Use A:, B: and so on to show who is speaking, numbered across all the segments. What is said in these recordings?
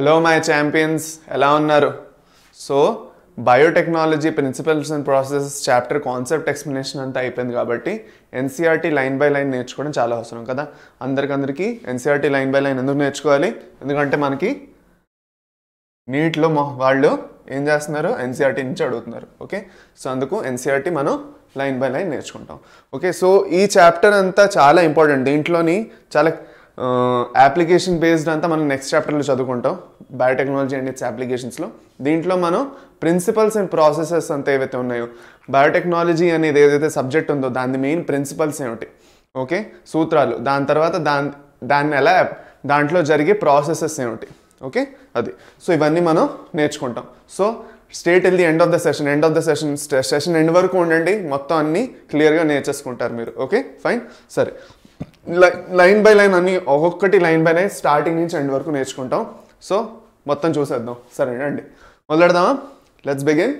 A: Hello my champions ఎలా ఉన్నారు so biotechnology principles and process chapter concept explanation అంతా అయిపోయింది కాబట్టి ఎన్సీఆర్టీ లైన్ బై లైన్ నేర్చుకోవడం చాలా అవసరం కదా అందరికందరికీ ఎన్సీఆర్టీ లైన్ బై లైన్ ఎందుకు నేర్చుకోవాలి ఎందుకంటే మనకి నీట్లో వాళ్ళు ఏం చేస్తున్నారు ఎన్సీఆర్టీ e నుంచి అడుగుతున్నారు ఓకే సో అందుకు ఎన్సీఆర్టీ e మనం లైన్ బై లైన్ నేర్చుకుంటాం ఓకే సో ఈ చాప్టర్ అంతా చాలా ఇంపార్టెంట్ దీంట్లోని చాలా అప్లికేషన్ బేస్డ్ అంతా మనం నెక్స్ట్ చాప్టర్లో చదువుకుంటాం బయోటెక్నాలజీ అండ్ ఇట్స్ అప్లికేషన్స్లో దీంట్లో మనం ప్రిన్సిపల్స్ అండ్ ప్రాసెసెస్ అంతా ఏవైతే ఉన్నాయో బయోటెక్నాలజీ అనేది ఏదైతే సబ్జెక్ట్ ఉందో దాని మెయిన్ ప్రిన్సిపల్స్ ఏమిటి ఓకే సూత్రాలు దాని తర్వాత దాని దాన్ని ఎలా దాంట్లో జరిగే ప్రాసెసెస్ ఏమిటి ఓకే అది సో ఇవన్నీ మనం నేర్చుకుంటాం సో స్టేట్ వెళ్ళి end of the session end of the session session end వరకు ఉండండి మొత్తం అన్నీ క్లియర్గా నేర్చేసుకుంటారు మీరు ఓకే ఫైన్ సరే లైన్ బై లైన్ అన్ని ఒక్కొక్కటి లైన్ బై లైన్ స్టార్టింగ్ నుంచి ఎండ్ వరకు నేర్చుకుంటాం సో మొత్తం చూసేద్దాం సరే అండి మొదలెడదామా లెట్స్ బిగిన్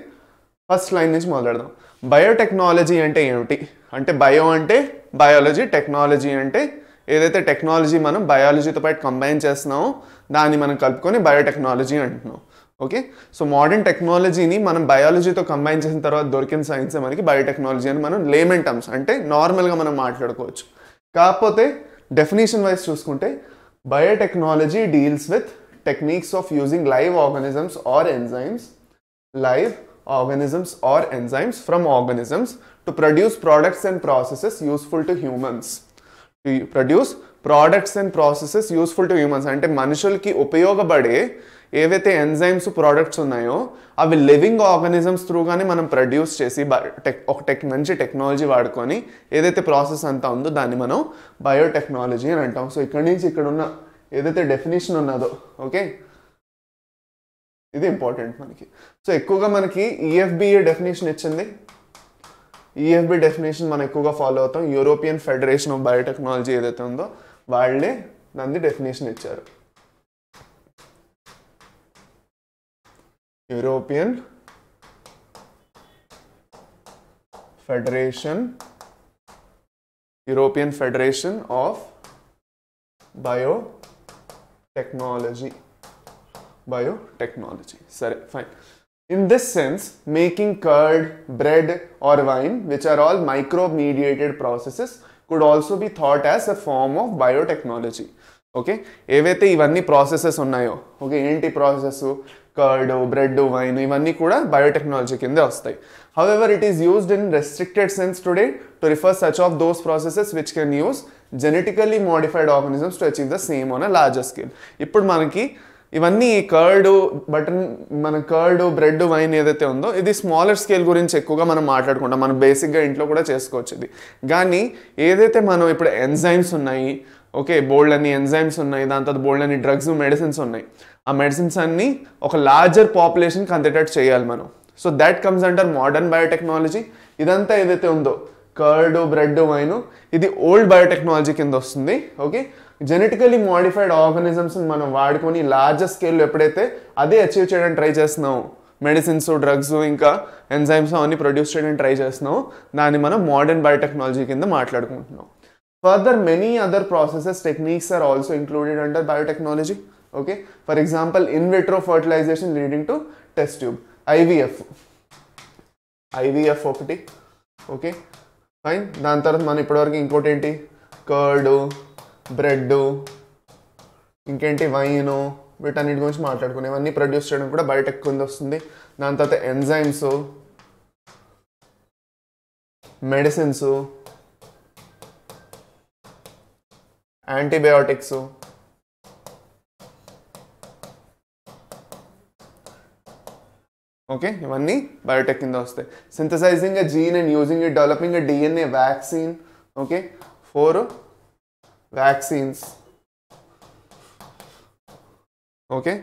A: ఫస్ట్ లైన్ నుంచి మొదలెడదాం బయోటెక్నాలజీ అంటే ఏమిటి అంటే బయో అంటే బయాలజీ టెక్నాలజీ అంటే ఏదైతే టెక్నాలజీ మనం బయాలజీతో పాటు కంబైన్ చేస్తున్నామో దాన్ని మనం కలుపుకొని బయోటెక్నాలజీ అంటున్నాం ఓకే సో మోడర్న్ టెక్నాలజీని మనం బయాలజీతో కంబైన్ చేసిన తర్వాత దొరికిన సైన్సే మనకి బయోటెక్నాలజీ అని మనం లేమెంటమ్స్ అంటే నార్మల్గా మనం మాట్లాడుకోవచ్చు కాపోతే డిఫినిషన్ వైస్ చూసుకుంటే biotechnology deals with techniques of using live organisms or enzymes live organisms or enzymes from organisms to produce products and processes useful to humans to produce products and processes useful to humans అంటే మనుషులకి ఉపయోగపడే ఏవైతే enzymes products ఉన్నాయో అవి living organisms త్రూగానే మనం produce చేసి tech ఒక tech మంచి టెక్నాలజీ వాడుకొని ఏదైతే ప్రాసెస్ అంతా ఉందో దాన్ని మనం బయోటెక్నాలజీ అని అంటాం సో ఇక్కడ నుంచి ఇక్కడ ఉన్న ఏదైతే డెఫినేషన్ ఉన్నదో ఓకే ఇది ఇంపార్టెంట్ మనకి సో ఎక్కువగా మనకి ఈఎఫ్బిఏ e డెఫినేషన్ ఇచ్చింది ఈఎఫ్బి e డెఫినేషన్ మనం ఎక్కువగా ఫాలో అవుతాం యూరోపియన్ ఫెడరేషన్ ఆఫ్ బయోటెక్నాలజీ ఏదైతే ఉందో వాళ్ళే దాన్ని డెఫినేషన్ ఇచ్చారు European Federation European Federation of Biotechnology biotechnology sorry fine in this sense making curd bread or wine which are all micro mediated processes could also be thought as a form of biotechnology okay processes ఇవన్నీ processes okay? Okay ఏంటి processes curd bread wine ఇవన్నీ కూడా biotechnology కిందే వస్తాయి ever it is used in restricted sense today to refer such of those processes which can use genetically modified organisms to achieve the same on a larger scale ఇప్పుడు మనకి ఇవన్నీ curd button మన curd bread wine ఏదైతే ఉందో ఇది smaller scale గురించి ఎక్కువగా మనం మాట్లాడుకుంటాం మనం బేసిక్గా ఇంట్లో కూడా చేసుకోవచ్చు ఇది కానీ ఏదైతే మనం ఇప్పుడు ఎంజైమ్స్ ఉన్నాయి ఓకే బోల్డ్ అని ఎంజైమ్స్ ఉన్నాయి దాని తర్వాత బోల్డ్ అని డ్రగ్స్ మెడిసిన్స్ ఉన్నాయి ఆ మెడిసిన్స్ అన్నీ ఒక లార్జర్ పాపులేషన్కి అందేటట్టు చేయాలి మనం so that comes under modern biotechnology ఇదంతా ఏదైతే ఉందో కర్డ్ బ్రెడ్ వైన్ ఇది ఓల్డ్ బయోటెక్నాలజీ కింద వస్తుంది ఓకే జెనెటికలీ మోడిఫైడ్ ఆర్గానిజమ్స్ని మనం వాడుకొని లార్జర్ స్కేల్లో ఎప్పుడైతే అదే అచీవ్ చేయడానికి ట్రై చేస్తున్నాం మెడిసిన్స్ డ్రగ్స్ ఇంకా ఎంజైమ్స్ అవన్నీ ప్రొడ్యూస్ చేయడానికి ట్రై చేస్తున్నాం దాన్ని మనం మోడర్న్ బయోటెక్నాలజీ కింద మాట్లాడుకుంటున్నాం Further, many other processes techniques are also included under biotechnology. Okay, for example, in vitro fertilization leading to test tube, IVF, IVF ఒకటి ఓకే ఫైన్ దాని తర్వాత మనం ఇప్పటివరకు ఇంకోటి ఏంటి కర్డు బ్రెడ్ ఇంకేంటి వైన్ వీటన్నిటి గురించి మాట్లాడుకునేవన్నీ ప్రొడ్యూస్ చేయడం కూడా బయోటెక్ కింద వస్తుంది దాని తర్వాత ఎంజైమ్స్ మెడిసిన్స్ యాంటీబయాటిక్స్ ఓకే ఇవన్నీ బయోటెక్ కింద వస్తాయి synthesising a gene and using it developing a DNA vaccine okay for vaccines okay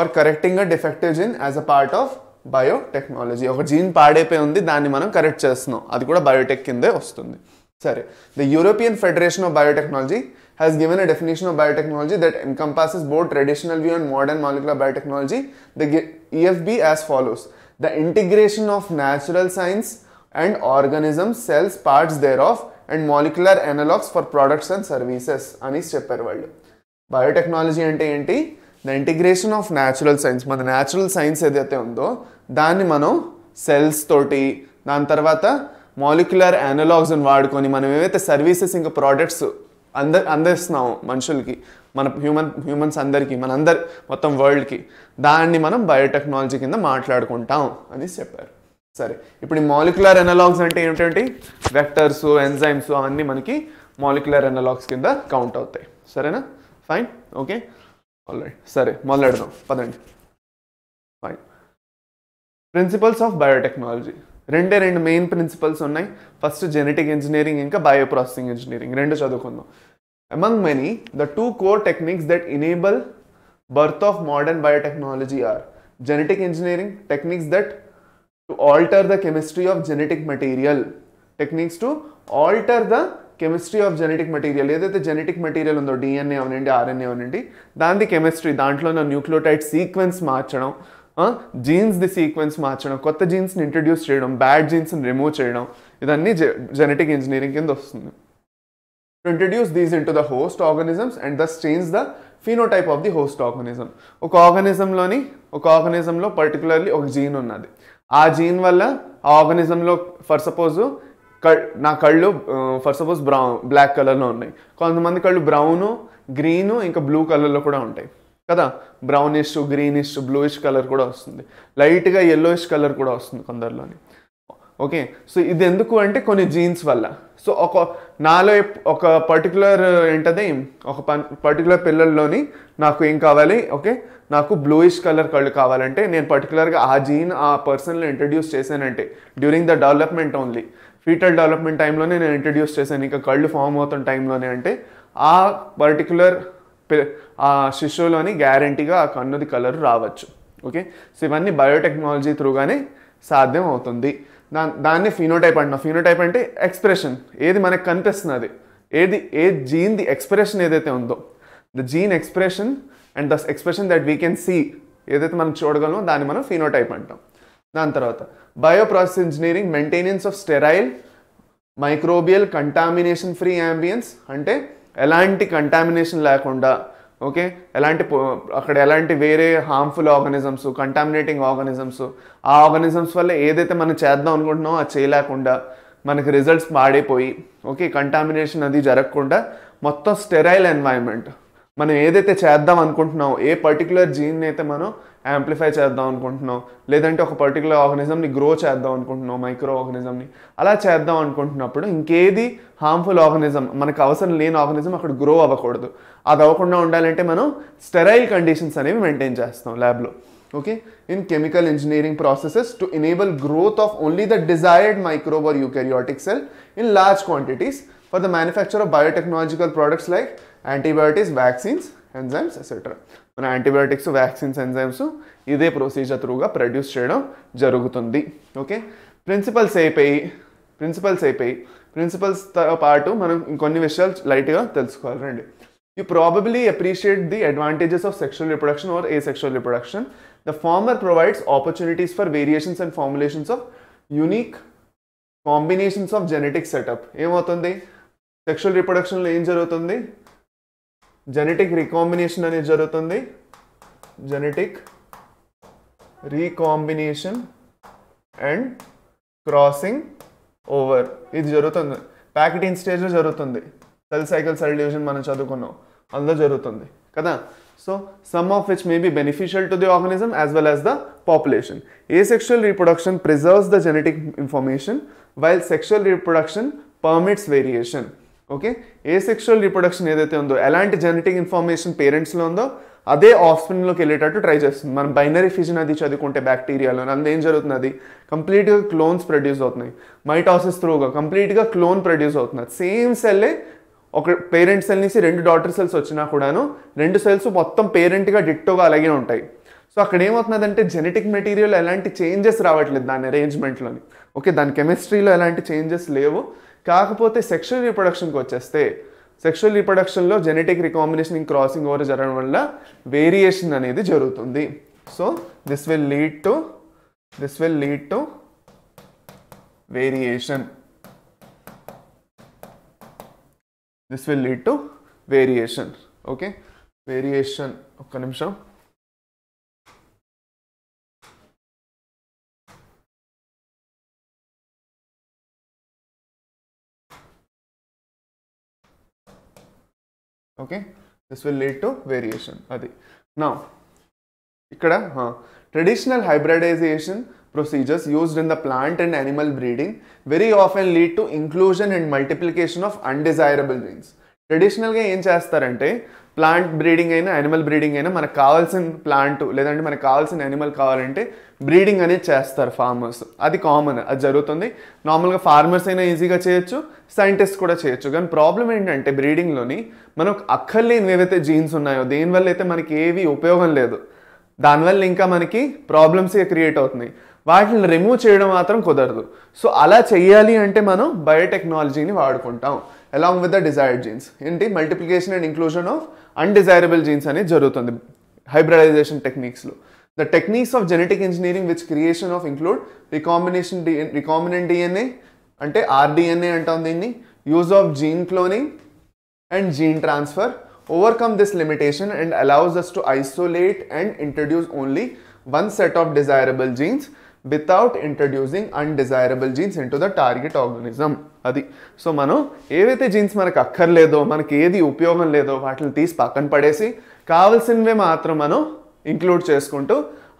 A: or correcting a defective gene as a part of biotechnology ఒక జీన్ పాడైపోయి ఉంది దాన్ని మనం కరెక్ట్ చేస్తున్నాం అది కూడా బయోటెక్ కిందే వస్తుంది సరే the European Federation of Biotechnology has given a definition of biotechnology that encompasses both traditional view and modern molecular biotechnology. The EFB as follows the integration of natural science and organisms, cells, parts thereof, and molecular analogues for products and services అని చెప్పారు వాళ్ళు biotechnology అంటే ఏంటి the integration of natural science మన natural science ఏదైతే ఉందో దాన్ని మనం సెల్స్ తోటి దాని తర్వాత మాలిక్యులర్ అనలాగ్స్ని వాడుకొని మనం ఏవైతే సర్వీసెస్ ఇంకా ప్రోడక్ట్స్ అంద అందిస్తున్నాము మనుషులకి మన హ్యూమన్ హ్యూమన్స్ అందరికీ మన అందరి మొత్తం వరల్డ్కి దాన్ని మనం బయోటెక్నాలజీ కింద మాట్లాడుకుంటాం అని చెప్పారు సరే ఇప్పుడు ఈ మాలిక్యులర్ ఎనలాగ్స్ అంటే ఏమిటండి వెక్టర్స్ ఎంజైమ్స్ అవన్నీ మనకి మాలిక్యులర్ ఎనలాగ్స్ కింద కౌంట్ అవుతాయి సరేనా ఫైన్ ఓకే సరే మొదలెడదాం పదండి ఫైన్ ప్రిన్సిపల్స్ ఆఫ్ బయోటెక్నాలజీ రెండే రెండు మెయిన్ ప్రిన్సిపల్స్ ఉన్నాయి ఫస్ట్ జెనెటిక్ ఇంజనీరింగ్ ఇంకా బయోప్రాసెసింగ్ ఇంజనీరింగ్ రెండు చదువుకుందాం among many the two core techniques that enable birth of modern biotechnology are genetic engineering techniques that to alter the chemistry of genetic material techniques to alter the chemistry of genetic material ఏదైతే genetic material ఉందో DNA అవనండి RNA అవనండి దాని chemistry దాంట్లో nucleotide sequence మార్చడం genes the sequence మార్చడం కొత్త జీన్స్ని ఇంట్రడ్యూస్ చేయడం బ్యాడ్ జీన్స్ని రిమూవ్ చేయడం ఇదన్నీ జెనెటిక్ ఇంజనీరింగ్ కింద వస్తుంది to introduce these into the host organisms and thus change the type of the host organism ఒక ఆర్గనిజంలోని ఒక ఆర్గనిజంలో పర్టికులర్లీ ఒక జీన్ ఉన్నది ఆ జీన్ వల్ల ఆ ఆర్గనిజంలో ఫర్ సపోజ్ నా కళ్ళు ఫర్ సపోజ్ బ్రౌన్ బ్లాక్ కలర్లో ఉన్నాయి కొంతమంది కళ్ళు బ్రౌను గ్రీను ఇంకా బ్లూ కలర్లో కూడా ఉంటాయి కదా బ్రౌనిష్ గ్రీనిష్ బ్లూయిష్ కలర్ కూడా వస్తుంది లైట్గా ఎల్లోయిష్ కలర్ కూడా వస్తుంది కొందరిలోని ఓకే సో ఇది ఎందుకు అంటే కొన్ని జీన్స్ వల్ల సో ఒక నాలో ఒక పర్టికులర్ ఏంటది ఒక పర్టికులర్ పిల్లల్లోని నాకు ఏం కావాలి ఓకే నాకు బ్లూయిష్ కలర్ కళ్ళు కావాలంటే నేను పర్టికులర్గా ఆ జీన్ ఆ పర్సన్లో ఇంట్రడ్యూస్ చేశానంటే during the development only foetal development టైంలోనే నేను ఇంట్రడ్యూస్ చేశాను ఇంకా కళ్ళు ఫామ్ అవుతున్న టైంలోనే అంటే ఆ పర్టికులర్ ఆ శిశువులోని గ్యారంటీగా ఆ కన్నుది కలర్ రావచ్చు ఓకే సో ఇవన్నీ బయోటెక్నాలజీ త్రూగానే సాధ్యం అవుతుంది దా దాన్ని ఫినోటైప్ అంటున్నాం ఫినోటైప్ అంటే ఎక్స్ప్రెషన్ ఏది మనకు కనిపిస్తున్నది ఏది ఏ జీన్ది ఎక్స్ప్రెషన్ ఏదైతే ఉందో the gene expression and the expression that we can see ఏదైతే మనం చూడగలమో దాన్ని మనం ఫినోటైప్ అంటాం దాని తర్వాత bioprocess engineering maintenance of sterile microbial contamination free ambience అంటే ఎలాంటి కంటామినేషన్ లేకుండా ఓకే ఎలాంటి అక్కడ ఎలాంటి వేరే హార్మ్ఫుల్ ఆర్గానిజమ్స్ కంటామినేటింగ్ ఆర్గానిజమ్స్ ఆ ఆర్గానిజమ్స్ వల్ల ఏదైతే మనం చేద్దాం అనుకుంటున్నామో అది చేయలేకుండా మనకి రిజల్ట్స్ పాడైపోయి ఓకే కంటామినేషన్ అది జరగకుండా మొత్తం స్టెరైల్ ఎన్వైరన్మెంట్ మనం ఏదైతే చేద్దాం అనుకుంటున్నామో ఏ పర్టికులర్ జీన్ అయితే మనం యాంప్లిఫై చేద్దాం అనుకుంటున్నాం లేదంటే ఒక పర్టికులర్ ఆర్గనిజంని గ్రో చేద్దాం అనుకుంటున్నాం మైక్రో ఆర్గనిజంని అలా చేద్దాం అనుకుంటున్నప్పుడు ఇంకేది హార్మ్ఫుల్ ఆర్గనిజం మనకు అవసరం లేని ఆర్గనిజం అక్కడ గ్రో అవ్వకూడదు అది అవ్వకుండా ఉండాలంటే మనం స్టెరైల్ కండిషన్స్ అనేవి మెయింటైన్ చేస్తాం ల్యాబ్లో okay in chemical engineering processes to enable growth of only the desired microbe or eukaryotic cell in large quantities for the manufacture of biotechnological products like antibiotics, vaccines enzymes etcetera మన antibiotics vaccines enzymes ఇదే procedure త్రూగా produce చేయడం జరుగుతుంది okay principles అయిపోయి principles అయిపోయి ప్రిన్సిపల్స్తో పాటు మనం ఇంకొన్ని విషయాలు లైట్గా తెలుసుకోవాలి రండి you probably appreciate the advantages of sexual reproduction or asexual reproduction the former provides opportunities for variations and formulations of unique combinations of genetic setup ఏమవుతుంది సెక్షువల్ రిప్రొడక్షన్లో ఏం జరుగుతుంది జెనెటిక్ రికాంబినేషన్ అనేది జరుగుతుంది genetic recombination and crossing over ఇది జరుగుతుంది packeting స్టేజ్లో జరుగుతుంది సెల్ సైకిల్ సెల్ డివిజన్ మనం చదువుకున్నాం అందులో జరుగుతుంది కదా so some of which may be beneficial to the organism as well as the population asexual reproduction preserves the genetic information while sexual reproduction permits variation okay asexual reproduction ఏదైతే ఉందో ఎలాంటి genetic information పేరెంట్స్లో ఉందో అదే of స్పిన్లోకి వెళ్ళేటట్టు try చేస్తుంది మనం binary fission అది చదువుకుంటే బ్యాక్టీరియాలో అందులో ఏం జరుగుతుంది అది కంప్లీట్గా క్లోన్స్ ప్రొడ్యూస్ అవుతున్నాయి మైటాసిస్ త్రూగా కంప్లీట్గా క్లోన్ ప్రొడ్యూస్ అవుతున్నది సేమ్ సెల్లే ఒక పేరెంట్ సెల్ నుంచి రెండు డాటర్ సెల్స్ వచ్చినా కూడాను రెండు సెల్స్ మొత్తం పేరెంట్గా డిట్టోగా అలాగే ఉంటాయి సో అక్కడ ఏమవుతున్నదంటే జెనెటిక్ మెటీరియల్ ఎలాంటి చేంజెస్ రావట్లేదు దాని అరేంజ్మెంట్లోని ఓకే దాని కెమిస్ట్రీలో ఎలాంటి చేంజెస్ లేవు కాకపోతే సెక్షువల్ రీప్రొడక్షన్కి వచ్చేస్తే సెక్షువల్ రీప్రొడక్షన్లో జెనెటిక్ రికాంబినేషన్ క్రాసింగ్ ఓవర్ జరగడం వల్ల వేరియేషన్ అనేది జరుగుతుంది so this will lead to this will lead to variation this will lead to variation okay variation ఒక్క నిమిషం okay this will lead to variation అది నా ఇక్కడ traditional hybridisation procedures used in the plant and animal breeding very often lead to inclusion and multiplication of undesirable genes ట్రెడిషనల్గా ఏం చేస్తారంటే plant breeding అయినా animal breeding అయినా మనకు కావాల్సిన ప్లాంట్ లేదంటే మనకు కావాల్సిన యానిమల్ కావాలంటే బ్రీడింగ్ అనేది చేస్తారు ఫార్మర్స్ అది కామన్ అది జరుగుతుంది నార్మల్గా ఫార్మర్స్ అయినా ఈజీగా చేయొచ్చు సైంటిస్ట్ కూడా చేయొచ్చు కానీ ప్రాబ్లం ఏంటంటే బ్రీడింగ్లోని మనకు అక్కర్లేని ఏవైతే జీన్స్ ఉన్నాయో దేనివల్ల అయితే మనకి ఏవి ఉపయోగం లేదు దానివల్ల ఇంకా మనకి ప్రాబ్లమ్స్ క్రియేట్ అవుతున్నాయి వాటిని రిమూవ్ చేయడం మాత్రం కుదరదు సో అలా చేయాలి అంటే మనం బయోటెక్నాలజీని వాడుకుంటాం along with the desired genes. In the multiplication and inclusion of undesirable genes are necessary. Hybridization techniques. Lo. The techniques of genetic engineering which creation of include recombinant DNA, ante rDNA ante on use of gene cloning and gene transfer overcome this limitation and allows us to isolate and introduce only one set of desirable genes without introducing undesirable genes into the target organism అది so మనం ఏవైతే jeans మనకు అక్కర్లేదో మనకి ఏది ఉపయోగం లేదో వాటిని తీసి పక్కన పడేసి కావలసినవే మాత్రం మనం ఇంక్లూడ్ చేసుకుంటూ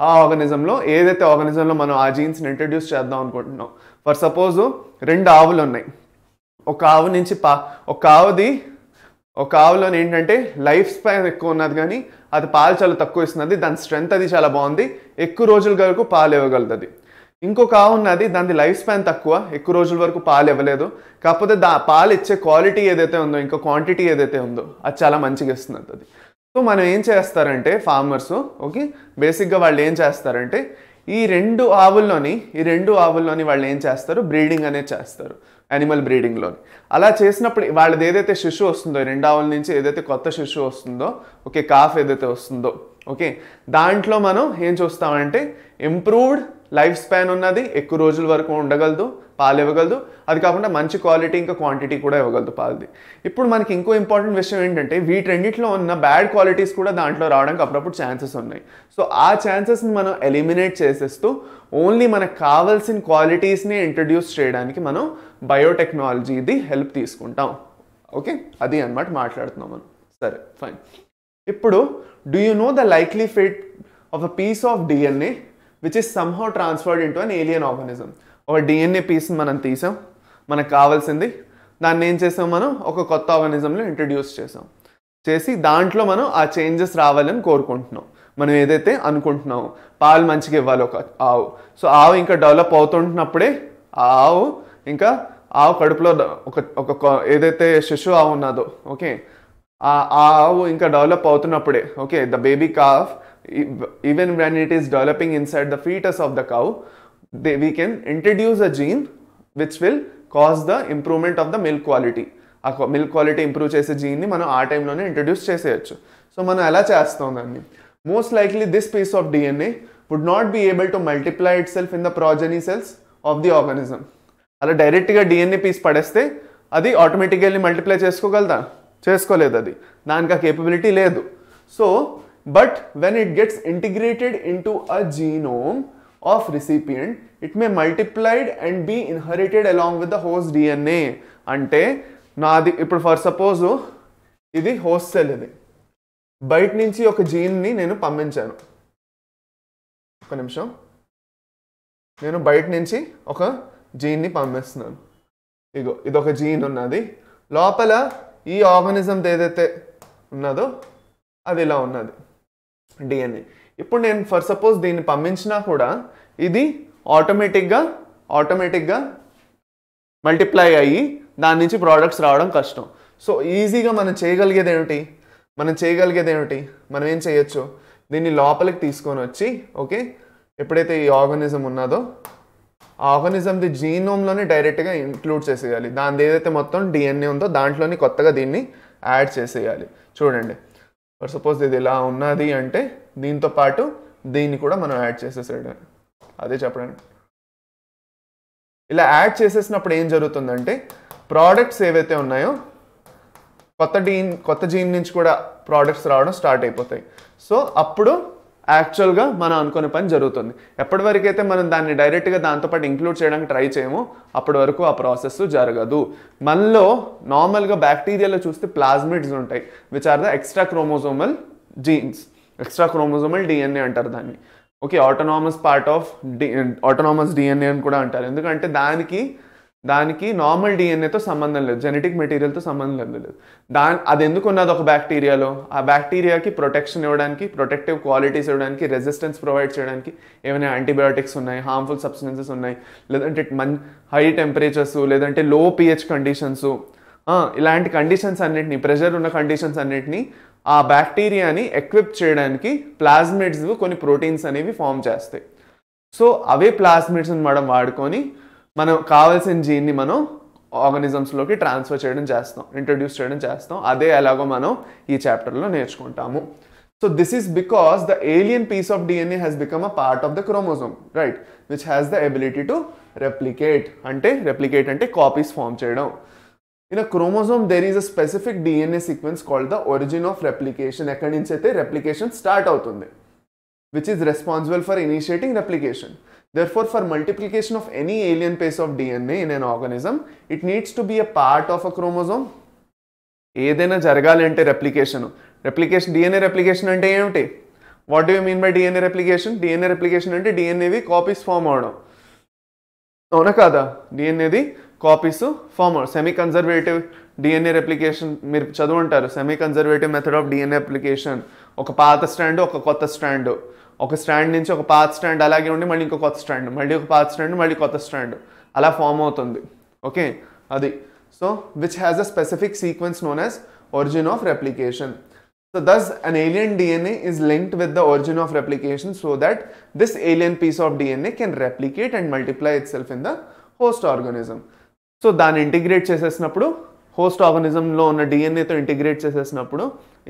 A: ఆ ఆర్గనిజంలో ఏదైతే ఆర్గనిజంలో మనం ఆ జీన్స్ని ఇంట్రడ్యూస్ చేద్దాం అనుకుంటున్నాం ఫర్ సపోజు రెండు ఆవులు ఉన్నాయి ఒక ఆవు నుంచి పా ఒక ఆవుది ఒక ఆవులోని ఏంటంటే లైఫ్ స్పాన్ ఎక్కువ ఉన్నది కానీ అది పాలు చాలా తక్కువ ఇస్తున్నది దాని స్ట్రెంగ్త్ అది చాలా బాగుంది ఎక్కువ రోజుల వరకు పాలు ఇవ్వగలుగుతుంది ఇంకొక ఆవు ఉన్నది దాని లైఫ్ స్పాన్ తక్కువ ఎక్కువ రోజుల వరకు పాలు ఇవ్వలేదు కాకపోతే దా పాలు ఇచ్చే క్వాలిటీ ఏదైతే ఉందో ఇంకా క్వాంటిటీ ఏదైతే ఉందో అది చాలా మంచిగా ఇస్తున్నది అది సో మనం ఏం చేస్తారంటే ఫార్మర్స్ ఓకే బేసిక్గా వాళ్ళు ఏం చేస్తారంటే ఈ రెండు ఆవుల్లోని ఈ రెండు ఆవుల్లోని వాళ్ళు ఏం చేస్తారు బ్రీడింగ్ అనేది చేస్తారు యానిమల్ బ్రీడింగ్లోని అలా చేసినప్పుడు వాళ్ళది ఏదైతే శిశు వస్తుందో రెండావుల నుంచి ఏదైతే కొత్త శిశు వస్తుందో ఓకే కాఫ్ ఏదైతే వస్తుందో ఓకే దాంట్లో మనం ఏం చూస్తామంటే ఇంప్రూవ్డ్ లైఫ్ స్పాన్ ఉన్నది ఎక్కువ రోజుల వరకు ఉండగలదు పాలు ఇవ్వగలదు అది కాకుండా మంచి క్వాలిటీ ఇంకా క్వాంటిటీ కూడా ఇవ్వగలదు పాలది ఇప్పుడు మనకి ఇంకో ఇంపార్టెంట్ విషయం ఏంటంటే రెండింటిలో ఉన్న బ్యాడ్ క్వాలిటీస్ కూడా దాంట్లో రావడానికి అప్పుడప్పుడు ఛాన్సెస్ ఉన్నాయి సో ఆ ఛాన్సెస్ని మనం ఎలిమినేట్ చేసేస్తూ ఓన్లీ మనకు కావాల్సిన క్వాలిటీస్ని ఇంట్రడ్యూస్ చేయడానికి మనం బయోటెక్నాలజీది హెల్ప్ తీసుకుంటాం ఓకే అది అనమాట మాట్లాడుతున్నాం మనం సరే ఫైన్ ఇప్పుడు do you know the likely fate of a piece of DNA which is somehow transferred into an alien organism ఒక డిఎన్ఏ పీస్ని మనం తీసాం మనకు కావాల్సింది దాన్ని ఏం చేసాం మనం ఒక కొత్త ఆర్గానిజంలో ఇంట్రడ్యూస్ చేసాం చేసి దాంట్లో మనం ఆ చేంజెస్ రావాలని కోరుకుంటున్నాం మనం ఏదైతే అనుకుంటున్నామో పాలు మంచిగా ఇవ్వాలి ఒక ఆవు సో ఆవు ఇంకా డెవలప్ అవుతుంటున్నప్పుడే ఆ ఆవు ఇంకా ఆవు కడుపులో ఒక ఒక ఏదైతే శిశు ఆవు ఉన్నదో ఓకే ఆ ఆవు ఇంకా డెవలప్ అవుతున్నప్పుడే okay the baby calf E-, even when it is developing inside the fetus of the cow, they, we can introduce a gene which will cause the improvement of the milk quality. ఆ milk quality improve చేసే జీన్ని మనం ఆ టైంలోనే introduce చేసేయచ్చు so మనం ఎలా చేస్తాం దాన్ని most likely this piece of DNA would not be able to multiply itself in the progeny cells of the organism అలా డైరెక్ట్గా డిఎన్ఏ పీస్ పడేస్తే అది ఆటోమేటిక్గా మల్టిప్లై చేసుకోగలదా చేసుకోలేదు అది దానికి ఆ కేపబిలిటీ లేదు so but when it gets integrated integrated into a genome of recipient, it may multiplied and be inherited along with the host DNA అంటే నాది ఇప్పుడు ఫర్ సపోజ్ ఇది హోస్ట్ సెల్ ఇది బయట నుంచి ఒక జీన్ని నేను పంపించాను ఒక నిమిషం నేను బయట నుంచి ఒక జీన్ని పంపిస్తున్నాను ఇగో ఒక జీన్ ఉన్నది లోపల ఈ ఆర్గానిజం ఏదైతే ఉన్నదో అది ఇలా ఉన్నది డిఎన్ఏ ఇప్పుడు నేను ఫర్ సపోజ్ దీన్ని పంపించినా కూడా ఇది ఆటోమేటిక్గా ఆటోమేటిక్గా మల్టిప్లై అయ్యి దాని నుంచి ప్రోడక్ట్స్ రావడం కష్టం సో ఈజీగా మనం చేయగలిగేది ఏమిటి మనం చేయగలిగేది ఏమిటి మనం ఏం చేయొచ్చు దీన్ని లోపలికి తీసుకొని వచ్చి ఓకే ఎప్పుడైతే ఈ ఆర్గనిజం ఉన్నదో ఆ ఆర్గనిజంది జీనోమ్లోనే డైరెక్ట్గా ఇంక్లూడ్ చేసేయాలి దాని ఏదైతే మొత్తం డిఎన్ఏ ఉందో దాంట్లోనే కొత్తగా దీన్ని యాడ్ చేసేయాలి చూడండి మరి సపోజ్ ఇది ఇలా ఉన్నది అంటే దీంతో పాటు దీన్ని కూడా మనం యాడ్ చేసేసాడు అదే చెప్పడానికి ఇలా యాడ్ చేసేసినప్పుడు ఏం జరుగుతుందంటే ప్రోడక్ట్స్ ఏవైతే ఉన్నాయో కొత్త డీన్ కొత్త జీన్ నుంచి కూడా ప్రోడక్ట్స్ రావడం స్టార్ట్ అయిపోతాయి సో అప్పుడు యాక్చువల్గా మనం అనుకునే పని జరుగుతుంది ఎప్పటి అయితే మనం దాన్ని డైరెక్ట్గా దాంతోపాటు ఇంక్లూడ్ చేయడానికి ట్రై చేయము అప్పటి వరకు ఆ ప్రాసెస్ జరగదు మనలో నార్మల్గా బ్యాక్టీరియాలో చూస్తే ప్లాజ్మిడ్స్ ఉంటాయి which are the extra chromosomal genes extra chromosomal DNA అంటారు దాన్ని okay autonomous part of the autonomous DNA అని కూడా అంటారు ఎందుకంటే దానికి దానికి నార్మల్ డిఎన్ఏతో సంబంధం లేదు జెనెటిక్ మెటీరియల్తో సంబంధం లేదు దా అది ఎందుకు ఉన్నది ఒక బ్యాక్టీరియాలో ఆ బ్యాక్టీరియాకి ప్రొటెక్షన్ ఇవ్వడానికి ప్రొటెక్టివ్ క్వాలిటీస్ ఇవ్వడానికి రెసిస్టెన్స్ ప్రొవైడ్ చేయడానికి ఏమైనా యాంటీబయాటిక్స్ ఉన్నాయి హార్మ్ఫుల్ సబ్స్టెన్సెస్ ఉన్నాయి లేదంటే మన్ హై టెంపరేచర్స్ లేదంటే లో పిహెచ్ కండిషన్స్ ఇలాంటి కండిషన్స్ అన్నిటిని ప్రెషర్ ఉన్న కండిషన్స్ అన్నింటినీ ఆ బ్యాక్టీరియాని ఎక్విప్ చేయడానికి ప్లాస్మిడ్స్ కొన్ని ప్రోటీన్స్ అనేవి ఫామ్ చేస్తాయి సో అవే ప్లాస్మిడ్స్ని మనం వాడుకొని మనం కావాల్సిన జీన్ని మనం ఆర్గనిజమ్స్లోకి ట్రాన్స్ఫర్ చేయడం చేస్తాం ఇంట్రడ్యూస్ చేయడం చేస్తాం అదే ఎలాగో మనం ఈ చాప్టర్లో నేర్చుకుంటాము so this is because the alien piece of DNA has become a part of the chromosome right which has the ability to replicate అంటే రెప్లికేట్ అంటే కాపీస్ ఫామ్ చేయడం in a chromosome there is a specific DNA sequence called the origin of replication ఎక్కడి నుంచి అయితే replication start అవుతుంది which is responsible for initiating replication Therefore, for multiplication of any alien pair of DNA in an organism, it needs to be a part of a chromosome. ఏదైనా జరగాలంటే replication replication DNA replication అంటే ఏమిటి what do you mean by DNA replication DNA replication అంటే డిఎన్ఏవి copies form అవడం అవునా కాదా డిఎన్ఏది కాపీస్ ఫామ్ అవడం సెమీ కన్జర్వేటివ్ డిఎన్ఏ రెప్లికేషన్ మీరు చదువుంటారు semi conservative method of DNA application ఒక పాత స్టాండ్ ఒక కొత్త స్టాండ్ ఒక స్టాండ్ నుంచి ఒక పాత స్టాండ్ అలాగే ఉండి మళ్ళీ ఇంకో కొత్త స్టాండ్ మళ్ళీ ఒక పాత స్టాండ్ మళ్ళీ కొత్త స్టాండ్ అలా ఫామ్ అవుతుంది ఓకే అది so which has a specific sequence known as origin of replication so thus an alien DNA is linked with the origin of replication so that this alien piece of DNA can replicate and multiply itself in the host organism so దాన్ని integrate చేసేసినప్పుడు host ఆర్గనిజంలో ఉన్న డిఎన్ఏతో integrate చేసేసినప్పుడు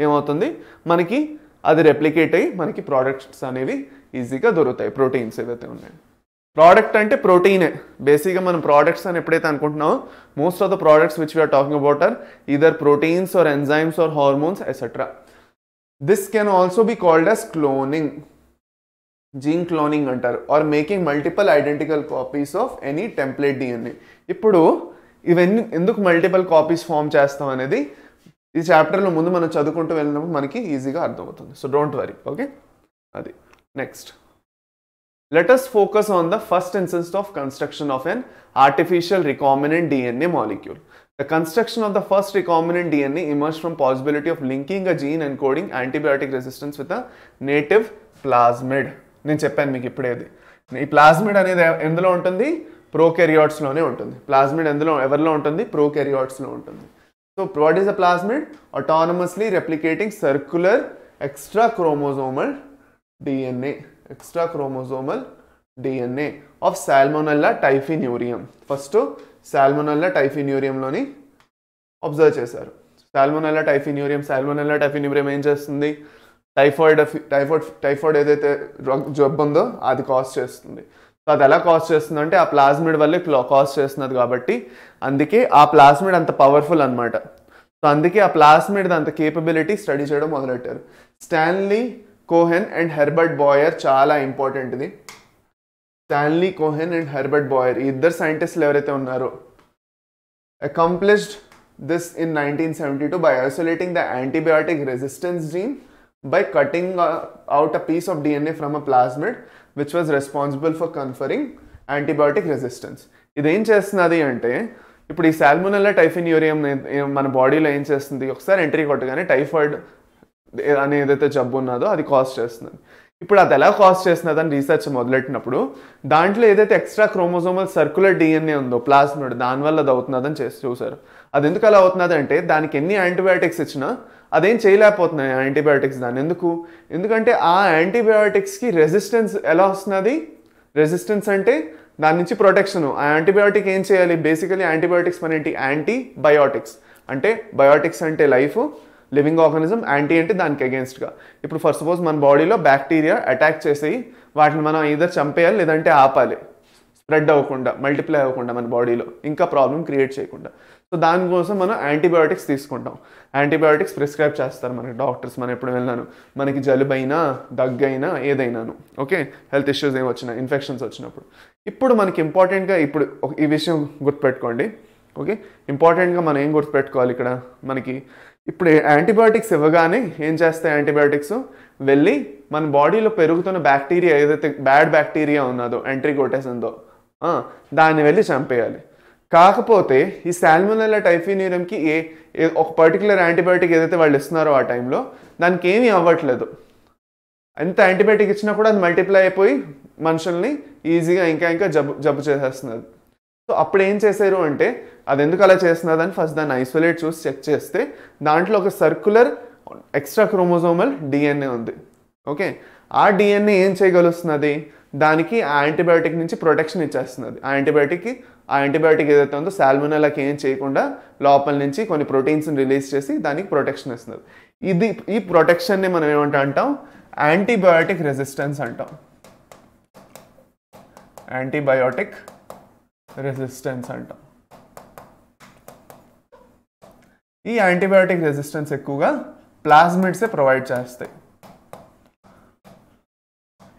A: ఏమవుతుంది మనకి అది replicate అయ్యి మనకి ప్రోడక్ట్స్ అనేవి ఈజీగా దొరుకుతాయి ప్రోటీన్స్ ఏవైతే ఉన్నాయో ప్రోడక్ట్ అంటే ప్రోటీనే బేసిక్గా మనం ప్రోడక్ట్స్ అని ఎప్పుడైతే అనుకుంటున్నామో most of the products which we are talking about are either proteins or enzymes or hormones etcetera this can also be called as cloning gene cloning అంటారు or making multiple identical copies of any template DNA ఇప్పుడు ఇవన్నీ ఎందుకు multiple copies form చేస్తాం అనేది ఈ చాప్టర్లో ముందు మనం చదువుకుంటూ వెళ్ళినప్పుడు మనకి ఈజీగా అర్థమవుతుంది సో డోంట్ వరీ ఓకే అది next let us focus on the first instance of construction of an artificial recombinant DNA molecule construction of the first recombinant DNA DNA from possibility of linking a gene and coding antibiotic resistance with a native plasmid నేను చెప్పాను మీకు ఇప్పుడేది ఈ plasmid అనేది ఎందులో ఉంటుంది ప్రోకెరియాట్స్లోనే ఉంటుంది plasmid ఎందులో ఎవరిలో ఉంటుంది ప్రోకెరియాట్స్లో ఉంటుంది So what is a plasmid? Autonomously replicating circular extra chromosomal DNA, extra chromosomal DNA of Salmonella typhinurium. First, Salmonella typhinuriumలోని అబ్జర్వ్ చేశారు సాల్మోనెల్లా టైఫిన్యూరియం సాల్మోనెల్లా టైఫిన్యూరియం ఏం చేస్తుంది టైఫాయిడ్ టైఫాయిడ్ టైఫాయిడ్ ఏదైతే జబ్బు ఉందో అది కాజ్ చేస్తుంది సో అది ఎలా కాస్ట్ చేస్తుందంటే ఆ ప్లాస్మిడ్ వల్లే కాస్ట్ చేస్తున్నది కాబట్టి అందుకే ఆ ప్లాస్మిడ్ అంత పవర్ఫుల్ అనమాట సో అందుకే ఆ ప్లాస్మిడ్ అంత కేపబిలిటీ స్టడీ చేయడం మొదలెట్టారు Stanley Cohen and Herbert Boyer చాలా ఇంపార్టెంట్ ఇది Stanley Cohen and Herbert Boyer ఈ ఇద్దరు సైంటిస్టులు ఎవరైతే ఉన్నారో accomplished this in nineteen seventy two by isolating the antibiotic resistance gene by cutting out a piece of DNA from a plasmid which was responsible for conferring antibiotic resistance ఇదేం చేస్తున్నది అంటే ఇప్పుడు ఈ సాల్మోనల్లా టైఫిన్ యూరియం మన బాడీలో ఏం చేస్తుంది ఒకసారి ఎంట్రీ కొట్టగానే టైఫాయిడ్ అనే ఏదైతే జబ్బు ఉన్నదో అది కాస్ట్ చేస్తుంది ఇప్పుడు అది ఎలా చేస్తున్నది చేస్తున్నదని రీసెర్చ్ మొదలెట్టినప్పుడు దాంట్లో ఏదైతే ఎక్స్ట్రా క్రోమోజోమల్ సర్క్యులర్ డిఎన్ఏ ఉందో ప్లాస్మిడ్ దానివల్ల అది అవుతున్నదని చేసి చూసారు అది ఎందుకు అలా అంటే దానికి ఎన్ని యాంటీబయాటిక్స్ ఇచ్చినా అదేం చేయలేకపోతున్నాయి యాంటీబయాటిక్స్ దాన్ని ఎందుకు ఎందుకంటే ఆ యాంటీబయాటిక్స్కి రెసిస్టెన్స్ ఎలా వస్తున్నది రెసిస్టెన్స్ అంటే దాని నుంచి ప్రొటెక్షన్ ఆ యాంటీబయాటిక్ ఏం చేయాలి బేసికలీ యాంటీబయాటిక్స్ మన ఏంటి యాంటీబయాటిక్స్ అంటే బయోటిక్స్ అంటే లైఫ్ లివింగ్ ఆర్గానిజం యాంటీ అంటే దానికి అగేన్స్ట్గా ఇప్పుడు ఫస్ట్ సపోజ్ మన బాడీలో బ్యాక్టీరియా అటాక్ చేసేవి వాటిని మనం ఇదే చంపేయాలి లేదంటే ఆపాలి స్ప్రెడ్ అవ్వకుండా మల్టిప్లై అవ్వకుండా మన బాడీలో ఇంకా ప్రాబ్లం క్రియేట్ చేయకుండా సో దానికోసం మనం యాంటీబయాటిక్స్ తీసుకుంటాం యాంటీబయాటిక్స్ ప్రిస్క్రైబ్ చేస్తారు మనకి డాక్టర్స్ మనం ఎప్పుడు వెళ్ళాను మనకి జలుబైనా దగ్గైనా ఏదైనాను ఓకే హెల్త్ ఇష్యూస్ ఏమి వచ్చినా ఇన్ఫెక్షన్స్ వచ్చినప్పుడు ఇప్పుడు మనకి ఇంపార్టెంట్గా ఇప్పుడు ఈ విషయం గుర్తుపెట్టుకోండి ఓకే ఇంపార్టెంట్గా మనం ఏం గుర్తుపెట్టుకోవాలి ఇక్కడ మనకి ఇప్పుడు యాంటీబయాటిక్స్ ఇవ్వగానే ఏం చేస్తాయి యాంటీబయాటిక్స్ వెళ్ళి మన బాడీలో పెరుగుతున్న బ్యాక్టీరియా ఏదైతే బ్యాడ్ బ్యాక్టీరియా ఉన్నదో ఎంట్రీ కొట్టేసిందో దాన్ని వెళ్ళి చంపేయాలి కాకపోతే ఈ శాల్మోనెల్లా టైఫీ ఏ ఒక పర్టికులర్ యాంటీబయాటిక్ ఏదైతే వాళ్ళు ఇస్తున్నారో ఆ టైంలో దానికి ఏమీ అవ్వట్లేదు ఎంత యాంటీబయాటిక్ ఇచ్చినా కూడా అది మల్టిప్లై అయిపోయి మనుషుల్ని ఈజీగా ఇంకా ఇంకా జబ్బు జబ్బు చేసేస్తున్నది సో అప్పుడు ఏం చేశారు అంటే అది ఎందుకు అలా చేస్తున్నదని ఫస్ట్ దాన్ని ఐసోలేట్ చూసి చెక్ చేస్తే దాంట్లో ఒక సర్క్యులర్ ఎక్స్ట్రా క్రోమోజోమల్ డిఎన్ఏ ఉంది ఓకే ఆ డిఎన్ఏ ఏం చేయగలుస్తున్నది దానికి ఆ యాంటీబయాటిక్ నుంచి ప్రొటెక్షన్ ఇచ్చేస్తున్నది ఆ యాంటీబయాటిక్కి ఆ యాంటీబయాటిక్ ఏదైతే ఉందో సాల్మోనెలాకి ఏం చేయకుండా లోపల నుంచి కొన్ని ప్రోటీన్స్ని రిలీజ్ చేసి దానికి ప్రొటెక్షన్ ఇస్తుంది ఇది ఈ ప్రొటెక్షన్ని మనం ఏమంటా అంటాం యాంటీబయాటిక్ రెసిస్టెన్స్ అంటాం యాంటీబయాటిక్ రెసిస్టెన్స్ అంటాం ఈ యాంటీబయాటిక్ రెసిస్టెన్స్ ఎక్కువగా ప్లాస్మిడ్సే ప్రొవైడ్ చేస్తాయి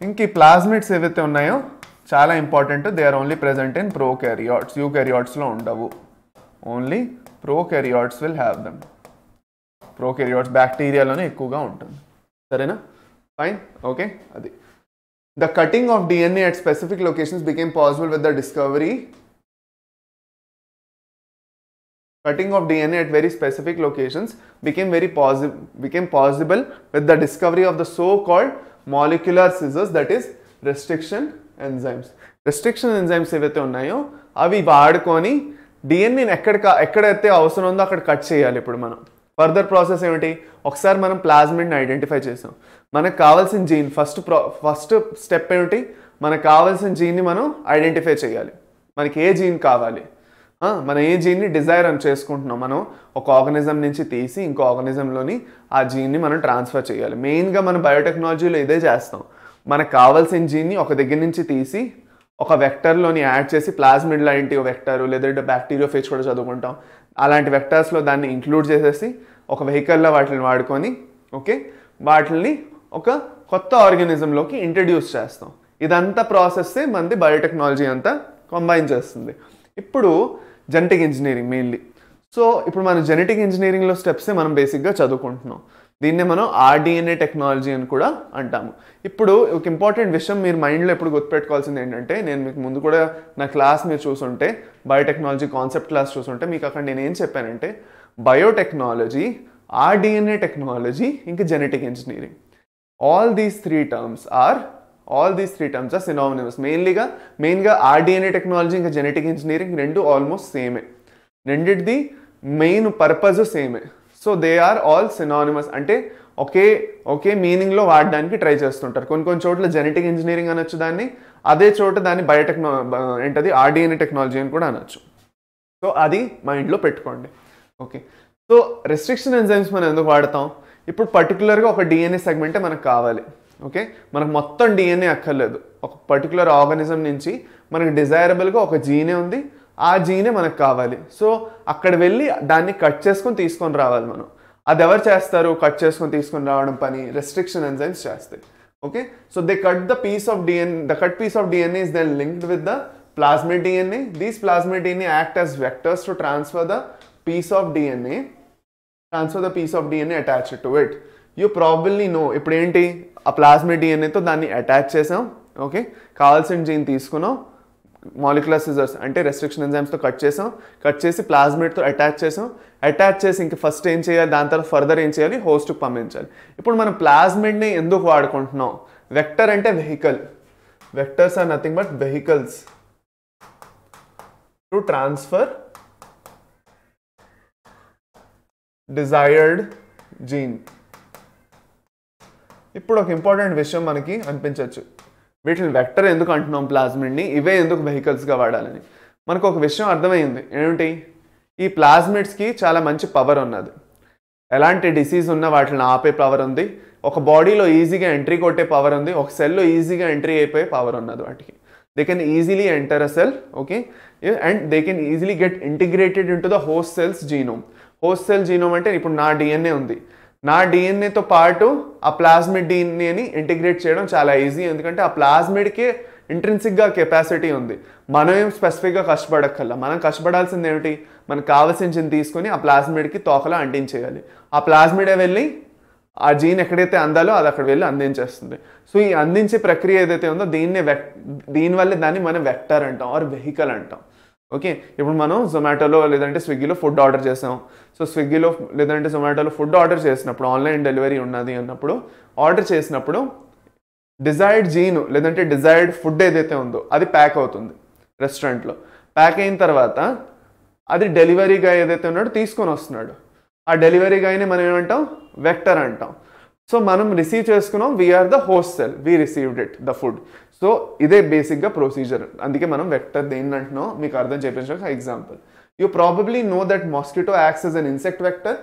A: ఇంక ఈ ప్లాస్మిడ్స్ ఏవైతే ఉన్నాయో chala important they are only present in prokaryotes eukaryotes alone. undavu only prokaryotes will have them prokaryotes bacteria lone ekkuga untundi sarena fine okay adi the cutting of dna at specific locations became possible with the discovery cutting of dna at very specific locations became very possible became possible with the discovery of the so called molecular scissors that is restriction enzymes restriction enzymes ఏవైతే ఉన్నాయో అవి వాడుకొని డిఎన్ఏని ఎక్కడ ఎక్కడైతే అవసరం ఉందో అక్కడ cut చేయాలి ఇప్పుడు మనం ఫర్దర్ ప్రాసెస్ ఏమిటి ఒకసారి మనం ప్లాజ్మిడ్ని ఐడెంటిఫై చేసాం మనకు కావాల్సిన జీన్ ఫస్ట్ ప్రా ఫస్ట్ స్టెప్ ఏమిటి మనకు కావాల్సిన జీన్ని మనం ఐడెంటిఫై చేయాలి మనకి ఏ జీన్ కావాలి మనం ఏ జీన్ని డిజైర్ అని చేసుకుంటున్నాం మనం ఒక ఆర్గనిజం నుంచి తీసి ఇంకో ఆర్గనిజంలోని ఆ జీన్ని మనం ట్రాన్స్ఫర్ చేయాలి మెయిన్గా మనం బయోటెక్నాలజీలో ఇదే చేస్తాం మనకు కావాల్సిన జీన్ని ఒక దగ్గర నుంచి తీసి ఒక వెక్టర్లోని యాడ్ చేసి ప్లాస్మిడ్ లాంటి వెక్టర్ లేదంటే బ్యాక్టీరియా ఫేజ్ కూడా చదువుకుంటాం అలాంటి వెక్టర్స్లో దాన్ని ఇంక్లూడ్ చేసేసి ఒక వెహికల్లో వాటిని వాడుకొని ఓకే వాటిని ఒక కొత్త ఆర్గానిజంలోకి ఇంట్రడ్యూస్ చేస్తాం ఇదంతా ప్రాసెస్సే మనది బయోటెక్నాలజీ అంతా కంబైన్ చేస్తుంది ఇప్పుడు జెనెటిక్ ఇంజనీరింగ్ మెయిన్లీ సో ఇప్పుడు మన జెనెటిక్ ఇంజనీరింగ్లో స్టెప్సే మనం బేసిక్గా చదువుకుంటున్నాం దీన్నే మనం ఆర్డిఎన్ఏ టెక్నాలజీ అని కూడా అంటాము ఇప్పుడు ఒక ఇంపార్టెంట్ విషయం మీరు మైండ్లో ఎప్పుడు గుర్తుపెట్టుకోవాల్సింది ఏంటంటే నేను మీకు ముందు కూడా నా క్లాస్ మీరు చూసుంటే బయోటెక్నాలజీ కాన్సెప్ట్ క్లాస్ చూసుంటే మీకు అక్కడ నేను ఏం చెప్పానంటే బయోటెక్నాలజీ ఆర్డిఎన్ఏ టెక్నాలజీ ఇంకా genetic engineering all these three terms are all these three terms are synonymous మెయిన్లీగా మెయిన్గా ఆర్డిఎన్ఏ టెక్నాలజీ ఇంకా జెనెటిక్ ఇంజనీరింగ్ రెండు ఆల్మోస్ట్ సేమే రెండింటిది మెయిన్ పర్పస్ సేమే so they are all synonymous అంటే ఒకే ఒకే మీనింగ్లో వాడడానికి ట్రై చేస్తుంటారు కొన్ని కొన్ని చోట్ల జెనెటిక్ ఇంజనీరింగ్ అనొచ్చు దాన్ని అదే చోట దాన్ని బయోటెక్నా ఏంటది ఆర్డిఎన్ఏ టెక్నాలజీ అని కూడా అనొచ్చు సో అది మైండ్లో పెట్టుకోండి ఓకే సో రెస్ట్రిక్షన్ ఎంజైమ్స్ మనం ఎందుకు వాడతాం ఇప్పుడు పర్టికులర్గా ఒక డిఎన్ఏ సెగ్మెంటే మనకు కావాలి ఓకే మనకు మొత్తం డిఎన్ఏ అక్కర్లేదు ఒక పర్టికులర్ ఆర్గానిజం నుంచి మనకు డిజైరబుల్గా ఒక జీనే ఉంది ఆ జీనే మనకు కావాలి సో అక్కడ వెళ్ళి దాన్ని కట్ చేసుకొని తీసుకొని రావాలి మనం అది ఎవరు చేస్తారు కట్ చేసుకొని తీసుకొని రావడం పని రెస్ట్రిక్షన్ ఎంజైమ్స్ చేస్తాయి okay so they cut the piece of DNA the cut piece of DNA is then linked with the plasmid DNA these plasmid DNA act as vectors to transfer the piece of DNA transfer the piece of DNA attach to it you probably know ఇప్పుడు ఏంటి ఆ plasmid డిఎన్ఏతో దాన్ని attach చేసాం okay కావాల్సిన gene తీసుకున్నాం molecular scissors అంటే restriction ఎంజైమ్స్తో cut చేసాం కట్ చేసి ప్లాస్మిడ్తో అటాచ్ చేసాం అటాచ్ చేసి ఇంక ఫస్ట్ ఏం చేయాలి దాని తర్వాత ఫర్దర్ ఏం చేయాలి హోస్ట్కి పంపించాలి ఇప్పుడు మనం ప్లాస్మిడ్ని ఎందుకు వాడుకుంటున్నాం వెక్టర్ అంటే vehicle vectors are nothing but vehicles to transfer desired gene ఇప్పుడు ఒక ఇంపార్టెంట్ విషయం మనకి అనిపించవచ్చు వీటిని వెక్టర్ ఎందుకు అంటున్నాం ప్లాస్మిడ్ని ఇవే ఎందుకు వెహికల్స్గా వాడాలని మనకు ఒక విషయం అర్థమైంది ఏమిటి ఈ ప్లాస్మిడ్స్కి చాలా మంచి పవర్ ఉన్నది ఎలాంటి డిసీజ్ ఉన్న వాటిని ఆపే పవర్ ఉంది ఒక బాడీలో ఈజీగా ఎంట్రీ కొట్టే పవర్ ఉంది ఒక సెల్లో ఈజీగా ఎంట్రీ అయిపోయే పవర్ ఉన్నది వాటికి they can easily enter a cell okay and they can easily get integrated into the host cells genome host cell genome అంటే ఇప్పుడు నా డిఎన్ఏ ఉంది నా డిఎన్ఏతో పాటు ఆ ప్లాస్మిడ్ డిఎన్ఏని ఇంటిగ్రేట్ చేయడం చాలా ఈజీ ఎందుకంటే ఆ ప్లాస్మిడ్కే ఇంట్రెన్సిక్గా కెపాసిటీ ఉంది మనం ఏం స్పెసిఫిక్గా కష్టపడక్కర్ల మనం కష్టపడాల్సింది ఏమిటి మనకు కావాల్సింది తీసుకొని ఆ ప్లాస్మిడ్కి తోకలా అంటించేయాలి ఆ ప్లాస్మిడే వెళ్ళి ఆ జీన్ ఎక్కడైతే అందాలో అది అక్కడ వెళ్ళి అందించేస్తుంది సో ఈ అందించే ప్రక్రియ ఏదైతే ఉందో దీన్నే వెక్ దీనివల్ల దాన్ని మనం వెక్టర్ అంటాం ఆర్ వెహికల్ అంటాం ఓకే ఇప్పుడు మనం జొమాటోలో లేదంటే స్విగ్గీలో ఫుడ్ ఆర్డర్ చేసాం సో స్విగ్గీలో లేదంటే జొమాటోలో ఫుడ్ ఆర్డర్ చేసినప్పుడు ఆన్లైన్ డెలివరీ ఉన్నది అన్నప్పుడు ఆర్డర్ చేసినప్పుడు డిజైర్డ్ జీన్ లేదంటే డిజైర్డ్ ఫుడ్ ఏదైతే ఉందో అది ప్యాక్ అవుతుంది రెస్టారెంట్లో ప్యాక్ అయిన తర్వాత అది డెలివరీ గాయ్ ఏదైతే ఉన్నాడో తీసుకొని వస్తున్నాడు ఆ డెలివరీ గాయని మనం ఏమంటాం వెక్టర్ అంటాం సో మనం రిసీవ్ చేసుకున్నాం we are the hostel we received it the food so ఇదే బేసిక్గా ప్రొసీజర్ అందుకే మనం వెక్టర్ దేన్ని అంటున్నాం మీకు అర్థం చేయించడానికి example you probably know that mosquito acts as an insect vector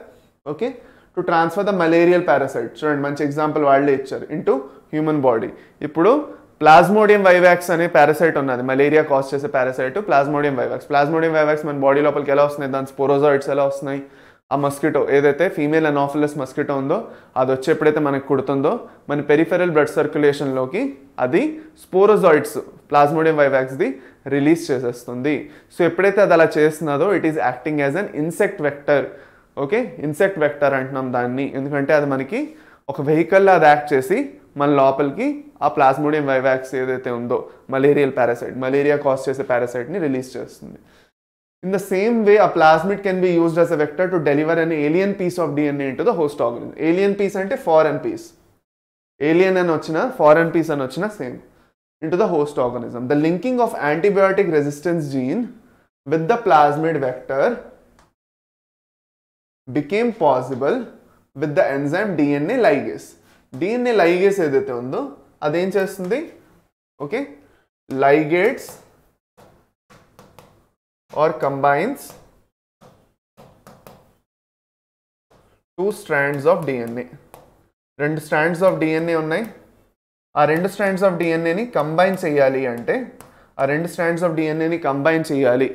A: okay to transfer the malarial parasite చూడండి మంచి ఎగ్జాంపుల్ వాళ్ళే ఇచ్చారు ఇంటూ హ్యూమన్ బాడీ ఇప్పుడు ప్లాస్మోడియం వైవాక్స్ అనే పారాసైట్ ఉన్నది మలేరియా కాస్ చేసే parasite Plasmodium vivax Plasmodium vivax మన body లోపలికి ఎలా వస్తున్నాయి దాని స్పోరోజాయిడ్స్ ఎలా వస్తున్నాయి ఆ మస్కిటో ఏదైతే ఫీమేల్ అనాఫిలస్ మస్కిటో ఉందో అది వచ్చి ఎప్పుడైతే మనకు కుడుతుందో మన పెరిఫెరల్ బ్లడ్ సర్క్యులేషన్లోకి అది స్పోరోజాయిడ్స్ ప్లాస్మోడియం వైవాక్స్ది రిలీజ్ చేసేస్తుంది సో ఎప్పుడైతే అది అలా చేస్తున్నదో it is acting as an insect vector okay insect vector అంటున్నాం దాన్ని ఎందుకంటే అది మనకి ఒక వెహికల్లో అది యాక్ట్ చేసి మన లోపలికి ఆ ప్లాస్మోడియం వైవాక్స్ ఏదైతే ఉందో మలేరియల్ పారాసైట్ మలేరియా కాస్ చేసే పారాసైట్ని రిలీజ్ చేస్తుంది In the same way, a plasmid can be used as a vector to deliver an alien piece of DNA into the host organism. Alien piece అంటే foreign piece. Alien అని వచ్చిన foreign piece అని వచ్చిన same. Into the host organism. The linking of antibiotic resistance gene with the plasmid vector became possible with the enzyme DNA ligase. DNA ligase ఏదైతే ఉందో అదేం చేస్తుంది okay ligates और combines two strands of DNA ரெண்டு strands of DNA ఉన్నాయి ఆ రెండు strands of DNA ని కంబైన్ చేయాలి అంటే ఆ రెండు స్ట్రాండ్స్ ఆఫ్ डीएनए ని కంబైన్ చేయాలి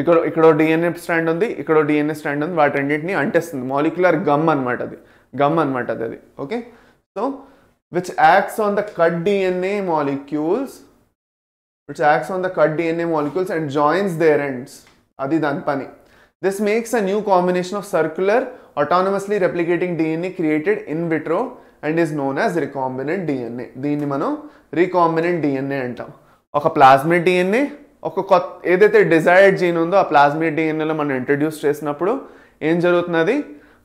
A: ఇక్కడ ఇక్కడ డీఎన్ఏ స్ట్రాండ్ ఉంది ఇక్కడ డీఎన్ఏ స్ట్రాండ్ ఉంది వాటి రెండింటిని అంటేస్తుంది మాలిక్యులర్ గమ్ అన్నమాట అది గమ్ అన్నమాట అది okay so which acts on the cut dna molecules which acts on the cut DNA molecules and joins their ends. Adi Danpani. This makes a new combination of circular, autonomously replicating DNA created in vitro and is known as recombinant DNA. దీన్ని మనం recombinant DNA అంటాం ఒక plasmid DNA ఒక కొత్త ఏదైతే desired gene ఉందో ఆ plasmid డిఎన్ఏలో మనం ఇంట్రడ్యూస్ చేసినప్పుడు ఏం జరుగుతున్నది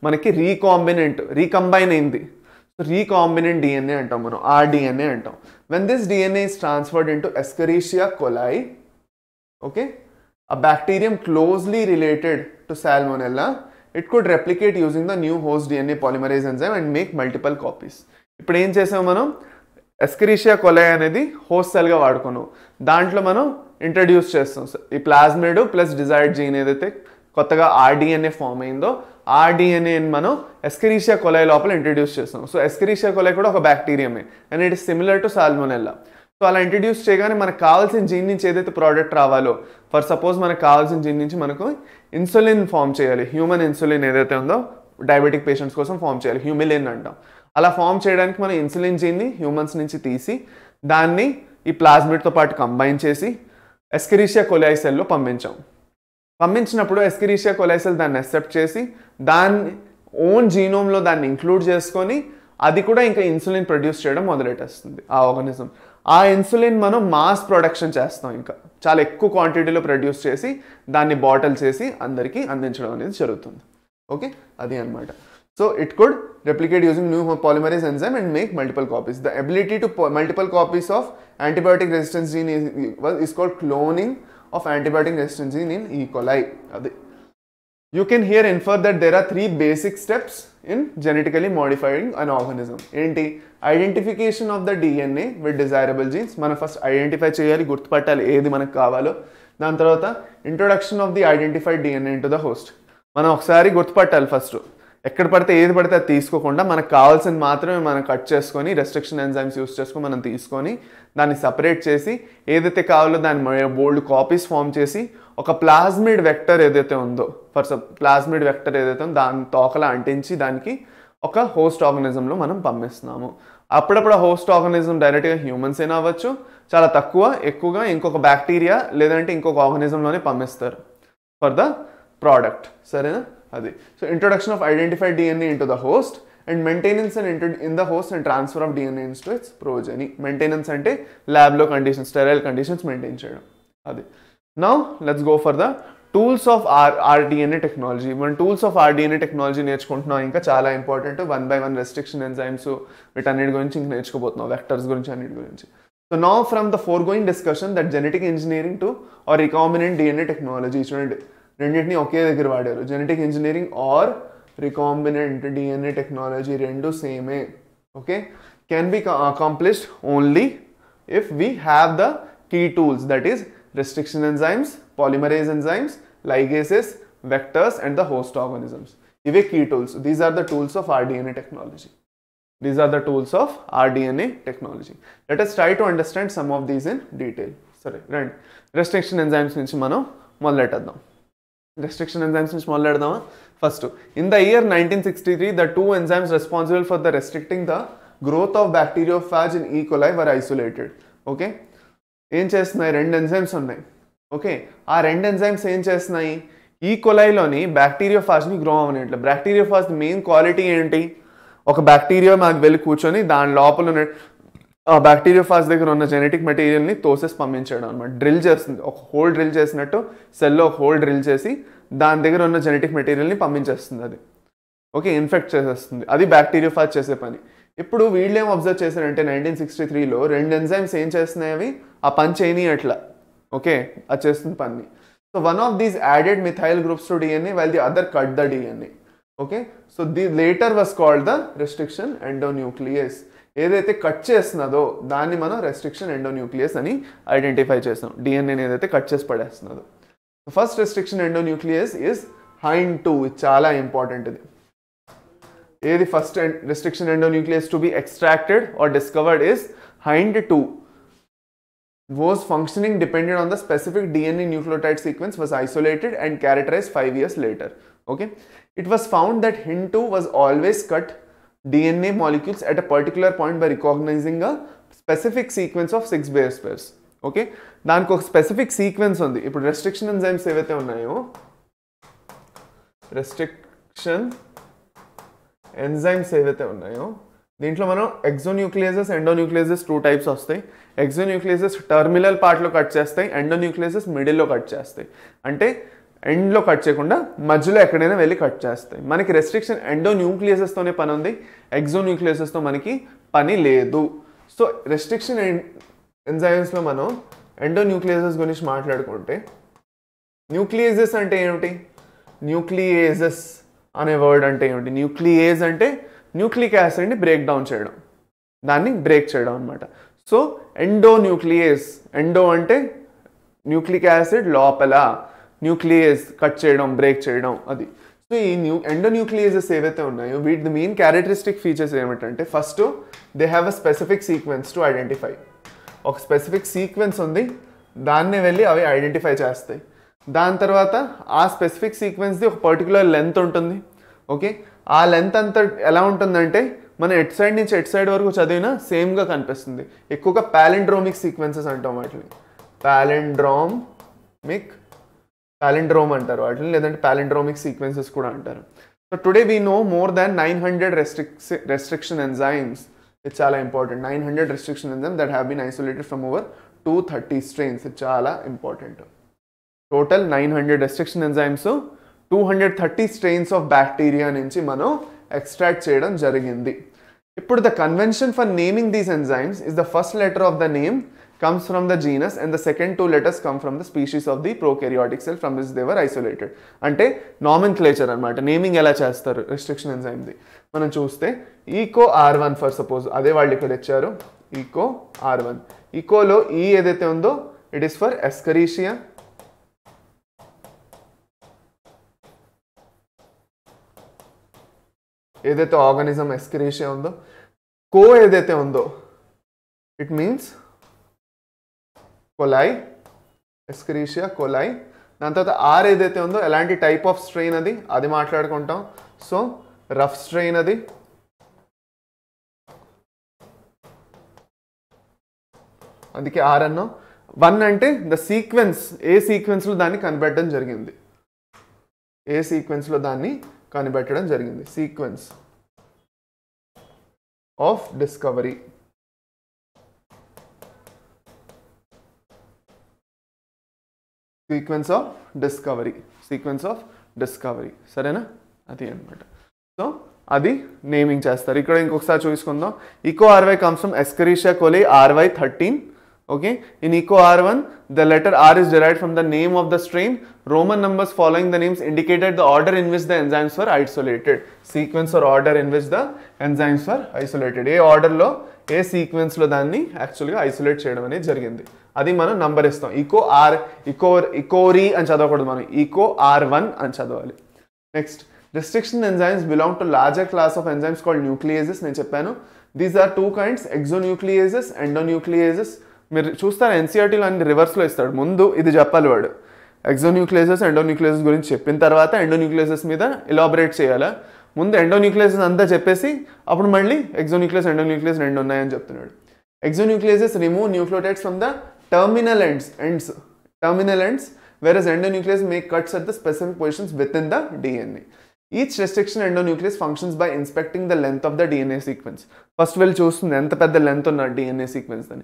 A: మనకి రీకాంబినెంట్ రీకంబైన్ అయింది రీకాంబినెంట్ డిఎన్ఏ అంటాం మనం ఆర్డిఎన్ఏ అంటాం when this DNA is transferred into Escherichia coli okay a bacterium closely related to salmonella it could replicate using the new host DNA polymerase enzyme and make multiple copies ఇప్పుడు ఏం చేసాం మనం ఎస్కరీషియా కొలాయి అనేది host సెల్గా వాడుకున్నాం దాంట్లో మనం introduce చేస్తాం ఈ plasmid plus desired gene ఏదైతే కొత్తగా ఆర్డిఎన్ఏ ఫామ్ అయిందో ఆర్డీఎన్ఏని మనం ఎస్కరీషియా కొలై లోపల ఇంట్రడ్యూస్ చేస్తాం సో ఎస్కరీషియా కొలై కూడా ఒక బ్యాక్టీరియమే and it is similar to Salmonella so అలా ఇంట్రడ్యూస్ చేయగానే మనకు కావాల్సిన జీన్ నుంచి ఏదైతే ప్రోడక్ట్ రావాలో ఫర్ సపోజ్ మనకు కావాల్సిన జీన్ నుంచి మనకు ఇన్సులిన్ ఫామ్ చేయాలి హ్యూమన్ ఇన్సులిన్ ఏదైతే ఉందో డయాబెటిక్ పేషెంట్స్ కోసం ఫామ్ చేయాలి హ్యూమిలిన్ అంటాం అలా ఫామ్ చేయడానికి మనం ఇన్సులిన్ జీన్ని హ్యూమన్స్ నుంచి తీసి దాన్ని ఈ ప్లాస్మిడ్తో పాటు కంబైన్ చేసి ఎస్కరీషియా కొలాయి సెల్లో పంపించాం పంపించినప్పుడు ఎస్కిరీషియా కొలైసల్ దాన్ని అక్సెప్ట్ చేసి దాన్ని ఓన్ జీనోమ్లో దాన్ని ఇంక్లూడ్ చేసుకొని అది కూడా ఇంకా ఇన్సులిన్ ప్రొడ్యూస్ చేయడం మొదలెట్టేస్తుంది ఆ ఆర్గనిజం ఆ ఇన్సులిన్ మనం మాస్ ప్రొడక్షన్ చేస్తాం ఇంకా చాలా ఎక్కువ క్వాంటిటీలో ప్రొడ్యూస్ చేసి దాన్ని బాటిల్ చేసి అందరికీ అందించడం అనేది జరుగుతుంది ఓకే అది అనమాట so it could replicate using new polymerase enzyme and make multiple copies the ability to multiple copies of antibiotic resistance gene is called cloning of antibiotic resistance in E coli అది you can hear infer that there are three basic steps in genetically modifying an organism ఏంటి identification of the DNA with desirable genes మనం first identify చేయాలి గుర్తుపట్టాలి ఏది మనకు కావాలో దాని తర్వాత introduction of the identified DNA into the host మనం ఒకసారి గుర్తుపట్టాలి ఫస్ట్ ఎక్కడ పడితే ఏది పడితే అది తీసుకోకుండా మనకు కావాల్సింది మాత్రమే మనం కట్ చేసుకొని రెస్ట్రిక్షన్ ఎంజైమ్స్ యూస్ చేసుకొని మనం తీసుకొని దాన్ని సపరేట్ చేసి ఏదైతే కావాలో దాని బోల్డ్ కాపీస్ ఫామ్ చేసి ఒక ప్లాస్మిడ్ వెక్టర్ ఏదైతే ఉందో ఫర్ ప్లాస్మిడ్ వెక్టర్ ఏదైతే ఉందో దాని తోకలా అంటించి దానికి ఒక హోస్ట్ ఆర్గనిజంలో మనం పంపిస్తున్నాము అప్పుడప్పుడు హోస్ట్ ఆర్గనిజం డైరెక్ట్గా హ్యూమన్స్ అయినా అవ్వచ్చు చాలా తక్కువ ఎక్కువగా ఇంకొక బ్యాక్టీరియా లేదంటే ఇంకొక ఆర్గనిజంలోనే పంపిస్తారు ఫర్ ద ప్రోడక్ట్ సరేనా అది so introduction of identified DNA into the host and maintenance and inter in the host and transfer of DNA into its progeny maintenance అంటే ల్యాబ్లో కండిషన్స్ స్టెరైల్ కండిషన్స్ మెయింటైన్ చేయడం అది now let's go for the tools of r rDNA technology మనం tools of rDNA technology నేర్చుకుంటున్నాం ఇంకా చాలా important one by one restriction enzymes వీటన్నిటి గురించి ఇంకా నేర్చుకోబోతున్నాం వెక్టర్స్ గురించి అన్నిటి గురించి so now from the foregoing discussion that genetic engineering to or recombinant DNA technology చూడండి రెండింటిని ఒకే దగ్గర వాడారు genetic engineering or recombinant DNA technology రెండు సేమే okay can be accomplished only if we have the key tools that is restriction enzymes polymerase enzymes ligases vectors and the host organisms. These key tools. These are the tools of rDNA technology. These are the tools of rDNA technology. Let us try to understand some of these in detail. Sorry, right. Restriction enzymes నుంచి మనం మొదలెట్టద్దాం restriction enzymes నుంచి మొదలెడదామా first in the year nineteen sixty three the two enzymes responsible for the restricting the growth of bacteriophage in E coli were isolated okay ఏం చేస్తున్నాయి రెండు enzymes ఉన్నాయి okay ఆ రెండు ఎంజైమ్స్ ఏం చేస్తున్నాయి ఈ కొలైలోని బ్యాక్టీరియో ఫాస్ట్ని గ్రో అవనట్లు బ్యాక్టీరియో ఫాస్ట్ మెయిన్ క్వాలిటీ ఏంటి ఒక బ్యాక్టీరియా మాకు వెళ్ళి కూర్చొని దాని లోపల ఉన్న ఆ ఫాస్ దగ్గర ఉన్న జెనెటిక్ మెటీరియల్ని తోసేసి పంపించడం అనమాట డ్రిల్ చేస్తుంది ఒక హోల్ డ్రిల్ చేసినట్టు సెల్లో ఒక హోల్ డ్రిల్ చేసి దాని దగ్గర ఉన్న జెనెటిక్ మెటీరియల్ని పంపించేస్తుంది అది ఓకే ఇన్ఫెక్ట్ చేసేస్తుంది అది బ్యాక్టీరియా ఫాస్ చేసే పని ఇప్పుడు వీళ్ళేం అబ్జర్వ్ చేశారంటే నైన్టీన్ సిక్స్టీ త్రీలో రెండు ఎంజైమ్స్ ఏం చేస్తున్నాయి ఆ పని చేయని అట్లా ఓకే అది చేస్తుంది పని so one of these added methyl groups to DNA well the other cut the DNA okay so the later was called the restriction endonuclease ఏదైతే కట్ చేస్తున్నదో దాన్ని మనం రెస్ట్రిక్షన్ ఎండోన్యూక్లియస్ అని ఐడెంటిఫై చేస్తాం డిఎన్ఏని ఏదైతే కట్ చేసి పడేస్తున్నదో first restriction endonuclease is Hind two చాలా ఇంపార్టెంట్ ఇది ఏది first restriction endonuclease to be extracted or discovered is Hind two functioning depended on the specific DNA nucleotide sequence was isolated and characterize five years later okay it It found that Hin two was always cut DNA molecules at a particular point by recognizing a specific sequence of six base pairs. Okay దానికి ఒక specific sequence ఉంది ఇప్పుడు restriction enzymes ఏవైతే ఉన్నాయో restriction enzymes ఏవైతే ఉన్నాయో దీంట్లో మనం ఎగ్జోన్యూక్లియజెస్ ఎండోన్యూక్లియజెస్ టూ టైప్స్ వస్తాయి ఎగ్జోన్యూక్లియజెస్ టర్మినల్ పార్ట్లో కట్ చేస్తాయి ఎండోన్యూక్లియజెస్ మిడిల్లో కట్ చేస్తాయి అంటే ఎండ్లో కట్ చేయకుండా మధ్యలో ఎక్కడైనా వెళ్ళి కట్ చేస్తాయి మనకి రెస్ట్రిక్షన్ ఎండో న్యూక్లియసెస్తోనే పని ఉంది ఎగ్జో న్యూక్లియసెస్తో మనకి పని లేదు సో రెస్ట్రిక్షన్ ఎంజైమ్స్లో మనం ఎండో న్యూక్లియసెస్ గురించి మాట్లాడుకుంటే న్యూక్లియేజెస్ అంటే ఏమిటి న్యూక్లియేజెస్ అనే వర్డ్ అంటే ఏమిటి న్యూక్లియేజ్ అంటే న్యూక్లిక్ యాసిడ్ని బ్రేక్ డౌన్ చేయడం దాన్ని బ్రేక్ చేయడం అనమాట సో ఎండో న్యూక్లియేస్ ఎండో అంటే న్యూక్లిక్ యాసిడ్ లోపల న్యూక్లియస్ కట్ చేయడం బ్రేక్ చేయడం అది సో ఈ న్యూ న్యూక్లియజెస్ ఏవైతే ఉన్నాయో వీటి మెయిన్ క్యారెక్టరిస్టిక్ ఫీచర్స్ ఏమిటంటే first they have a specific sequence to identify ఒక స్పెసిఫిక్ సీక్వెన్స్ ఉంది దాన్నే వెళ్ళి అవి ఐడెంటిఫై చేస్తాయి దాని తర్వాత ఆ స్పెసిఫిక్ సీక్వెన్స్ది ఒక పర్టికులర్ లెంత్ ఉంటుంది ఓకే ఆ లెంత్ అంతా ఎలా ఉంటుందంటే మనం ఎట్ సైడ్ నుంచి ఎట్ సైడ్ వరకు చదివినా సేమ్గా కనిపిస్తుంది ఎక్కువగా ప్యాలెండ్రోమిక్ సీక్వెన్సెస్ అంటాం వాటిని ప్యాలెండ్రోమిక్ ప్యాలెండ్రోమ్ అంటారు వాటిని లేదంటే ప్యాలెండ్రోమిక్ సీక్వెన్సెస్ కూడా అంటారు so today we know more than nine hundred restricts restriction enzymes it చాలా important nine hundred restriction enzyme that have been isolated from over two thirty strains చాలా important total nine hundred restriction enzymes two hundred thirty strains of bacteria నుంచి మనం extract చేయడం జరిగింది ఇప్పుడు the convention for naming these enzymes is the first letter of the name comes from the genus and the second two letters come from the species of the prokaryotic cell from which they were isolated అంటే నామన్ అనమాట naming ఎలా చేస్తారు restriction ఎంజైమ్ది మనం చూస్తే Eco R one for suppose అదే వాళ్ళు ఇక్కడ ఇచ్చారు ఈకో ఆర్ వన్ ఈకోలో ఈ ఏదైతే ఉందో ఇట్ ఈస్ ఫర్ ఎస్కరీషియా ఏదైతే ఆర్గానిజం ఎస్కరీషియా ఉందో కో ఏదైతే ఉందో ఇట్ మీన్స్ కొలాయి ఎస్క్రీషియా కొలాయి దాని తర్వాత ఆర్ ఏదైతే ఉందో ఎలాంటి టైప్ ఆఫ్ స్ట్రెయిన్ అది అది మాట్లాడుకుంటాం సో రఫ్ స్ట్రెయిన్ అది అందుకే ఆర్ అన్నో వన్ అంటే ద సీక్వెన్స్ ఏ సీక్వెన్స్లో దాన్ని కనిపెట్టడం జరిగింది ఏ సీక్వెన్స్లో దాన్ని కనిపెట్టడం జరిగింది sequence of discovery sequence of discovery sequence of discovery సరేనా అది అనమాట సో అది నేమింగ్ చేస్తారు ఇక్కడ ఇంకొకసారి చూసుకుందాం Eco R Y comes from Escherichia R R Y thirteen okay in Eco R one the letter R is derived from the name of the strain Roman numbers following the names indicated the order in which the enzymes for isolated sequence or order in which the enzymes for isolated ఏ ఆర్డర్లో ఏ సీక్వెన్స్లో దాన్ని యాక్చువల్గా isolate చేయడం అనేది జరిగింది అది మనం నంబర్ ఇస్తాం ఈకో ఆర్ ఇకో ఇకోరీ అని చదవకూడదు మనం ఈకో ఆర్ వన్ అని చదవాలి next restriction enzymes belong to larger class of enzymes call nucleases నేను చెప్పాను these are two kinds exonucleases endonucleases మీరు చూస్తారు e ఎన్సీఆర్టీలో అన్ని రివర్స్లో ఇస్తాడు ముందు ఇది చెప్పాలి వాడు ఎగ్జోన్యూక్లియేజెస్ ఎండోన్యూక్లియేజెస్ గురించి చెప్పిన తర్వాత ఎండోన్యూక్లియేజెస్ మీద ఎలాబరేట్ చేయాలా ముందు ఎండోన్యూక్లియేజెస్ అంతా చెప్పేసి అప్పుడు మళ్ళీ ఎగ్జోన్యూక్లియస్ ఎండోన్యూక్లియస్ రెండు ఉన్నాయని చెప్తున్నాడు exonucleases remove nucleotides from the terminal ends, ends, terminal ends, whereas endonucleases make cuts at the specific positions within the DNA. Each restriction endonuclease functions by inspecting the length of the DNA sequence. First, we'll choose the length of the DNA sequence. Then,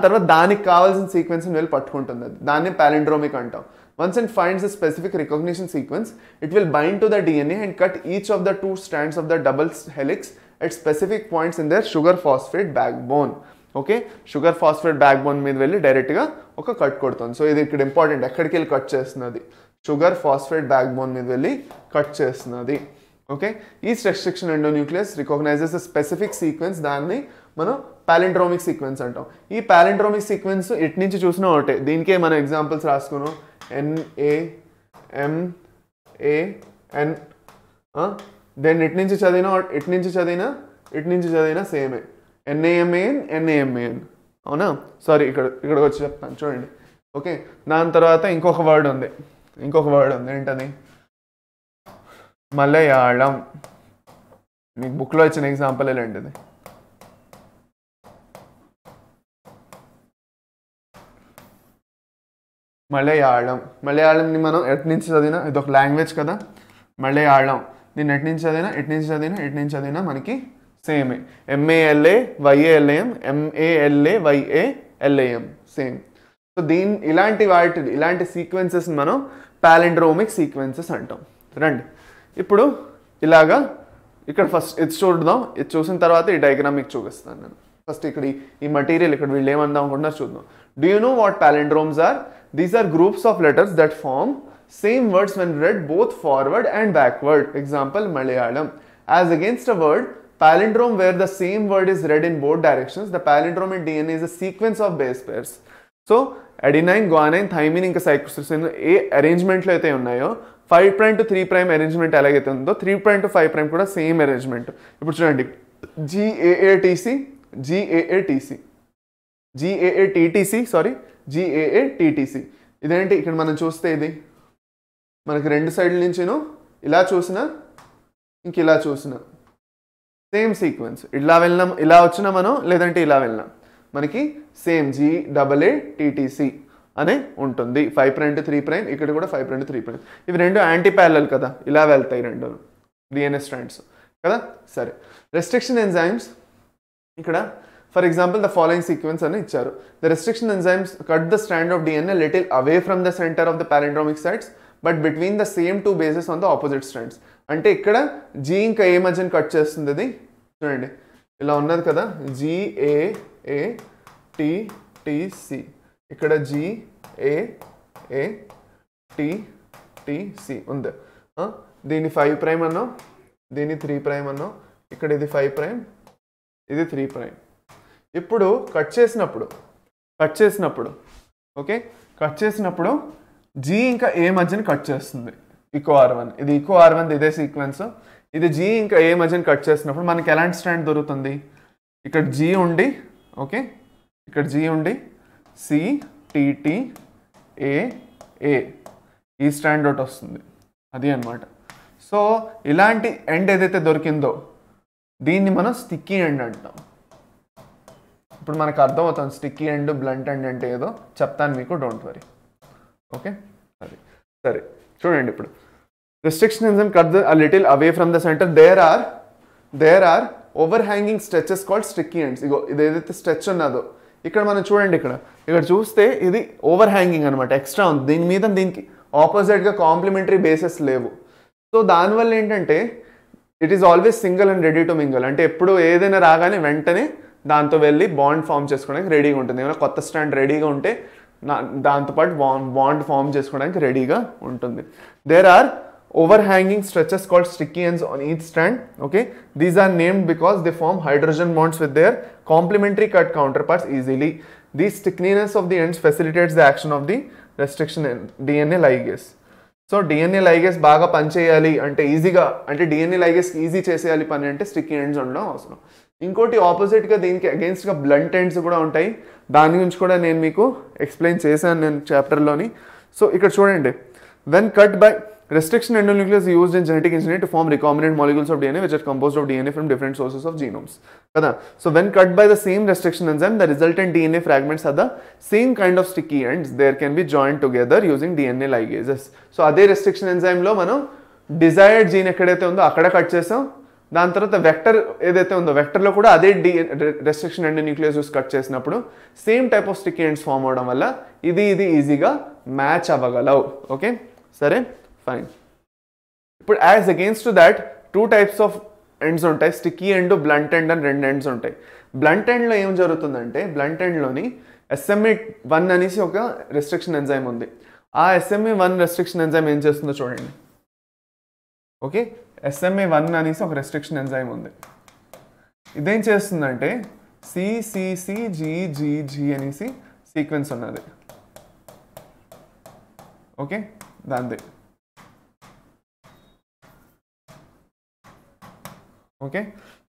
A: the length of sequence will be cut. The palindrome Once it finds a specific recognition sequence, it will bind to the DNA and cut each of the two strands of the double helix at specific points in their sugar phosphate backbone. Okay sugar phosphate backbone మీద వెళ్ళి డైరెక్ట్గా ఒక cut కొడుతుంది so ఇది ఇక్కడ important ఎక్కడికి వెళ్ళి cut చేస్తున్నది షుగర్ ఫాస్ఫేట్ బ్యాక్ బోన్ మీద వెళ్ళి కట్ చేస్తున్నది ఓకే ఈ restriction endonuclease recognizes specific sequence దాన్ని మనం ప్యాలెంట్రోమిక్ సీక్వెన్స్ అంటాం ఈ పాలెంట్రోమిక్ సీక్వెన్స్ ఎటు నుంచి చూసినా ఒకటే దీనికే మనం ఎగ్జాంపుల్స్ రాసుకున్నాం ఎన్ఏ ఎంఏఎన్ దెన్ ఇటు నుంచి చదివినా ఇటు నుంచి చదివినా ఇటు నుంచి చదివినా సేమే ఎన్ఏఎంఏఎన్ ఎన్ఏఎంఏఎన్ అవునా సారీ ఇక్కడ ఇక్కడికి వచ్చి చెప్తాను చూడండి ఓకే దాని తర్వాత ఇంకొక వర్డ్ ఉంది ఇంకొక వర్డ్ ఉంది ఏంటని మలయాళం మీకు బుక్లో ఇచ్చిన ఎగ్జాంపుల్ ఏంటిది మలయాళం మలయాళంని మనం ఎట్ నుంచి చదివినా ఇదొక లాంగ్వేజ్ కదా మలయాళం దీన్ని ఎట్నుంచి నుంచి చదివినా ఎట్నుంచి నుంచి చదివినా ఎట్నుంచి నుంచి చదివినా మనకి సేమే ఎంఏఎల్ఏ వైఏఎల్ఏఎం ఎంఏఎల్ఏ వైఏఎల్ఏఎం సేమ్ సో దీని ఇలాంటి వాటి ఇలాంటి సీక్వెన్సెస్ మనం ప్యాలెండ్రోమిక్ సీక్వెన్సెస్ అంటాం రండి ఇప్పుడు ఇలాగా ఇక్కడ ఫస్ట్ ఇది చూద్దాం ఇది చూసిన తర్వాత ఈ డయాగ్రామ్ మీకు చూపిస్తాను నేను ఫస్ట్ ఇక్కడ ఈ మటీరియల్ ఇక్కడ వీళ్ళు ఏమందాం అనుకుంటున్నారు చూద్దాం do you know what palindromes are these are groups of letters that form same words when read both forward and backward example Malayalam as against a word Palindrome where the same word is read in both directions. The palindrome in DNA is a sequence of base pairs. So adenine guanine thymine ఇంకా cytosine ఏ అరేంజ్మెంట్లో అయితే ఉన్నాయో five prime to three prime arrangement ఎలాగైతే ఉందో three prime to five prime కూడా same arrangement ఇప్పుడు చూడండి G A A T C G A A T C G A A T T C sorry G A A T T C ఇదేంటి ఇక్కడ మనం చూస్తే ఇది మనకి రెండు సైడ్ల నుంచిను ఇలా చూసిన ఇంక ఇలా చూసినా సేమ్ సీక్వెన్స్ ఇలా వెళ్ళినాం ఇలా వచ్చినా మనం లేదంటే ఇలా వెళ్ళినాం మనకి same G double A T T C అనే ఉంటుంది five prime to three prime ఇక్కడ కూడా five prime to three prime ఇవి రెండు యాంటీ ప్యాలల్ కదా ఇలా వెళ్తాయి రెండు డిఎన్ఏ స్ట్రాండ్స్ కదా సరే రెస్ట్రిక్షన్ ఎంజైమ్స్ ఇక్కడ for example the following sequence అని ఇచ్చారు the restriction enzymes cut the strand of DNA little away from the centre of the palindromic sites but between the same two bases on the opposite strands అంటే ఇక్కడ G ఇంకా A మధ్యన cut చేస్తుంది అది చూడండి ఇలా ఉన్నది కదా జిఏఏ టిసి ఇక్కడ జిఏఏ టిసి ఉంది దీని ఫైవ్ ప్రైమ్ అన్నాం దీని త్రీ ప్రైమ్ అన్నాం ఇక్కడ ఇది ఫైవ్ ప్రైమ్ ఇది త్రీ ప్రైమ్ ఇప్పుడు కట్ చేసినప్పుడు కట్ చేసినప్పుడు ఓకే కట్ చేసినప్పుడు జీ ఇంకా ఏ మధ్యన కట్ చేస్తుంది ఇకో ఆర్ వన్ ఇది ఇకో ఆర్ వన్ ఇదే సీక్వెన్స్ ఇది జీ ఇంకా ఏ మధ్యని కట్ చేసినప్పుడు మనకి ఎలాంటి స్ట్రాండ్ దొరుకుతుంది ఇక్కడ జీ ఉండి ఓకే ఇక్కడ జీ ఉండి సి టీటీ ఏ ఏ ఈ స్టాండ్ ఒకటి వస్తుంది అది అనమాట సో ఇలాంటి ఎండ్ ఏదైతే దొరికిందో దీన్ని మనం స్టిక్కీ ఎండ్ అంటాం ఇప్పుడు మనకు అర్థమవుతుంది స్టిక్కీ ఎండ్ బ్లంట్ ఎండ్ అంటే ఏదో చెప్తాను మీకు డోంట్ వరీ ఓకే అది సరే చూడండి ఇప్పుడు restrictionism cut the, little away from the centre there are there are overhanging stretches called sticky ends. ఇగో ఇది ఏదైతే స్ట్రెచ్ ఉన్నదో ఇక్కడ మనం చూడండి ఇక్కడ ఇక్కడ చూస్తే ఇది ఓవర్ హ్యాంగింగ్ అనమాట ఎక్స్ట్రా ఉంది దీని మీద దీనికి ఆపోజిట్గా కాంప్లిమెంటరీ బేసెస్ లేవు సో దానివల్ల ఏంటంటే it is always single and ready to mingle అంటే ఎప్పుడు ఏదైనా రాగానే వెంటనే దాంతో వెళ్ళి బాండ్ ఫామ్ చేసుకోవడానికి రెడీగా ఉంటుంది ఏమైనా కొత్త స్టాండ్ రెడీగా ఉంటే దాంతోపాటు బాండ్ బాండ్ ఫామ్ చేసుకోవడానికి రెడీగా ఉంటుంది there are overhanging stretches called sticky ends on each strand okay these are named because they form hydrogen bonds with their complementary cut counterparts easily these stickiness of the ends facilitates the action of the restriction dna ligase సో DNA ligase బాగా పనిచేయాలి అంటే ఈజీగా అంటే DNA ligase easy చేసేయాలి పని అంటే sticky ends ఉండడం అవసరం ఇంకోటి ఆపోజిట్గా దీనికి అగెన్స్ట్గా బ్లంట్ ఎండ్స్ కూడా ఉంటాయి దాని గురించి కూడా నేను మీకు ఎక్స్ప్లెయిన్ చేశాను నేను చాప్టర్లోని సో ఇక్కడ చూడండి when cut by Restriction endonuclease is used in genetic engineering to form recombinant molecules of DNA which are composed of DNA from different sources of genomes. So when cut by the same restriction enzyme, the resultant DNA fragments are the same kind of sticky ends. There can be joined together using DNA ligases. So అదే restriction enzyme లో మనం desired gene ఎక్కడైతే ఉందో అక్కడ cut చేసాం దాని తర్వాత vector ఏదైతే ఉందో వెక్టర్లో కూడా అదే the restriction endonuclease cut చేసినప్పుడు same type of sticky ends form అవడం వల్ల ఇది ఇది ఈజీగా మ్యాచ్ అవ్వగలవు ఓకే సరే ఫైన్ ఇప్పుడు as against that two types of ends ఉంటాయి స్టిక్కీ ఎండ్ బ్లంట్ ఎండ్ అని రెండు ఎండ్స్ ఉంటాయి బ్లంట్ ఎండ్లో ఏం జరుగుతుందంటే బ్లంట్ ఎండ్లోని ఎస్ఎంఏ వన్ అనేసి ఒక రెస్ట్రిక్షన్ ఎంజైమ్ ఉంది ఆ ఎస్ఎంఏ వన్ రెస్ట్రిక్షన్ ఎంజైమ్ ఏం చేస్తుందో చూడండి ఓకే ఎస్ఎంఏ వన్ అనేసి ఒక రెస్ట్రిక్షన్ ఎంజైమ్ ఉంది ఇదేం చేస్తుందంటే సిసిసిజిజిజి అనేసి సీక్వెన్స్ ఉన్నది ఓకే దాంది ఓకే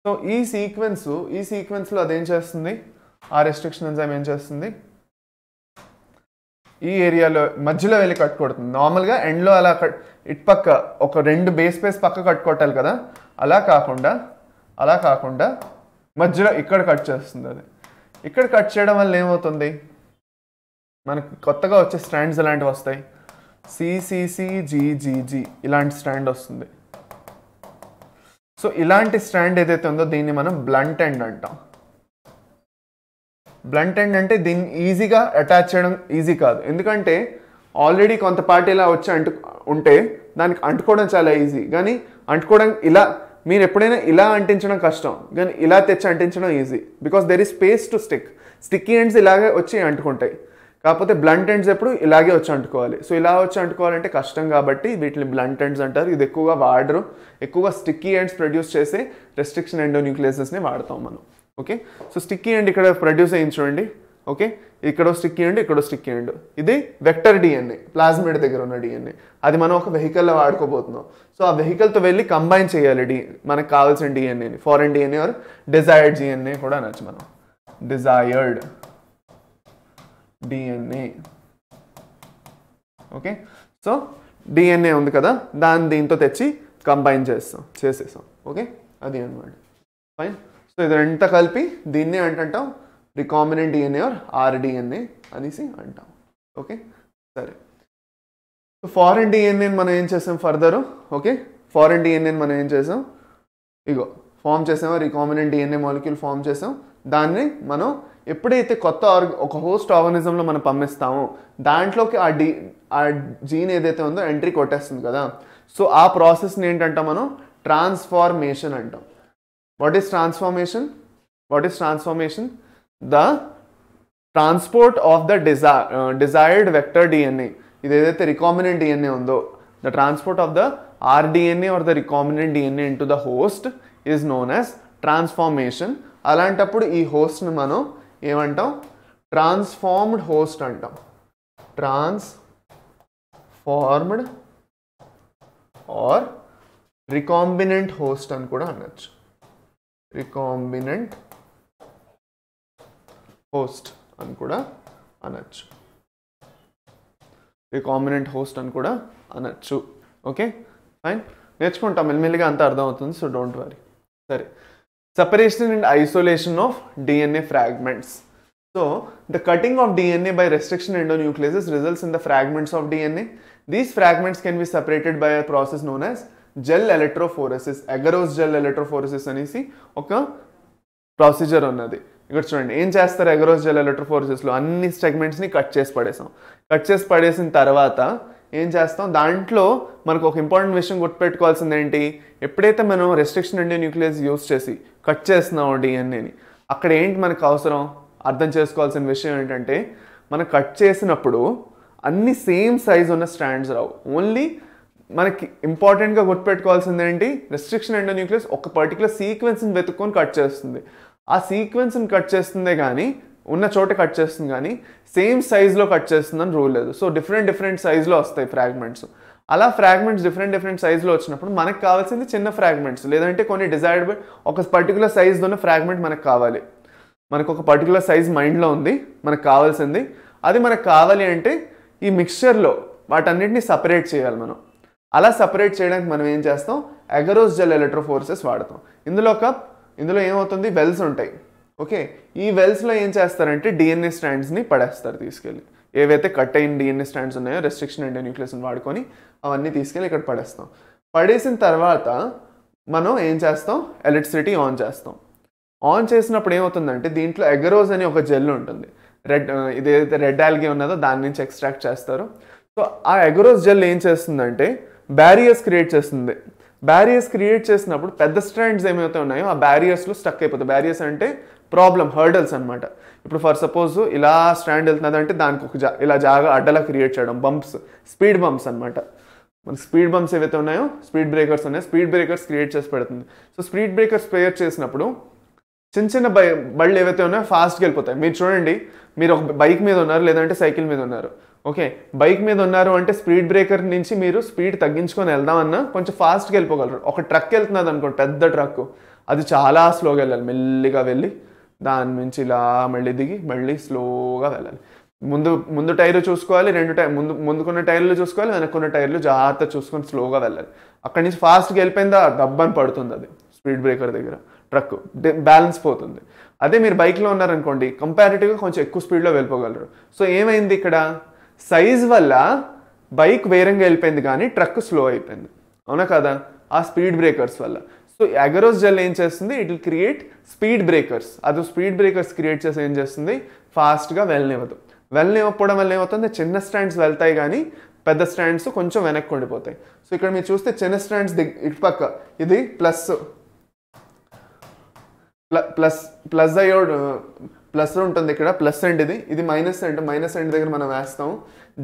A: సో ఈ సీక్వెన్స్ ఈ సీక్వెన్స్లో అదేం చేస్తుంది ఆ రెస్ట్రిక్షన్ ఎంజైమ్ ఏం చేస్తుంది ఈ ఏరియాలో మధ్యలో వెళ్ళి కట్ కొడుతుంది నార్మల్గా ఎండ్లో అలా కట్ ఇటు పక్క ఒక రెండు బేస్ పేస్ పక్క కట్ కొట్టాలి కదా అలా కాకుండా అలా కాకుండా మధ్యలో ఇక్కడ కట్ చేస్తుంది అది ఇక్కడ కట్ చేయడం వల్ల ఏమవుతుంది మనకు కొత్తగా వచ్చే స్టాండ్స్ ఇలాంటివి వస్తాయి సిసిసి జీజీజీ ఇలాంటి స్టాండ్ వస్తుంది సో ఇలాంటి స్టాండ్ ఏదైతే ఉందో దీన్ని మనం బ్లంట్ ఎండ్ అంటాం బ్లంట్ ఎండ్ అంటే దీన్ని ఈజీగా అటాచ్ చేయడం ఈజీ కాదు ఎందుకంటే ఆల్రెడీ కొంత ఇలా వచ్చి అంటు ఉంటే దానికి అంటుకోవడం చాలా ఈజీ కానీ అంటుకోవడం ఇలా మీరు ఎప్పుడైనా ఇలా అంటించడం కష్టం కానీ ఇలా తెచ్చి అంటించడం easy because there is space to stick sticky ends ఇలాగే వచ్చి అంటుకుంటాయి కాకపోతే బ్లంట్ ఎండ్స్ ఎప్పుడు ఇలాగే వచ్చి అంటుకోవాలి సో ఇలా వచ్చి అంటుకోవాలంటే కష్టం కాబట్టి వీటిని బ్లంట్ ఎండ్స్ అంటారు ఇది ఎక్కువగా వాడరు ఎక్కువగా స్టిక్కీ ఎండ్స్ ప్రొడ్యూస్ చేసే రెస్ట్రిక్షన్ ఎండోన్యూక్లియసెస్ని వాడతాం మనం ఓకే సో స్టిక్కీ ఎండ్ ఇక్కడ ప్రొడ్యూస్ అయ్యి చూడండి ఓకే ఇక్కడో స్టిక్కీ ఎండ్ ఇక్కడో స్టిక్కీ ఎండ్ ఇది వెక్టర్ డిఎన్ఏ ప్లాస్మిడ్ దగ్గర ఉన్న డిఎన్ఏ అది మనం ఒక వెహికల్లో వాడుకోబోతున్నాం సో ఆ వెహికల్తో వెళ్ళి కంబైన్ చేయాలి డి మనకు కావాల్సిన డిఎన్ఏని foreign DNA or desired DNA కూడా అనొచ్చు మనం desired DNA okay so DNA ఉంది కదా దాన్ని దీంతో తెచ్చి కంబైన్ చేస్తాం చేసేసాం ఓకే అది అనమాట ఫైన్ సో ఇది ఎంత కలిపి దీన్నే అంటుంటాం రికామినెంట్ డిఎన్ఏ ఆర్ ఆర్డిఎన్ఏ అనేసి అంటాం ఓకే సరే సో ఫారెన్ డిఎన్ఏని మనం ఏం చేసాం ఫర్దర్ ఓకే ఫారెన్ డిఎన్ఏని మనం ఏం చేసాం ఇగో ఫామ్ చేసాము రికామినెంట్ డిఎన్ఏ మాలిక్యూల్ ఫామ్ చేసాం దాన్ని మనం ఎప్పుడైతే కొత్త ఆర్గ ఒక హోస్ట్ ఆర్గనిజంలో మనం పంపిస్తామో దాంట్లోకి ఆ డీ ఆ జీన్ ఏదైతే ఉందో ఎంట్రీ కొట్టేస్తుంది కదా సో ఆ ప్రాసెస్ని ఏంటంటాం మనం ట్రాన్స్ఫార్మేషన్ అంటాం what is transformation what is transformation the transport of the డిజా డిజైర్డ్ వెక్టర్ డిఎన్ఏ ఇది ఏదైతే రికామినెంట్ డిఎన్ఏ ఉందో the transport of the R D N A or the recombinant DNA into the host is known as transformation అలాంటప్పుడు ఈ హోస్ట్ని మనం ఏమంటాం transformed host అంటాం transformed or recombinant host అని కూడా అనొచ్చు రికాంబినెంట్ హోస్ట్ అని కూడా అనొచ్చు రికాంబినెంట్ హోస్ట్ అని కూడా అనొచ్చు ఓకే ఫైన్ నేర్చుకుంటాం మెల్లిమెల్లిగా అంతా అర్థమవుతుంది సో డోంట్ వరీ సరే separation and isolation of DNA fragments. So, the cutting of DNA by restriction endonucleases results in the fragments of DNA. These fragments can be separated by a process known as gel electrophoresis agarose gel electrophoresis అనేసి ఒక procedure ఉన్నది ఇక్కడ చూడండి ఏం చేస్తారు ఎగరోస్ gel ఎలక్ట్రోఫోరసిస్లో అన్ని సెగ్మెంట్స్ని cut చేసి పడేసాం cut చేసి పడేసిన తర్వాత ఏం చేస్తాం దాంట్లో మనకు ఒక ఇంపార్టెంట్ విషయం గుర్తుపెట్టుకోవాల్సింది ఏంటి ఎప్పుడైతే మనం రెస్ట్రిక్షన్ అండి న్యూక్లియస్ యూస్ చేసి కట్ చేస్తున్నాం డిఎన్ఏని అక్కడ ఏంటి మనకు అవసరం అర్థం చేసుకోవాల్సిన విషయం ఏంటంటే మనం కట్ చేసినప్పుడు అన్ని సేమ్ సైజ్ ఉన్న స్టాండ్స్ రావు ఓన్లీ మనకి ఇంపార్టెంట్గా గుర్తుపెట్టుకోవాల్సింది ఏంటి రెస్ట్రిక్షన్ అండ్ న్యూక్లియస్ ఒక పర్టికులర్ సీక్వెన్స్ని వెతుక్కొని కట్ చేస్తుంది ఆ సీక్వెన్స్ని కట్ చేస్తుందే కానీ ఉన్న చోట కట్ చేస్తుంది కానీ సేమ్ సైజ్లో కట్ చేస్తుందని రూల్ లేదు సో డిఫరెంట్ డిఫరెంట్ సైజ్లో వస్తాయి ఫ్రాగ్మెంట్స్ అలా ఫ్రాగ్మెంట్స్ డిఫరెంట్ డిఫరెంట్ సైజులో వచ్చినప్పుడు మనకు కావాల్సింది చిన్న ఫ్రాగ్మెంట్స్ లేదంటే కొన్ని డిజైర్డ్ ఒక పర్టికులర్ సైజ్లో ఉన్న ఫ్రాగ్మెంట్ మనకు కావాలి మనకు ఒక పర్టికులర్ సైజ్ మైండ్లో ఉంది మనకు కావాల్సింది అది మనకు కావాలి అంటే ఈ మిక్స్చర్లో వాటన్నిటిని సపరేట్ చేయాలి మనం అలా సపరేట్ చేయడానికి మనం ఏం చేస్తాం అగరోస్ జెల్ ఎలక్ట్రోఫోర్సెస్ వాడతాం ఇందులో ఒక ఇందులో ఏమవుతుంది వెల్స్ ఉంటాయి ఓకే ఈ వెల్స్లో ఏం చేస్తారంటే డిఎన్ఏ స్టాండ్స్ని పడేస్తారు తీసుకెళ్ళి ఏవైతే కట్ అయిన డిఎన్ఏ స్టాండ్స్ ఉన్నాయో రెస్ట్రిక్షన్ అండ్ న్యూక్లియస్ని వాడుకొని అవన్నీ తీసుకెళ్ళి ఇక్కడ పడేస్తాం పడేసిన తర్వాత మనం ఏం చేస్తాం ఎలక్ట్రిసిటీ ఆన్ చేస్తాం ఆన్ చేసినప్పుడు ఏమవుతుందంటే దీంట్లో ఎగరోజ్ అని ఒక జెల్ ఉంటుంది రెడ్ ఇదేదైతే రెడ్ ఆల్గే ఉన్నదో దాని నుంచి ఎక్స్ట్రాక్ట్ చేస్తారు సో ఆ ఎగరోజ్ జెల్ ఏం చేస్తుందంటే బ్యారియర్స్ క్రియేట్ చేస్తుంది బ్యారియర్స్ క్రియేట్ చేసినప్పుడు పెద్ద స్టాండ్స్ ఏమైతే ఉన్నాయో ఆ బ్యారియర్స్లో స్టక్ అయిపోతాయి బ్యారియర్స్ అంటే ప్రాబ్లం హర్డల్స్ అనమాట ఇప్పుడు ఫర్ సపోజ్ ఇలా స్టాండ్ వెళ్తున్నది అంటే దానికి ఒక జా ఇలా జాగా అడ్డలా క్రియేట్ చేయడం బంప్స్ స్పీడ్ బంప్స్ అనమాట మన స్పీడ్ బంప్స్ ఏవైతే ఉన్నాయో స్పీడ్ బ్రేకర్స్ ఉన్నాయో స్పీడ్ బ్రేకర్స్ క్రియేట్ చేసి పెడుతుంది సో స్పీడ్ బ్రేకర్స్ క్రియేట్ చేసినప్పుడు చిన్న చిన్న బై బళ్ళు ఏవైతే ఉన్నాయో ఫాస్ట్గా వెళ్ళిపోతాయి మీరు చూడండి మీరు ఒక బైక్ మీద ఉన్నారు లేదంటే సైకిల్ మీద ఉన్నారు ఓకే బైక్ మీద ఉన్నారు అంటే స్పీడ్ బ్రేకర్ నుంచి మీరు స్పీడ్ తగ్గించుకొని వెళ్దామన్నా కొంచెం ఫాస్ట్గా వెళ్ళిపోగలరు ఒక ట్రక్ వెళ్తున్నది అనుకోండి పెద్ద ట్రక్ అది చాలా స్లోగా వెళ్ళాలి మెల్లిగా వెళ్ళి దాని నుంచి ఇలా మళ్ళీ దిగి మళ్ళీ స్లోగా వెళ్ళాలి ముందు ముందు టైర్లు చూసుకోవాలి రెండు టైర్ ముందు ముందుకున్న టైర్లు చూసుకోవాలి వెనక్కున్న టైర్లు జాగ్రత్త చూసుకొని స్లోగా వెళ్ళాలి అక్కడి నుంచి ఫాస్ట్గా వెళ్ళిపోయిందా డబ్బని పడుతుంది అది స్పీడ్ బ్రేకర్ దగ్గర ట్రక్ బ్యాలెన్స్ పోతుంది అదే మీరు బైక్లో ఉన్నారనుకోండి కంపారిటివ్గా కొంచెం ఎక్కువ స్పీడ్లో వెళ్ళిపోగలరు సో ఏమైంది ఇక్కడ సైజ్ వల్ల బైక్ వేరంగా వెళ్ళిపోయింది కానీ ట్రక్ స్లో అయిపోయింది అవునా కదా ఆ స్పీడ్ బ్రేకర్స్ వల్ల సో అగరోస్ జెల్ ఏం చేస్తుంది it will create speed breakers అది స్పీడ్ బ్రేకర్స్ క్రియేట్ చేసి ఏం చేస్తుంది ఫాస్ట్గా వెళ్ళనివ్వదు వెళ్ళనివ్వకపోవడం వల్ల ఏమవుతుంది చిన్న స్టాండ్స్ వెళ్తాయి కానీ పెద్ద స్టాండ్స్ కొంచెం వెనక్కి ఉండిపోతాయి సో ఇక్కడ మీరు చూస్తే చిన్న స్టాండ్స్ ఇటు పక్క ఇది ప్లస్ ప్లస్ ప్లస్ అయ్యో ప్లస్ ఉంటుంది ఇక్కడ ప్లస్ అండ్ ఇది ఇది మైనస్ అండ్ మైనస్ అండ్ దగ్గర మనం వేస్తాం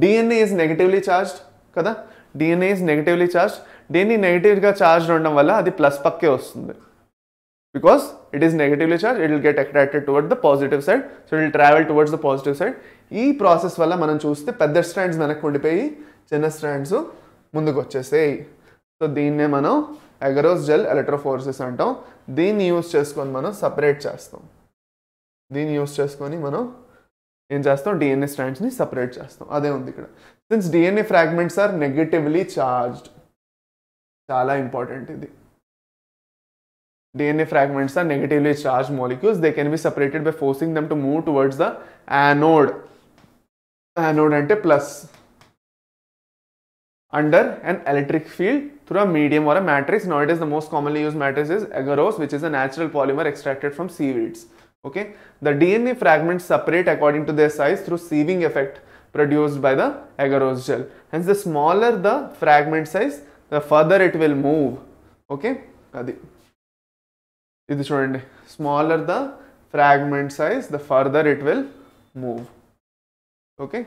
A: డిఎన్ఏ ఇస్ నెగిటివ్లీ చార్జ్డ్ కదా DNA is negatively charged DNA నెగిటివ్గా చార్జ్డ్ ఉండడం వల్ల అది ప్లస్ పక్కే వస్తుంది because it is negatively charge it will get attracted toward the positive side so it will travel towards the positive side ఈ process వల్ల మనం చూస్తే పెద్ద స్ట్రాండ్స్ వెనక్కి ఉండిపోయి చిన్న స్ట్రాండ్స్ ముందుకు వచ్చేసాయి సో దీన్నే మనం ఎగరోస్ జెల్ ఎలక్ట్రోఫోర్సెస్ అంటాం దీన్ని యూజ్ చేసుకొని మనం సపరేట్ చేస్తాం దీన్ని యూస్ చేసుకొని మనం ఏం చేస్తాం డిఎన్ఏ స్ట్రాండ్స్ని సపరేట్ చేస్తాం అదే ఉంది ఇక్కడ since DNA fragments are negatively charged చాలా ఇంపార్టెంట్ ఇది DNA fragments are negatively charged molecules. They can be separated by forcing them to move towards the anode. Anode ante plus under an electric field through a medium or a matrix. Nowadays, the most commonly used matrix is agarose, which is a natural polymer extracted from seaweeds okay the dna fragments separate according to their size through sieving effect produced by the agarose gel hence the smaller the fragment size the further it will move okay smaller the fragment size the further it will move okay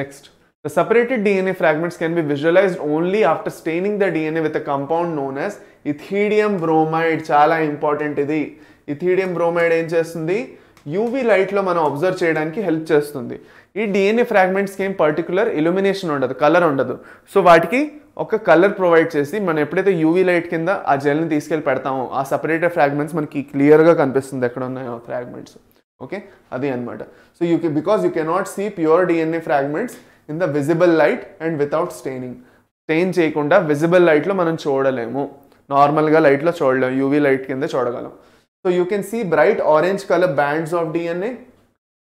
A: next the separated dna fragments can be visualized only after staining the dna with a compound known as ethidium bromide chala important idi ethidium bromide ఏం చేస్తుంది UV లైట్లో మనం observe చేయడానికి help చేస్తుంది ఈ DNA ఫ్రాగ్మెంట్స్కి ఏం particular illumination ఉండదు కలర్ ఉండదు సో వాటికి ఒక కలర్ ప్రొవైడ్ చేసి మనం ఎప్పుడైతే యూవీ లైట్ కింద ఆ జెల్ని తీసుకెళ్ళి పెడతామో ఆ సపరేటెడ్ ఫ్రాగ్మెంట్స్ మనకి క్లియర్గా కనిపిస్తుంది ఎక్కడ ఉన్నాయో ఫ్రాగ్మెంట్స్ ఓకే అది అనమాట సో యూ కె because you cannot see pure DNA fragments in the visible light and without staining stain చేయకుండా విజిబుల్ లైట్లో మనం చూడలేము నార్మల్గా లైట్లో చూడలేము యూవీ లైట్ కింద చూడగలం So you can see bright orange color bands of DNA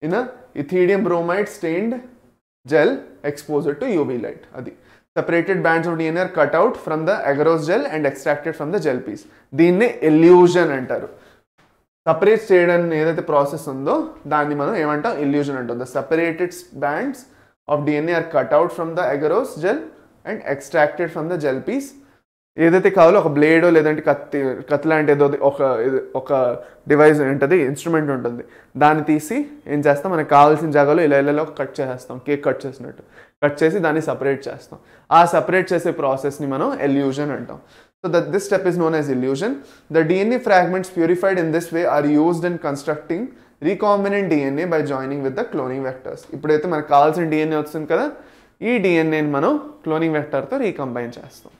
A: in a ethidium bromide stained gel exposed to UV light. Adi. Separated bands of DNA are cut out from the agarose gel and extracted from the gel piece. దీన్నే elution అంటారు separate చేయడం ఏదైతే process ఉందో దాన్ని మనం ఏమంటాం elution అంటాం the separated bands of DNA are cut out from the agarose gel and extracted from the gel piece ఏదైతే కావాలో ఒక బ్లేడో లేదంటే కత్తి కత్తి లాంటి ఏదో ఒక ఒక డివైస్ ఉంటుంది ఇన్స్ట్రుమెంట్ ఉంటుంది దాన్ని తీసి ఏం చేస్తాం మనకు కావాల్సిన జాగాలో ఇలా ఇలా కట్ చేసేస్తాం కేక్ కట్ చేసినట్టు కట్ చేసి దాన్ని సపరేట్ చేస్తాం ఆ సపరేట్ చేసే ప్రాసెస్ని మనం ఎల్యూజన్ అంటాం so that this step is known as elution the DNA fragments purified in this way are used in constructing recombinant DNA by joining with the cloning vectors ఇప్పుడైతే మనకు కావాల్సిన డిఎన్ఏ వస్తుంది కదా ఈ డిఎన్ఏని మనం క్లోనింగ్ వెక్టర్తో రీకంబైన్ చేస్తాం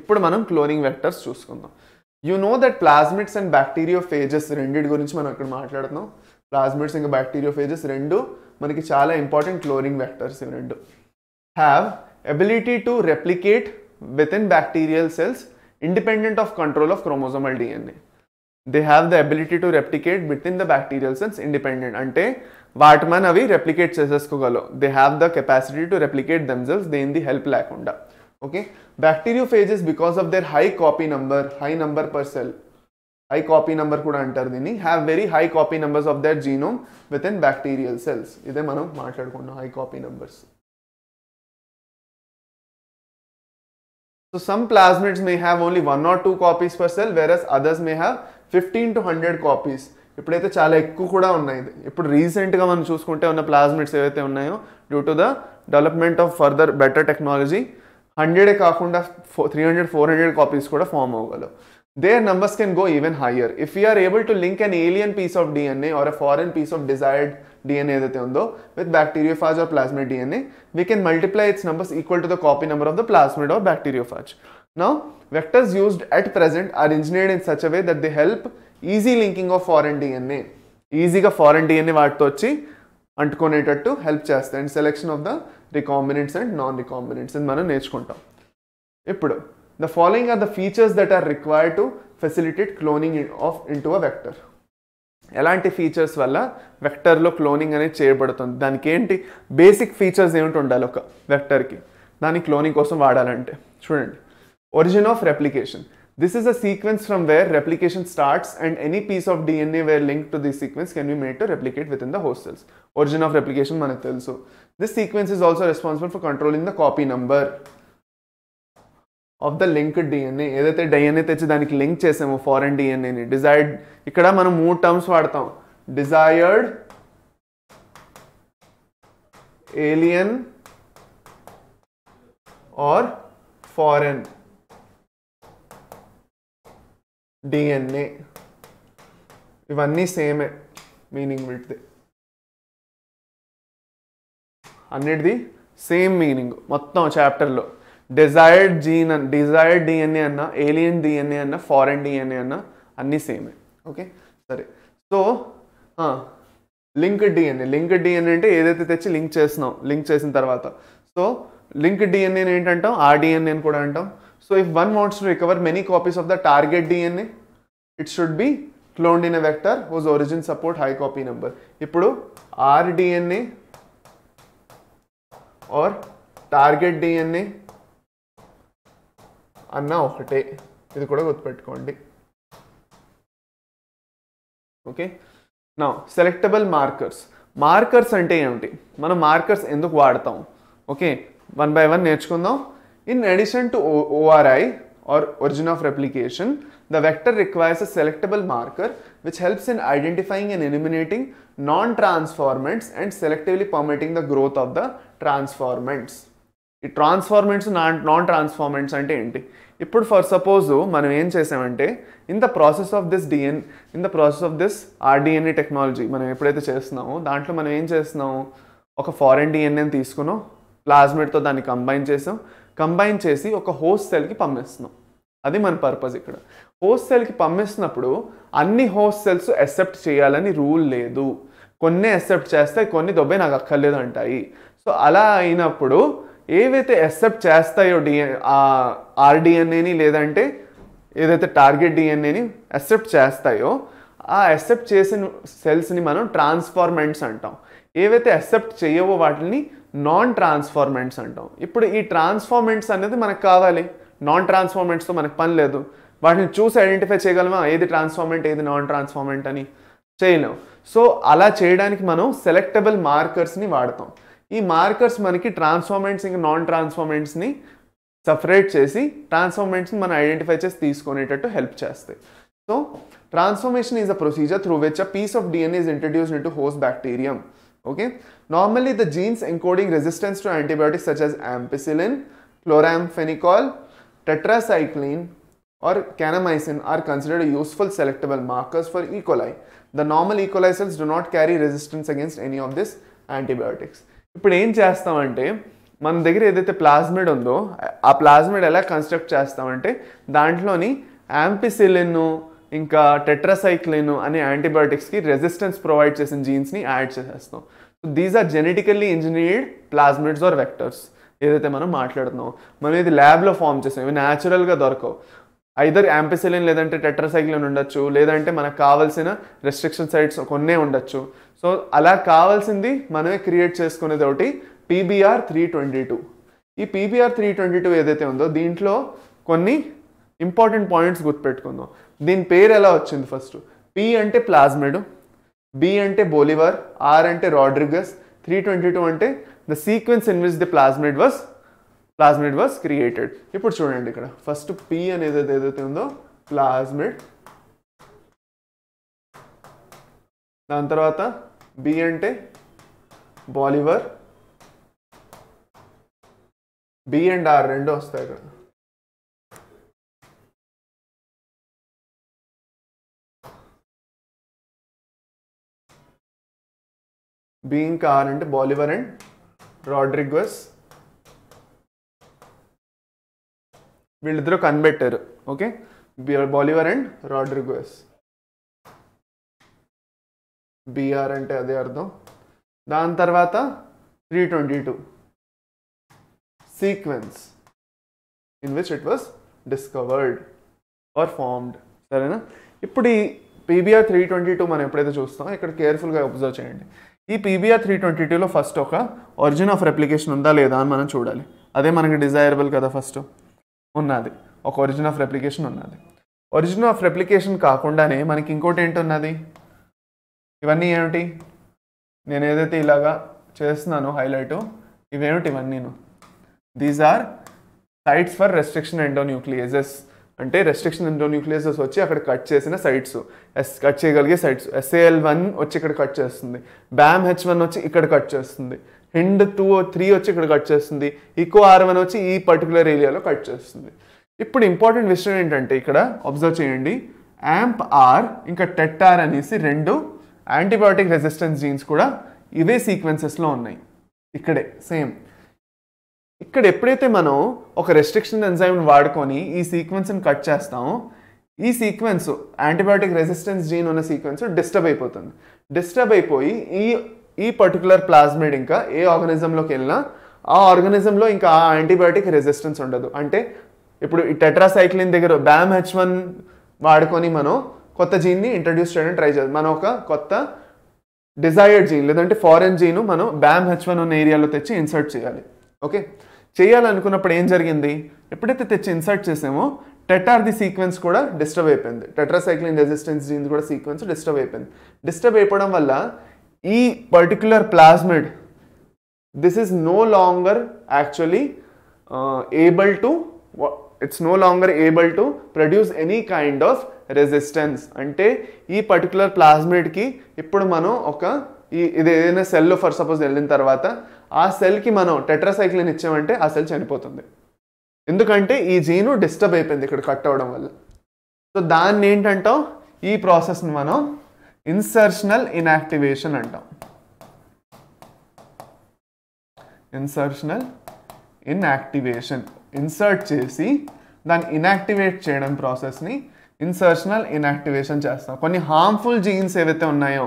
A: ఇప్పుడు మనం క్లోనింగ్ వెక్టర్స్ చూసుకుందాం you know that plasmids and bacteriophages రెండింటి గురించి మనం ఇక్కడ మాట్లాడుతున్నాం ప్లాస్మిడ్స్ ఇంకా బ్యాక్టీరియో ఫేజెస్ రెండు మనకి చాలా ఇంపార్టెంట్ క్లోనింగ్ వెక్టర్స్ ఇవి రెండు have ability to replicate within bacterial cells independent of control of chromosomal DNA they have the ability to replicate with in the bacterial cells independent అంటే వాటి మన అవి replicate చేసేసుకోగలవు they have the capacity to replicate themselves దేని the help లేకుండా okay bacteriophages because of their high copy number high number per cell high copy number kuda antardini have very high copy numbers of their genome within bacterial cells ide manam maatladukunnam high copy numbers so some plasmids may have only one or two copies per cell whereas others may have 15 to 100 copies ఇప్పుడైతే చాలా ఎక్కువ కూడా ఉన్నాయి ఇప్పుడు రీసెంట్గా మనం చూసుకుంటే ఉన్న ప్లాస్మిడ్స్ ఏవైతే ఉన్నాయో due to the development of further better technology హండ్రెడే కాకుండా three hundred four hundred copies కూడా ఫామ్ అవ్వగలవు they numbers can go even higher if you are able to link an alien piece of DNA or a foreign piece of desired DNA ఏదైతే ఉందో with phage or plasmid DNA we can multiply its numbers equal to the copy number of the plasmid or phage నా vectors used at present are engineered in such away that they help easy linking of foreign DNA ఈజీగా foreign DNA వాటితో వచ్చి అంటుకునేటట్టు help చేస్తాయి and selection of the రికాంబినెంట్స్ and non రికాంబినెంట్స్ అని మనం నేర్చుకుంటాం ఇప్పుడు the following are the features that are require to facilitate cloning of into a vector ఎలాంటి features వల్ల వెక్టర్లో క్లోనింగ్ అనేది చేయబడుతుంది దానికి ఏంటి బేసిక్ ఫీచర్స్ ఏమిటి ఉండాలి ఒక వెక్టర్కి దాని క్లోనింగ్ కోసం వాడాలంటే చూడండి origin of replication this is a sequence from where replication starts and any piece of DNA where link to this sequence can be made to replicate with in the host cells origin of replication మనకు తెలుసు This sequence is also responsible for controlling the copy number of the linked DNA ఏదైతే DNA తెచ్చి దానికి link చేసామో foreign డిఎన్ఏని desired ఇక్కడ మనం మూడు terms వాడతాం desired alien or foreign DNA ఇవన్నీ సేమే మీనింగ్ విడ్తే అన్నిటిది సేమ్ మీనింగ్ మొత్తం చాప్టర్లో desired gene and desired DNA అన్న ఏలియన్ డిఎన్ఏ అన్న ఫారెన్ డిఎన్ఏ అన్న అన్నీ సేమే ఓకే సరే so link DNA link DNA అంటే ఏదైతే తెచ్చి లింక్ చేస్తున్నాం లింక్ చేసిన తర్వాత సో లింక్ డిఎన్ఏని ఏంటంటాం ఆర్డిఎన్ఏ అని కూడా అంటాం so if one wants to recover many copies of the target DNA it should B clone in a vector whose origin support high copy number ఇప్పుడు ఆర్డిఎన్ఏ ఆర్ టార్గెట్ డిఎన్ఏ అన్న ఒకటే ఇది కూడా గుర్తుపెట్టుకోండి ఓకే నా సెలెక్టబుల్ మార్కర్స్ మార్కర్స్ అంటే ఏమిటి మనం మార్కర్స్ ఎందుకు వాడతాం ఓకే వన్ బై వన్ నేర్చుకుందాం in addition to O R I or origin of replication the vector requires a selectable marker which helps in identifying and eliminating non transformants and selectively permitting the growth of the transformants ఈ transformants non non transformants అంటే ఏంటి ఇప్పుడు for suppose మనం ఏం చేసామంటే in the process of this D N in the process of this R D N A technology మనం ఎప్పుడైతే చేస్తున్నామో దాంట్లో మనం ఏం చేస్తున్నాము ఒక ఫారెన్ డిఎన్ఏని తీసుకున్నాం ప్లాస్మిడ్తో దాన్ని కంబైన్ చేసాం కంబైన్ చేసి ఒక హోస్ట్ సెల్కి పంపిస్తున్నాం అది మన పర్పస్ ఇక్కడ హోస్ట్ సెల్కి పంపిస్తున్నప్పుడు అన్ని హోస్ట్ సెల్స్ అక్సెప్ట్ చేయాలని రూల్ లేదు కొన్ని అక్సెప్ట్ చేస్తే కొన్ని దొబ్బే నాకు అక్కర్లేదు అంటాయి సో అలా అయినప్పుడు ఏవైతే ఎక్సెప్ట్ చేస్తాయో డిఎన్ ఆర్డిఎన్ఏని లేదంటే ఏదైతే టార్గెట్ డిఎన్ఏని ఎక్సెప్ట్ చేస్తాయో ఆ ఎక్సెప్ట్ చేసిన సెల్స్ని మనం ట్రాన్స్ఫార్మెంట్స్ అంటాం ఏవైతే ఎక్సెప్ట్ చేయవో వాటిని నాన్ ట్రాన్స్ఫార్మెంట్స్ అంటాం ఇప్పుడు ఈ ట్రాన్స్ఫార్మెంట్స్ అనేది మనకు కావాలి నాన్ ట్రాన్స్ఫార్మెంట్స్తో మనకు పని లేదు వాటిని చూసి ఐడెంటిఫై చేయగలమా ఏది ట్రాన్స్ఫార్మెంట్ ఏది నాన్ ట్రాన్స్ఫార్మెంట్ అని చేయలేము సో అలా చేయడానికి మనం సెలెక్టబుల్ మార్కర్స్ని వాడతాం ఈ మార్కర్స్ మనకి ట్రాన్స్ఫార్మెంట్స్ ఇంకా నాన్ ట్రాన్స్ఫార్మెంట్స్ని సపరేట్ చేసి ట్రాన్స్ఫార్మెంట్స్ని మనం ఐడెంటిఫై చేసి తీసుకునేటట్టు హెల్ప్ చేస్తాయి so transformation is a procedure through which a piece of DNA is introduced into host bacterium okay normally the genes encoding resistance to antibiotics such as ampicillin chloramphenicol tetracycline or kanamycin are considered useful selectable markers for e coli the normal e coli cells do not carry resistance against any of these antibiotics ఇప్పుడు ఏం చేస్తామంటే మన దగ్గర ఏదైతే plasmid ఉందో ఆ plasmid ఎలా construct చేస్తామంటే దాంట్లోని యాంపిసిలిన్ ఇంకా టెట్రాసైక్లిన్ అనే యాంటీబయాటిక్స్కి రెసిస్టెన్స్ ప్రొవైడ్ చేసిన జీన్స్ని యాడ్ చేసేస్తాం so these are genetically engineered plasmids or vectors ఏదైతే మనం మాట్లాడుతున్నాం మనం ఇది ల్యాబ్లో ఫామ్ చేసాం ఇవి న్యాచురల్గా దొరకవు ఐదర్ యాంపిసిలిన్ లేదంటే టెట్రాసైక్లిన్ ఉండొచ్చు లేదంటే మనకు కావాల్సిన రెస్ట్రిక్షన్ సైట్స్ కొన్నే ఉండొచ్చు సో అలా కావాల్సింది మనమే క్రియేట్ చేసుకునేది ఒకటి పీబీఆర్ త్రీ ట్వంటీ టూ ఈ పీబీఆర్ త్రీ ట్వంటీ టూ ఏదైతే ఉందో దీంట్లో కొన్ని ఇంపార్టెంట్ పాయింట్స్ గుర్తుపెట్టుకుందాం దీని పేరు ఎలా వచ్చింది ఫస్ట్ పి అంటే ప్లాజ్మెడు బి అంటే బోలివర్ ఆర్ అంటే రాడ్రిగస్ త్రీ ట్వంటీ టూ అంటే the sequence in which the plasmid was plasmid was created ఇప్పుడు చూడండి ఇక్కడ ఫస్ట్ పి అనేది ఏదైతే ఉందో ప్లాజ్మిడ్ దాని తర్వాత బి అంటే బాలివర్ బి అండ్ ఆర్ రెండు వస్తాయి ఇక్కడ బి ఇంకా ఆర్ అంటే బాలివర్ అండ్ రాడ్రిగ్వస్ వీళ్ళిద్దరూ కనిపెట్టారు okay Bolivar and Rodriguez BR అంటే అదే అర్థం దాని తర్వాత three twenty two sequence in which it was discovered or formed సరేనా ఇప్పుడు ఈ పీబీఆర్ త్రీ ట్వంటీ టూ మనం ఎప్పుడైతే చూస్తాం ఇక్కడ కేర్ఫుల్గా అబ్జర్వ్ చేయండి ఈ పీబీఆర్ త్రీ ట్వంటీ టూలో ఫస్ట్ ఒక ఒరిజిన్ ఆఫ్ రెప్లికేషన్ ఉందా లేదా అని మనం చూడాలి అదే మనకి డిజైరబుల్ కదా ఫస్ట్ ఉన్నది ఒక ఒరిజిన్ ఆఫ్ రెప్లికేషన్ ఉన్నది ఒరిజిన్ ఆఫ్ రెప్లికేషన్ కాకుండానే మనకి ఇంకోటి ఏంటి ఉన్నది ఇవన్నీ ఏమిటి నేను ఏదైతే ఇలాగా చేస్తున్నాను హైలైట్ ఇవేమిటి ఇవన్నీను these are sites for restriction nucleases అంటే రెస్ట్రిక్షన్ న్యూక్లియజెస్ వచ్చి అక్కడ కట్ చేసిన సైట్స్ ఎస్ కట్ చేయగలిగే సైట్స్ ఎస్ఏఎల్ వన్ వచ్చి ఇక్కడ కట్ చేస్తుంది బ్యామ్ హెచ్ వన్ వచ్చి ఇక్కడ కట్ చేస్తుంది హిండ్ టూ త్రీ వచ్చి ఇక్కడ కట్ చేస్తుంది ఈకో ఆర్ వన్ వచ్చి ఈ పర్టికులర్ ఏరియాలో కట్ చేస్తుంది ఇప్పుడు ఇంపార్టెంట్ విషయం ఏంటంటే ఇక్కడ అబ్జర్వ్ చేయండి యాంప్ ఆర్ ఇంకా టెట్ ఆర్ అనేసి రెండు యాంటీబయాటిక్ రెసిస్టెన్స్ జీన్స్ కూడా ఇవే సీక్వెన్సెస్లో ఉన్నాయి ఇక్కడే సేమ్ ఇక్కడ ఎప్పుడైతే మనం ఒక రెస్ట్రిక్షన్ ఎంజైమ్ని వాడుకొని ఈ సీక్వెన్స్ని కట్ చేస్తామో ఈ సీక్వెన్స్ యాంటీబయాటిక్ రెసిస్టెన్స్ జీన్ ఉన్న సీక్వెన్స్ డిస్టర్బ్ అయిపోతుంది డిస్టర్బ్ అయిపోయి ఈ ఈ పర్టికులర్ ప్లాస్మిడ్ ఇంకా ఏ ఆర్గనిజంలోకి వెళ్ళినా ఆ ఆర్గనిజంలో ఇంకా ఆ యాంటీబయాటిక్ రెసిస్టెన్స్ ఉండదు అంటే ఇప్పుడు ఈ టెట్రాసైక్లిన్ దగ్గర బ్యామ్ హెచ్ వన్ వాడుకొని మనం కొత్త జీన్ని ఇంట్రడ్యూస్ చేయడానికి ట్రై చేద్దాం మనం ఒక కొత్త డిజైర్డ్ జీన్ లేదంటే ఫారెన్ జీను మనం బ్యామ్ హెచ్ వన్ ఉన్న ఏరియాలో తెచ్చి ఇన్సర్ట్ చేయాలి ఓకే చేయాలనుకున్నప్పుడు ఏం జరిగింది ఎప్పుడైతే తెచ్చి ఇన్సర్ట్ చేసామో టెటార్ ది సీక్వెన్స్ కూడా డిస్టర్బ్ అయిపోయింది టెట్రాసైక్లిన్ రెసిస్టెన్స్ జీన్స్ కూడా సీక్వెన్స్ డిస్టర్బ్ అయిపోయింది డిస్టర్బ్ అయిపోవడం వల్ల ఈ particular plasmid this is no longer actually able to it's no longer able to produce any kind of resistance అంటే ఈ పర్టికులర్ ప్లాస్మిడ్కి ఇప్పుడు మనం ఒక ఈ ఇది ఏదైనా సెల్ ఫర్ సపోజ్ వెళ్ళిన తర్వాత ఆ సెల్కి మనం టెట్రాసైక్లిన్ ఇచ్చామంటే ఆ సెల్ చనిపోతుంది ఎందుకంటే ఈ జీను డిస్టర్బ్ అయిపోయింది ఇక్కడ కట్ అవడం వల్ల సో దాన్ని ఏంటంటాం ఈ ప్రాసెస్ని మనం ఇన్సర్షనల్ ఇన్యాక్టివేషన్ అంటాం ఇన్సర్షనల్ ఇన్యాక్టివేషన్ ఇన్సర్ట్ చేసి దాన్ని ఇన్యాక్టివేట్ చేయడం ప్రాసెస్ని ఇన్సర్షనల్ ఇన్యాక్టివేషన్ చేస్తాం కొన్ని హార్మ్ఫుల్ జీన్స్ ఏవైతే ఉన్నాయో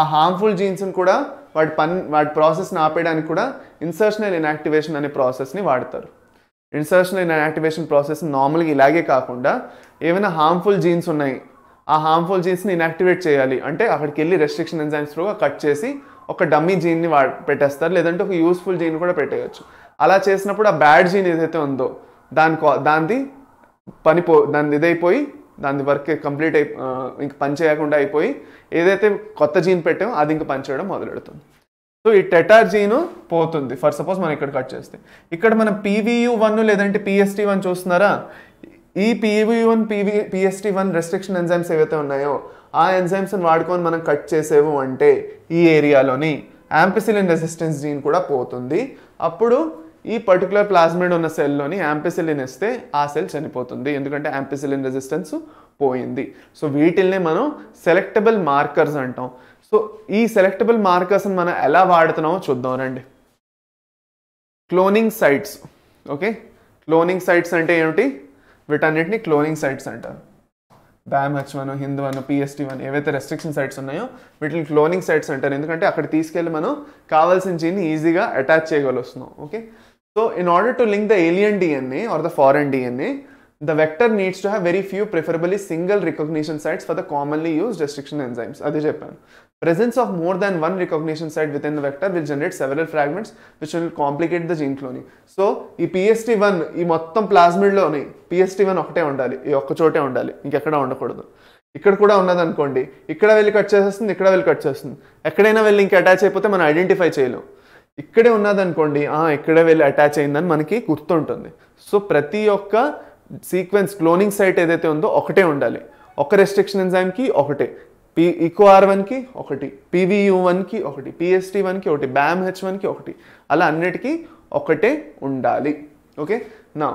A: ఆ హార్మ్ఫుల్ జీన్స్ని కూడా వాటి పని వాటి ప్రాసెస్ని ఆపేయడానికి కూడా ఇన్సర్షనల్ ఇన్యాక్టివేషన్ అనే ప్రాసెస్ని వాడతారు ఇన్సర్షనల్ ఇన్యాక్టివేషన్ ప్రాసెస్ నార్మల్గా ఇలాగే కాకుండా ఏమైనా హార్మ్ఫుల్ జీన్స్ ఉన్నాయి ఆ హార్మ్ఫుల్ జీన్స్ని ఇన్యాక్టివేట్ చేయాలి అంటే అక్కడికి వెళ్ళి రెస్ట్రిక్షన్ ఎంజైమ్స్ త్రూగా కట్ చేసి ఒక డమ్మీ జీన్ని వా పెట్టేస్తారు లేదంటే ఒక యూస్ఫుల్ జీన్ కూడా పెట్టేయచ్చు అలా చేసినప్పుడు ఆ బ్యాడ్ జీన్ ఏదైతే ఉందో దాని దానిది పనిపో దాని ఇదైపోయి దాని వర్క్ కంప్లీట్ అయి ఇంక పని చేయకుండా అయిపోయి ఏదైతే కొత్త జీన్ పెట్టామో అది ఇంక పనిచేయడం మొదలెడుతుంది సో ఈ టెటార్ జీన్ పోతుంది ఫర్ సపోజ్ మనం ఇక్కడ కట్ చేస్తే ఇక్కడ మనం పీవీయు వన్ లేదంటే పిఎస్టీ వన్ చూస్తున్నారా ఈ PV one PV PST one restriction enzymes ఏవైతే ఉన్నాయో ఆ ఎంజైమ్స్ని వాడుకొని మనం కట్ చేసేవు అంటే ఈ ఏరియాలోని యాంపిసిలిన్ రెసిస్టెన్స్ జీన్ కూడా పోతుంది అప్పుడు ఈ పర్టికులర్ ప్లాస్మిడ్ ఉన్న సెల్లోని యాంపిసిలిన్ ఇస్తే ఆ సెల్ చనిపోతుంది ఎందుకంటే యాంపిసిలిన్ రెసిస్టెన్స్ పోయింది సో వీటిల్ని మనం సెలెక్టబుల్ మార్కర్స్ అంటాం సో ఈ సెలెక్టబుల్ మార్కర్స్ని మనం ఎలా వాడుతున్నామో చూద్దాం రండి cloning sites okay cloning sites అంటే ఏమిటి వీటన్నిటిని క్లోనింగ్ సైట్స్ అంటారు bam H one Hind one PST one ఏవైతే రెస్ట్రిక్షన్ సైట్స్ ఉన్నాయో వీటిని క్లోనింగ్ సైట్స్ అంటారు ఎందుకంటే అక్కడ తీసుకెళ్ళి మనం కావాల్సిన జీన్ని ఈజీగా అటాచ్ చేయగలుగుతున్నాం okay So in order to link the alien DNA or the foreign DNA, the vector needs to have very few, preferably single recognition sites for the commonly used restriction enzymes. Adi Japan. Presence of more than one recognition site within the vector will generate several fragments which will complicate the gene cloning. So ఈ PST one ఈ మొత్తం ప్లాస్మిడ్లోని PST one ఒకటే ఉండాలి ఈ ఒక్క చోటే ఉండాలి ఇంకెక్కడా ఉండకూడదు ఇక్కడ కూడా ఉన్నది అనుకోండి ఇక్కడ వెళ్ళి కట్ చేసేస్తుంది ఇక్కడ వెళ్ళి కట్ చేస్తుంది ఎక్కడైనా వెళ్ళి ఇంకా అటాచ్ అయిపోతే మనం ఐడెంటిఫై చేయలేం ఇక్కడే ఉన్నదనుకోండి ఇక్కడే వెళ్ళి అటాచ్ అయిందని మనకి గుర్తుంటుంది సో ప్రతి ఒక్క సీక్వెన్స్ క్లోనింగ్ సైట్ ఏదైతే ఉందో ఒకటే ఉండాలి ఒక రెస్ట్రిక్షన్ ఎంజైమ్కి ఒకటే పీ ఈకో ఆర్ వన్కి ఒకటి పీవీయూ వన్కి ఒకటి పిఎస్టీ వన్కి ఒకటి బ్యామ్ హెచ్ వన్కి ఒకటి అలా అన్నిటికీ ఒకటే ఉండాలి ఓకే నా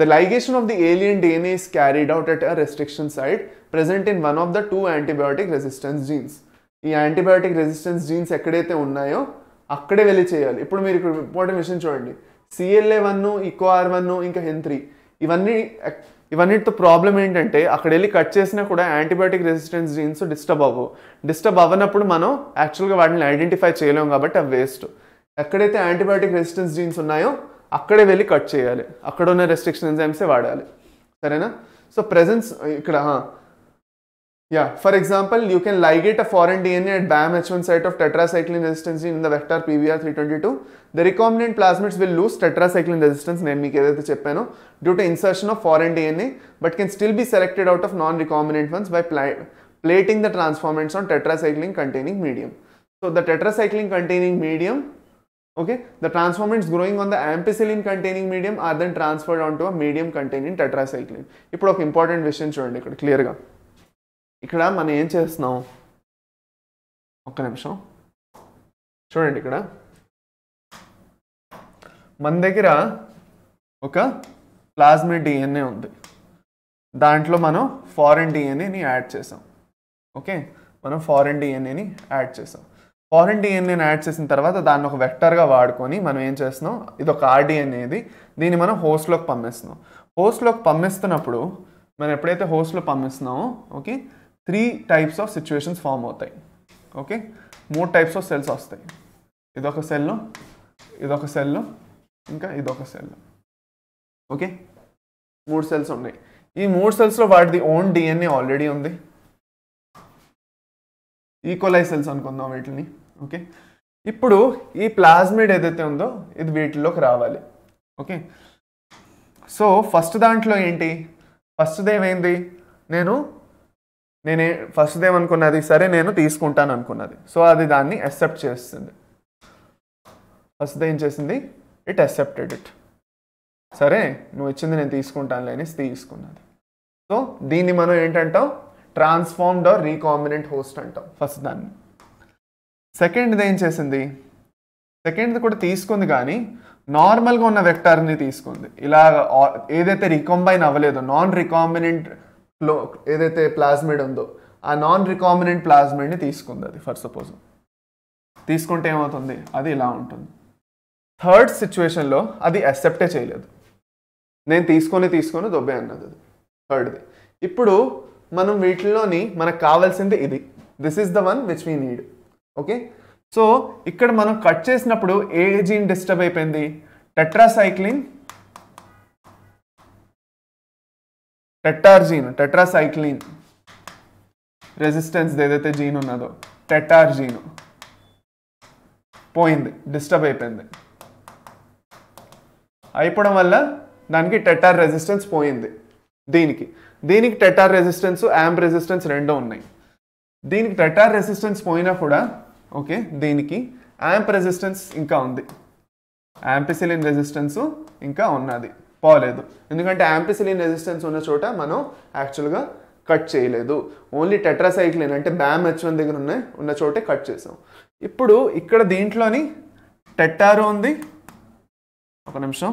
A: the ligation of the alien DNA is carried out at a restriction site present in one of the two antibiotic resistance genes ఈ యాంటీబయాటిక్ రెసిస్టెన్స్ జీన్స్ ఎక్కడైతే ఉన్నాయో అక్కడే వెళ్ళి చేయాలి ఇప్పుడు మీరు ఇక్కడ ఇంపార్టెంట్ విషయం చూడండి CLA one eco R one ఇంకా హెన్ త్రీ ఇవన్నీ ఇవన్నిటితో ప్రాబ్లం ఏంటంటే అక్కడ వెళ్ళి కట్ చేసినా కూడా యాంటీబయాటిక్ రెసిస్టెన్స్ జీన్స్ డిస్టర్బ్ అవ్వవు డిస్టర్బ్ అవ్వనప్పుడు మనం యాక్చువల్గా వాటిని ఐడెంటిఫై చేయలేము కాబట్టి అవి వేస్ట్ ఎక్కడైతే యాంటీబయాటిక్ రెసిస్టెన్స్ జీన్స్ ఉన్నాయో అక్కడే వెళ్ళి కట్ చేయాలి అక్కడ ఉన్న రెస్ట్రిక్షన్ ఎంజైమ్సే వాడాలి సరేనా సో ప్రెజెన్స్ ఇక్కడ Yeah, for example, you can ligate a foreign DNA at BAMH1 site of tetracycline resistance in the vector PBR322. The recombinant plasmids will lose tetracycline resistance నేను మీకు ఏదైతే due to insertion of foreign DNA but can still be selected out of non-recombinant ones by plating the transformants on tetracycline containing medium. So the tetracycline containing medium, okay, the transformants growing on the ampicillin containing medium are then transferred onto a medium containing tetracycline. ఇప్పుడు ఒక important విషయం చూడండి ఇక్కడ క్లియర్గా ఇక్కడ మనం ఏం చేస్తున్నాం ఒక్క నిమిషం చూడండి ఇక్కడ మన దగ్గర ఒక ప్లాస్మిడ్ డిఎన్ఏ ఉంది దాంట్లో మనం ఫారెన్ డిఎన్ఏని యాడ్ చేసాం ఓకే మనం ఫారెన్ డిఎన్ఏని యాడ్ చేసాం ఫారెన్ డిఎన్ఏని యాడ్ చేసిన తర్వాత దాన్ని ఒక వెక్టర్గా వాడుకొని మనం ఏం చేస్తున్నాం ఇది ఒక ఆర్డిఎన్ఏది దీన్ని మనం హోస్ట్లోకి పంపిస్తున్నాం హోస్ట్లోకి పంపిస్తున్నప్పుడు మనం ఎప్పుడైతే హోస్ట్లో పంపిస్తున్నామో okay three types of situations form అవుతాయి ఓకే మూడు టైప్స్ ఆఫ్ సెల్స్ వస్తాయి ఇదొక సెల్ ఇదొక సెల్ ఇంకా ఇదొక సెల్ ఓకే మూడు సెల్స్ ఉన్నాయి ఈ మూడు సెల్స్లో వాటిది ఓన్ డిఎన్ఏ ఆల్రెడీ ఉంది ఈకోలై e సెల్స్ అనుకుందాం వీటిని ఓకే ఇప్పుడు ఈ ప్లాస్మిడ్ ఏదైతే ఉందో ఇది వీటిలోకి రావాలి ఓకే సో ఫస్ట్ దాంట్లో ఏంటి ఫస్ట్ది ఏమైంది నేను నేను ఫస్ట్ ఏమనుకున్నది సరే నేను తీసుకుంటాను అనుకున్నది సో అది దాన్ని అక్సెప్ట్ చేస్తుంది ఫస్ట్ ఏం చేసింది ఇట్ అక్సెప్టెడ్ ఇట్ సరే నువ్వు ఇచ్చింది నేను తీసుకుంటాను లేని తీసుకున్నది సో దీన్ని మనం ఏంటంటాం ట్రాన్స్ఫార్మ్డ్ ఆర్ రీకాంబినెంట్ హోస్ట్ అంటాం ఫస్ట్ దాన్ని సెకండ్ది ఏం చేసింది సెకండ్ది కూడా తీసుకుంది కానీ నార్మల్గా ఉన్న వెక్టార్ని తీసుకుంది ఇలా ఏదైతే రికాంబైన్ అవ్వలేదు నాన్ రికాంబినెంట్ లో ఏదైతే ప్లాస్మిడ్ ఉందో ఆ నాన్ రికామినెంట్ ప్లాస్మిడ్ని తీసుకుంది అది ఫర్ సపోజ్ తీసుకుంటే ఏమవుతుంది అది ఇలా ఉంటుంది థర్డ్ సిచ్యువేషన్లో అది అక్సెప్టే చేయలేదు నేను తీసుకొని తీసుకొని దొబ్బే అన్నది అది థర్డ్ది ఇప్పుడు మనం వీటిలోని మనకు కావాల్సింది ఇది this is the one which we need okay so ఇక్కడ మనం కట్ చేసినప్పుడు ఏ జీన్ డిస్టర్బ్ అయిపోయింది టెట్రాసైక్లిన్ टेट्टारजीन टेट्रासाइक्लिन రెసిస్టెన్స్ ఏదైతే జీన్ ఉన్నదో టెటార్ జీన్ పోయింది డిస్టర్బ్ అయిపోయింది అయిపోవడం వల్ల దానికి టెటార్ రెసిస్టెన్స్ పోయింది దీనికి దీనికి టెటార్ రెసిస్టెన్స్ యాంప్ రెసిస్టెన్స్ రెండూ ఉన్నాయి దీనికి టెటార్ రెసిస్టెన్స్ పోయినా కూడా ఓకే దీనికి యాంప్ రెసిస్టెన్స్ ఇంకా ఉంది యాంపిసిలిన్ రెసిస్టెన్స్ ఇంకా ఉన్నది పోలేదు ఎందుకంటే యాంపిసిలిన్ రెసిస్టెన్స్ ఉన్న చోట మనం యాక్చువల్గా కట్ చేయలేదు ఓన్లీ టెట్రాసైక్లిన్ అంటే బ్యామ్ హెచ్ వన్ దగ్గర ఉన్నాయి ఉన్న చోటే కట్ చేసాం ఇప్పుడు ఇక్కడ దీంట్లోని టెట్టారు ఉంది ఒక నిమిషం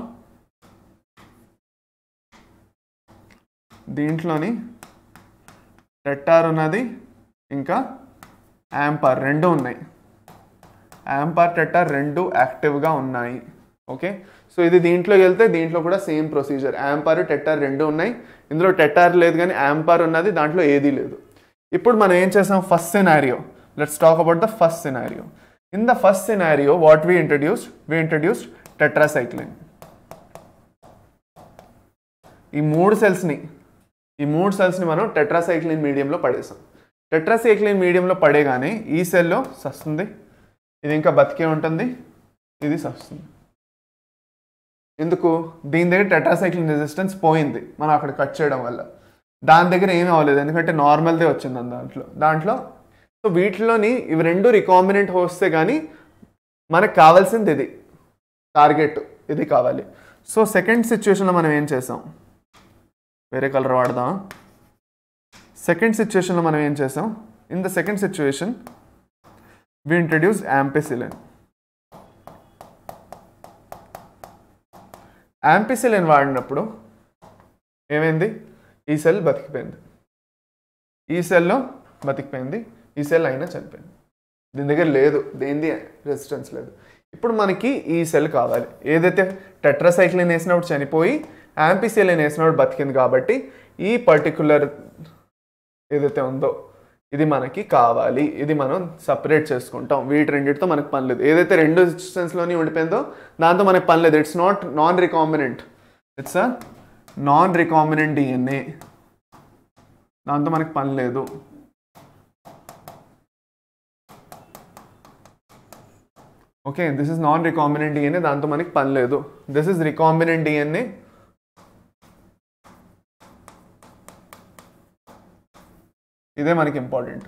A: దీంట్లోని టెట్టార్ ఉన్నది ఇంకా యాంపార్ రెండు ఉన్నాయి యాంపార్ టెట్టార్ రెండు యాక్టివ్గా ఉన్నాయి ఓకే సో ఇది దీంట్లోకి వెళ్తే దీంట్లో కూడా సేమ్ ప్రొసీజర్ యాంపార్ టెట్టార్ రెండు ఉన్నాయి ఇందులో టెట్టార్ లేదు కానీ యాంపార్ ఉన్నది దాంట్లో ఏదీ లేదు ఇప్పుడు మనం ఏం చేసాం first scenario let's talk about the first scenario in the first scenario what we introduced we introduced tetracycline ఈ మూడు సెల్స్ని ఈ మూడు సెల్స్ని మనం టెట్రాసైక్లిన్ మీడియంలో పడేసాం టెట్రాసైక్లిన్ మీడియంలో పడేగానే ఈ సెల్లో సస్తుంది ఇది ఇంకా బతికే ఉంటుంది ఇది సస్తుంది ఎందుకు దీని దగ్గర టెటాసైక్లిన్ రెసిస్టెన్స్ పోయింది మనం అక్కడ కట్ చేయడం వల్ల దాని దగ్గర ఏమీ అవ్వలేదు ఎందుకంటే నార్మల్దే వచ్చింది దాంట్లో దాంట్లో సో వీటిలోని ఇవి రెండు రికాంబినెంట్ హోస్తే కానీ మనకు కావాల్సింది ఇది టార్గెట్ ఇది కావాలి సో సెకండ్ సిచ్యువేషన్లో మనం ఏం చేసాం వేరే కలర్ వాడదాం సెకండ్ సిచ్యువేషన్లో మనం ఏం చేసాం in the second situation we introduce ampicillin ampicillin వాడినప్పుడు ఏమైంది ఈ సెల్ బతికిపోయింది ఈ సెల్లో బతికిపోయింది ఈ సెల్ అయినా చనిపోయింది దీని దగ్గర లేదు దేనిది రెసిస్టెన్స్ లేదు ఇప్పుడు మనకి ఈ సెల్ కావాలి ఏదైతే టెట్రాసైక్లిన్ వేసినప్పుడు చనిపోయి యాంపిసిలిన్ వేసినప్పుడు బతికింది కాబట్టి ఈ పర్టికులర్ ఏదైతే ఉందో ఇది మనకి కావాలి ఇది మనం సపరేట్ చేసుకుంటాం వీటి రెండింటితో మనకు పని లేదు ఏదైతే రెండు సిస్టమ్స్లోని ఉండిపోయిందో దాంతో మనకు పని లేదు it's not non recombinant it's a non recombinant DNA దాంతో మనకు పని లేదు okay this is non recombinant DNA దాంతో మనకి పని లేదు దిస్ ఇస్ రికాంబినెంట్ డిఎన్ఏ ఇదే మనకి ఇంపార్టెంట్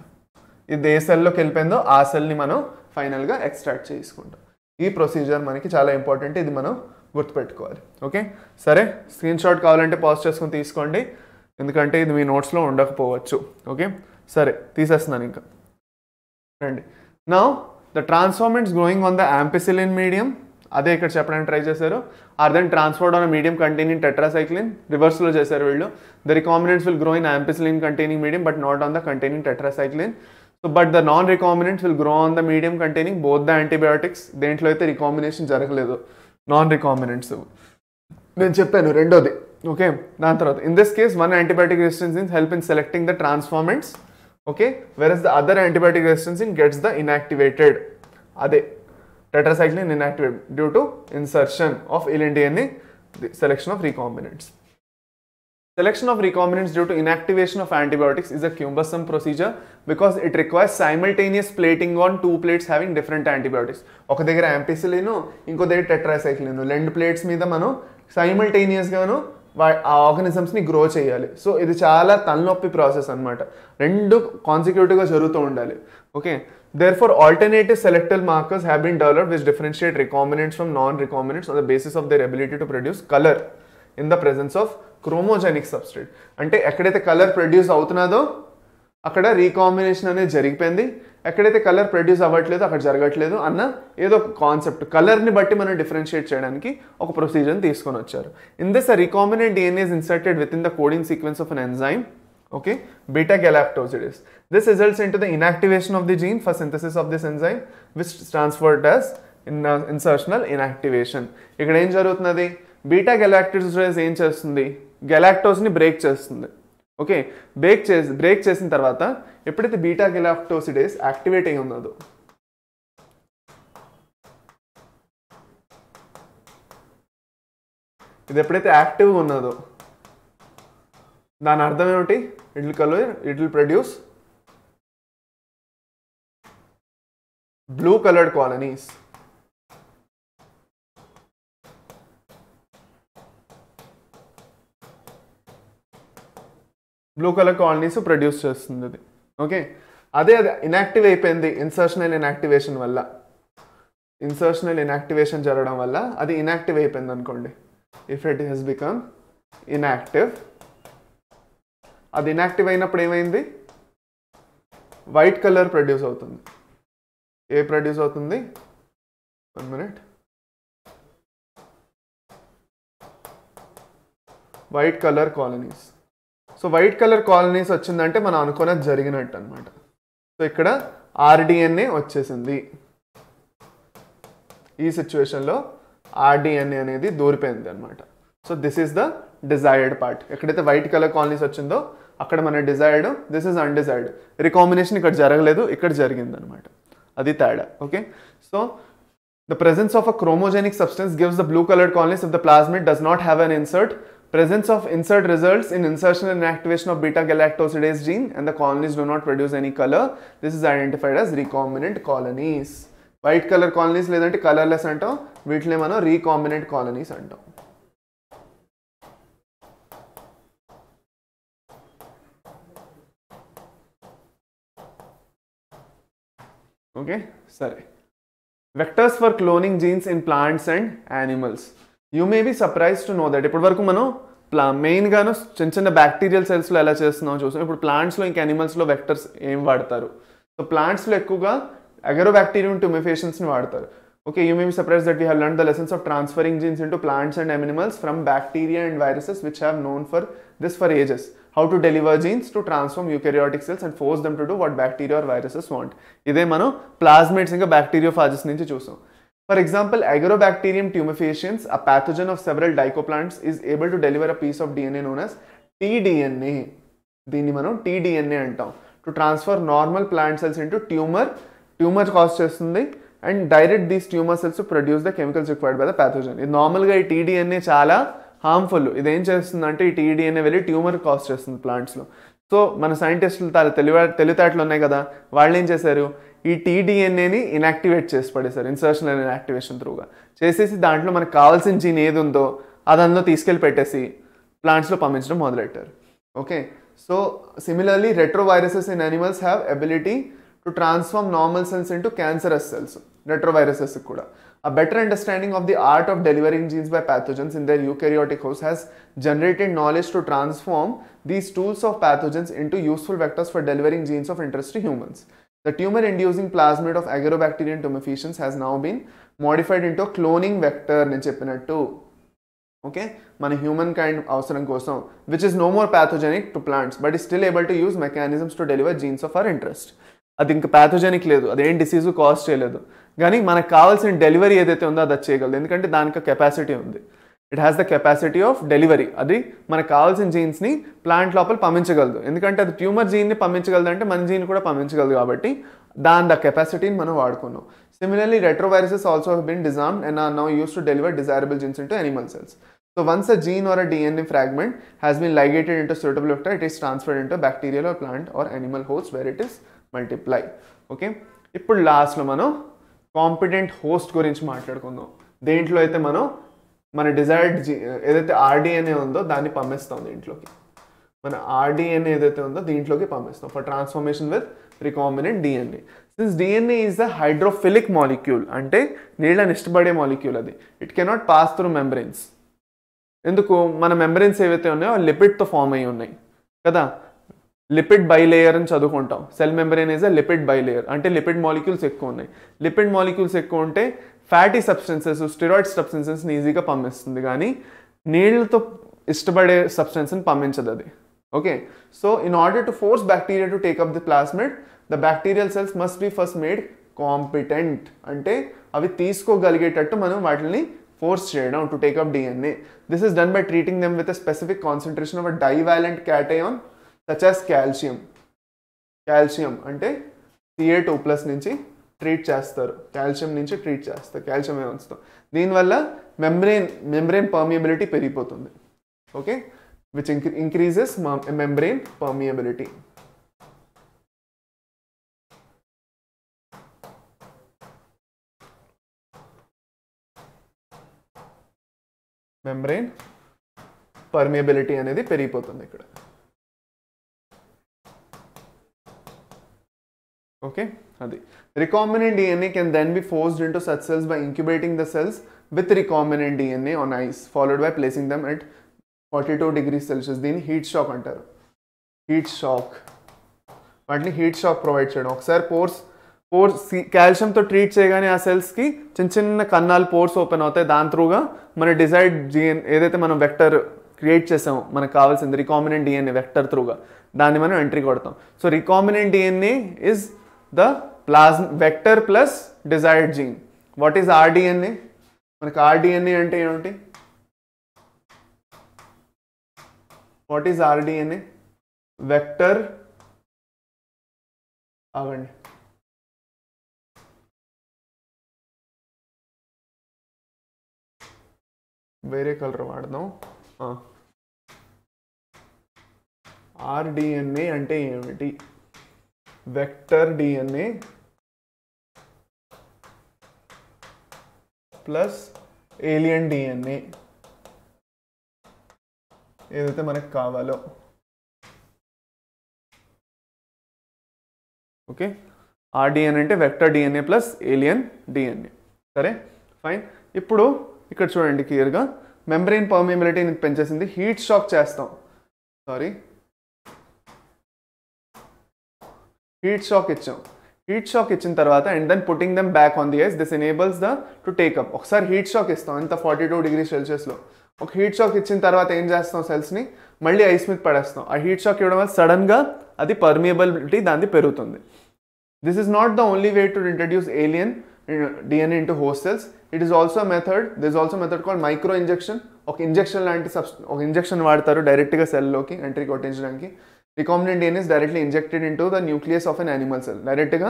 A: ఇది ఏ సెల్లోకి వెళ్ళిపోయిందో ఆ సెల్ని మనం ఫైనల్గా ఎక్స్ట్రాక్ట్ చేసుకుంటాం ఈ ప్రొసీజర్ మనకి చాలా ఇంపార్టెంట్ ఇది మనం గుర్తుపెట్టుకోవాలి ఓకే సరే స్క్రీన్ షాట్ కావాలంటే పాజ్ చేసుకుని తీసుకోండి ఎందుకంటే ఇది మీ నోట్స్లో ఉండకపోవచ్చు ఓకే సరే తీసేస్తున్నాను ఇంకా రండి నా the transformants growing on the ampicillin medium అదే ఇక్కడ చెప్పడానికి ట్రై చేశారు are then transferred on medium containing tetracycline రివర్స్లో చేశారు వీళ్ళు the recombinants will grow in ampicillin containing medium but not on the containing tetracycline so but the non recombinants will grow on the medium containing both the antibiotics దేంట్లో అయితే రికామినేషన్ జరగలేదు non రికామినెంట్స్ నేను చెప్పాను రెండోది okay దాని తర్వాత in this case one antibiotic resistance in help in selecting the transformants okay is the other antibiotic resistance in gets the inactivated అదే tetracycline inactivate due to insertion of ఇలిండియన్ని selection of recombinants selection of recombinants due to inactivation of antibiotics is a cumbersome procedure because it requires simultaneous plating on two plates having different antibiotics ఒక దగ్గర యాంపిసిలిను ఇంకో దగ్గర tetracycline రెండు plates మీద మనం సైమల్టేనియస్గాను ఆ ఆర్గనిజమ్స్ని grow చేయాలి సో ఇది చాలా తలనొప్పి ప్రాసెస్ అనమాట రెండు కాన్సిక్యూటివ్గా జరుగుతూ ఉండాలి okay Therefore, alternative selective markers have been developed which differentiate recombinants from non-recombinants on the basis of their ability to produce color in the presence of chromogenic substrate అంటే ఎక్కడైతే కలర్ ప్రొడ్యూస్ అవుతున్నదో అక్కడ recombination అనేది జరిగిపోయింది ఎక్కడైతే colour produce అవ్వట్లేదు అక్కడ జరగట్లేదు అన్న ఏదో ఒక కాన్సెప్ట్ కలర్ని బట్టి మనం డిఫరెన్షియేట్ చేయడానికి ఒక ప్రొసీజర్ని తీసుకొని వచ్చారు in this a recombinant DNA inserted with in the coding sequence of an enzyme okay beta galactosidase this results into the inactivation of the gene for synthesis of this enzyme which transferred as in insertional inactivation ఇక్కడ ఏం జరుగుతున్నది beta galactosidase ఏం చేస్తుంది గెలాక్టోస్ని break చేస్తుంది okay break చేసి break చేసిన తర్వాత ఎప్పుడైతే బీటా గెలాక్టోసిడేస్ యాక్టివేట్ అయి ఉన్నదో ఇది ఎప్పుడైతే యాక్టివ్గా ఉన్నదో దాని అర్థం ఏమిటి it will colour it will produce blue coloured colonies blue colour colonies produce చేస్తుంది అది ఓకే అదే అది ఇనాక్టివ్ అయిపోయింది ఇన్సర్షనల్ ఇన్యాక్టివేషన్ వల్ల ఇన్సర్షనల్ ఇన్యాక్టివేషన్ జరగడం వల్ల అది ఇనాక్టివ్ అయిపోయింది అనుకోండి if it has become inactive అది ఇన్యాక్టివ్ అయినప్పుడు ఏమైంది వైట్ కలర్ ప్రొడ్యూస్ అవుతుంది ఏ ప్రొడ్యూస్ అవుతుంది one minute white colour colonies so white colour colonies వచ్చిందంటే మనం అనుకున్నది జరిగినట్టు అనమాట సో ఇక్కడ ఆర్డిఎన్ఏ వచ్చేసింది ఈ సిచ్యువేషన్లో ఆర్డిఎన్ఏ అనేది దూరిపోయింది అనమాట so this is the desired part ఎక్కడైతే వైట్ కలర్ కాలనీస్ వచ్చిందో అక్కడ మన desired this is undesired recombination ఇక్కడ జరగలేదు ఇక్కడ జరిగింది అనమాట అది తేడా okay so the presence of a chromogenic substance gives the blue coloured colonies if the plasmid does not have an insert presence of insert results in insertion and activation of beta galactosidase gene and the colonies do not produce any colour this is identified as recombinant colonies white colour colonies లేదంటే colourless అంటాం వీటిని మనం recombinant colonies అంటాం okay సరే vectors for cloning genes in plants and animals you may be surprise to know that ఇప్పటి వరకు మనం ప్లా మెయిన్గాను చిన్న చిన్న బ్యాక్టీరియల్ సెల్స్లో ఎలా చేస్తున్నామో చూసాం ఇప్పుడు ప్లాంట్స్లో ఇంకా యానిమల్స్లో వెక్టర్స్ ఏం వాడతారు సో ప్లాంట్స్లో ఎక్కువగా అగరో బ్యాక్టీరియం టుమిఫేషన్స్ని వాడతారు okay you may be surprise that you have learn the lessons of transferring genes into plants and animals from bacteria and viruses which have known for this for ages how to deliver genes to transform eukaryotic cells and force them to do what bacteria or viruses want ఇదే మనం plasmids ఇంకా bacteriophages నుంచి చూసాం Agrobacterium Agrobacterium a pathogen of several dicot plants is able to deliver a piece of DNA known as T DNA దీన్ని మనం T DNA అంటాం to transfer normal plant cells into tumour tumour cause చేస్తుంది and direct these tumour cells produce the chemicals required by the pathogen ఇది నార్మల్గా ఈ టీడీఎన్ఏ చాలా harmful ఇదేం అంటే ఈ టీడీఎన్ఏ వెళ్ళి ట్యూమర్ కాస్ చేస్తుంది ప్లాంట్స్లో సో మన సైంటిస్టులు తాను తెలివ తెలివితేటలు ఉన్నాయి కదా వాళ్ళు ఏం చేశారు ఈ టీడీఎన్ఏని ఇనాక్టివేట్ చేసి పడేశారు ఇన్సర్షనల్ ఇనాక్టివేషన్ త్రూగా చేసేసి దాంట్లో మనకు కావాల్సిన జీన్ ఏది ఉందో అది అందులో తీసుకెళ్ళి పెట్టేసి ప్లాంట్స్లో పంపించడం మొదలెట్టారు okay so similarly retro viruses in animals have ability to transform normal cells into cancerous cells retro వైరసెస్కి కూడా A better understanding of the art of delivering genes by pathogens in their eukaryotic host has generated knowledge to transform these tools of pathogens into useful vectors for delivering genes of interest to humans. The tumor inducing plasmid of Agrobacterium tumefaciens has now been modified into a cloning vector Okay, చెప్పినట్టు okay మన human kind అవసరం కోసం which is no more pathogenic to plants but is still able to use mechanisms to deliver genes of our interest అది ఇంకా pathogenic లేదు చేయలేదు కానీ మనకు కావాల్సిన డెలివరీ ఏదైతే ఉందో అది చేయగలదు ఎందుకంటే దానికి కెపాసిటీ ఉంది it has the capacity of delivery అది మనకు కావాల్సిన జీన్స్ని ప్లాంట్ లోపల పంపించగలదు ఎందుకంటే అది ట్యూమర్ జీన్ని పంపించగలదు అంటే మన జీన్ కూడా పంపించగలదు కాబట్టి దాని ద కెపాసిటీని మనం వాడుకున్నాం similarly retroviruses also have been disarmed and are now use to deliver desirable genes into animal cells so once a gene or a DNA fragment has been ligated into suitable vector it is transferred into bacterial or plant or animal holes where it is multiply okay ఇప్పుడు లాస్ట్లో మనం competent host గురించి మాట్లాడుకుందాం దేంట్లో అయితే మనం మన desired ఏదైతే ఆర్డీఎన్ఏ ఉందో దాన్ని పంపిస్తాం దీంట్లోకి మన ఆర్డీఎన్ఏ ఏదైతే ఉందో దీంట్లోకి పంపిస్తాం for transformation with recombinant DNA since DNA is the hydrophilic molecule అంటే నీళ్ళని ఇష్టపడే మాలిక్యూల్ అది it cannot pass through membranes ఎందుకు మన మెంబ్రెన్స్ ఏవైతే ఉన్నాయో లిపిడ్తో ఫామ్ అయ్యి ఉన్నాయి కదా లిపిడ్ బైలేయర్ అని చదువుకుంటాం cell membrane is a lipid bilayer అంటే లిపిడ్ మాలిక్యూల్స్ ఎక్కువ ఉన్నాయి లిపిడ్ మాలిక్యూల్స్ ఎక్కువ ఉంటే ఫ్యాటీ సబ్స్టెన్సెస్ స్టిరాయిడ్ సబ్స్టెన్సెస్ని ఈజీగా పంపిస్తుంది కానీ నీళ్లతో ఇష్టపడే సబ్స్టెన్స్ని పంపించదు అది okay so in order to force bacteria to take the plasmid the bacterial cells must be first made competent అంటే అవి తీసుకోగలిగేటట్టు మనం వాటిని ఫోర్స్ చేయడం to take up DNA this is done by treating them with specific concentration of divalent cation such as calcium calcium అంటే C A two plus నుంచి treat చేస్తారు calcium నుంచి ట్రీట్ చేస్తారు కాల్షియం ఉంచుతాం దీనివల్ల మెంబ్రెయిన్ మెంబ్రెయిన్ పర్మియబిలిటీ పెరిగిపోతుంది okay which ఇంక్రీ increases membrane permeability membrane permeability అనేది పెరిగిపోతుంది ఇక్కడ ఓకే అది recombinant DNA can then be forced into such cells by incubating the cells with recombinant DNA on ice followed by placing them at forty two degree celsius దీన్ని heat shock అంటారు heat shock వాటిని heat shock provide చేయడం ఒకసారి pores pores కాల్షియంతో treat చేయగానే ఆ సెల్స్కి చిన్న చిన్న కన్నాలు పోర్స్ ఓపెన్ అవుతాయి దాని త్రూగా మన డిజైర్డ్ జిఎన్ ఏదైతే మనం వెక్టర్ క్రియేట్ చేసాము మనకు కావాల్సింది రికాంబినెంట్ డిఎన్ఏ వెక్టర్ త్రూగా దాన్ని మనం ఎంట్రీ కొడతాం so recombinant DNA is the plasma vector plus desired gene what is rDNA మనకు ఆర్డిఎన్ఏ అంటే ఏమిటి వాట్ ఈజ్ ఆర్డిఎన్ఏ వెక్టర్ అవండి వేరే కలర్ వాడదాం ఆర్డిఎన్ఏ అంటే ఏమిటి vector DNA plus alien DNA ఏదైతే మనకు కావాలో ఓకే ఆర్డిఎన్ఏ అంటే vector DNA plus alien DNA సరే ఫైన్ ఇప్పుడు ఇక్కడ చూడండి క్లియర్గా మెంబ్రెయిన్ పర్మియబిలిటీని పెంచేసింది హీట్ షాక్ చేస్తాం సారీ హీట్ షాక్ ఇచ్చాం హీట్ షాక్ ఇచ్చిన తర్వాత and then putting them back on the ice this enables the to take up ఒకసారి హీట్ షాక్ ఇస్తాం అంత ఫార్టీ టూ డిగ్రీ సెల్సియస్లో ఒక హీట్ షాక్ ఇచ్చిన తర్వాత ఏం చేస్తాం సెల్స్ని మళ్ళీ ఐస్ మీద పడేస్తాం ఆ హీట్ షాక్ ఇవ్వడం వల్ల సడన్గా అది పర్మియబిలిటీ దాన్ని పెరుగుతుంది this is not the only way to introduce alien DNA into host cells it is also method this also method call micro injection ఒక ఇంజెక్షన్ లాంటి సబ్ ఒక ఇంజెక్షన్ వాడతారు డైరెక్ట్గా సెల్లోకి ఎంట్రీ కొట్టించడానికి recombinant DNA is directly injected into the nucleus of an animal cell డైరెక్ట్గా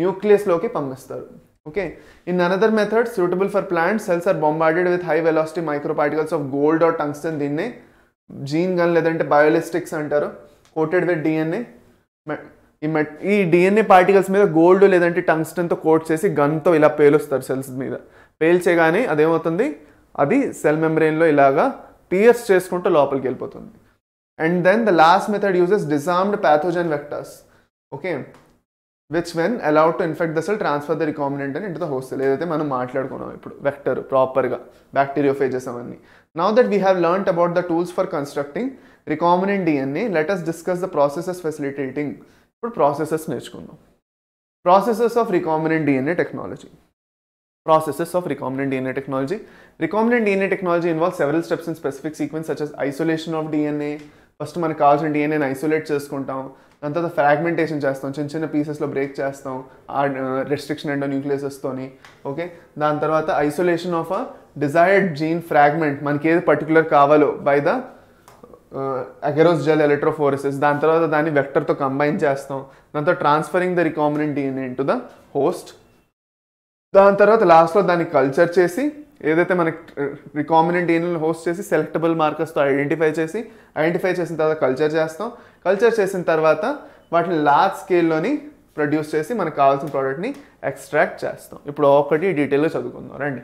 A: న్యూక్లియస్లోకి పంపిస్తారు okay in another method suitable for plant cells are bombarded with high velocity micro particles of gold or tungsten దీన్నే gene gun లేదంటే biolistics అంటారు coated with DNA ఈ మెట్ ఈ DNA particles మీద gold లేదంటే టంగ్స్టన్తో కోట్ చేసి గన్తో ఇలా పేలుస్తారు సెల్స్ మీద పేల్చేగానే అదేమవుతుంది అది సెల్ మెంబ్రెయిన్లో ఇలాగా పియర్స్ చేసుకుంటూ లోపలికి వెళ్ళిపోతుంది And then the last method uses disarmed pathogen vectors, okay, which when allowed to infect the cell, transfer the recombinant into the host cell. This is what we vector, proper, bacteriophages. Now that we have learnt about the tools for constructing recombinant DNA, let us discuss the processes facilitating processes. Processes of recombinant DNA technology. Processes of recombinant DNA technology. Recombinant DNA technology involves several steps in specific sequence such as isolation of DNA, first మనకు కావాల్సిన డిఎన్ఏని isolate చేసుకుంటాం దాని తర్వాత fragmentation చేస్తాం చిన్న చిన్న పీసెస్లో break చేస్తాం ఆ రెస్ట్రిక్షన్ ఎండో న్యూక్లియసెస్తోని ఓకే దాని తర్వాత isolation of a desired gene fragment మనకి ఏది పర్టికులర్ కావాలో by the agarose gel electrophoresis దాని తర్వాత దాన్ని వెక్టర్తో కంబైన్ చేస్తాం దాంతో transferring the recombinant DNA to the host దాని తర్వాత లాస్ట్లో దాన్ని కల్చర్ చేసి ఏదైతే మనకి రికామినెంట్ ఏనులను హోస్ట్ చేసి సెలెక్టబుల్ మార్కర్స్తో ఐడెంటిఫై చేసి ఐడెంటిఫై చేసిన తర్వాత కల్చర్ చేస్తాం కల్చర్ చేసిన తర్వాత వాటిని లార్జ్ స్కేల్లోని ప్రొడ్యూస్ చేసి మనకు కావాల్సిన ప్రోడక్ట్ని ఎక్స్ట్రాక్ట్ చేస్తాం ఇప్పుడు ఒకటి డీటెయిల్గా చదువుకుందాం రండి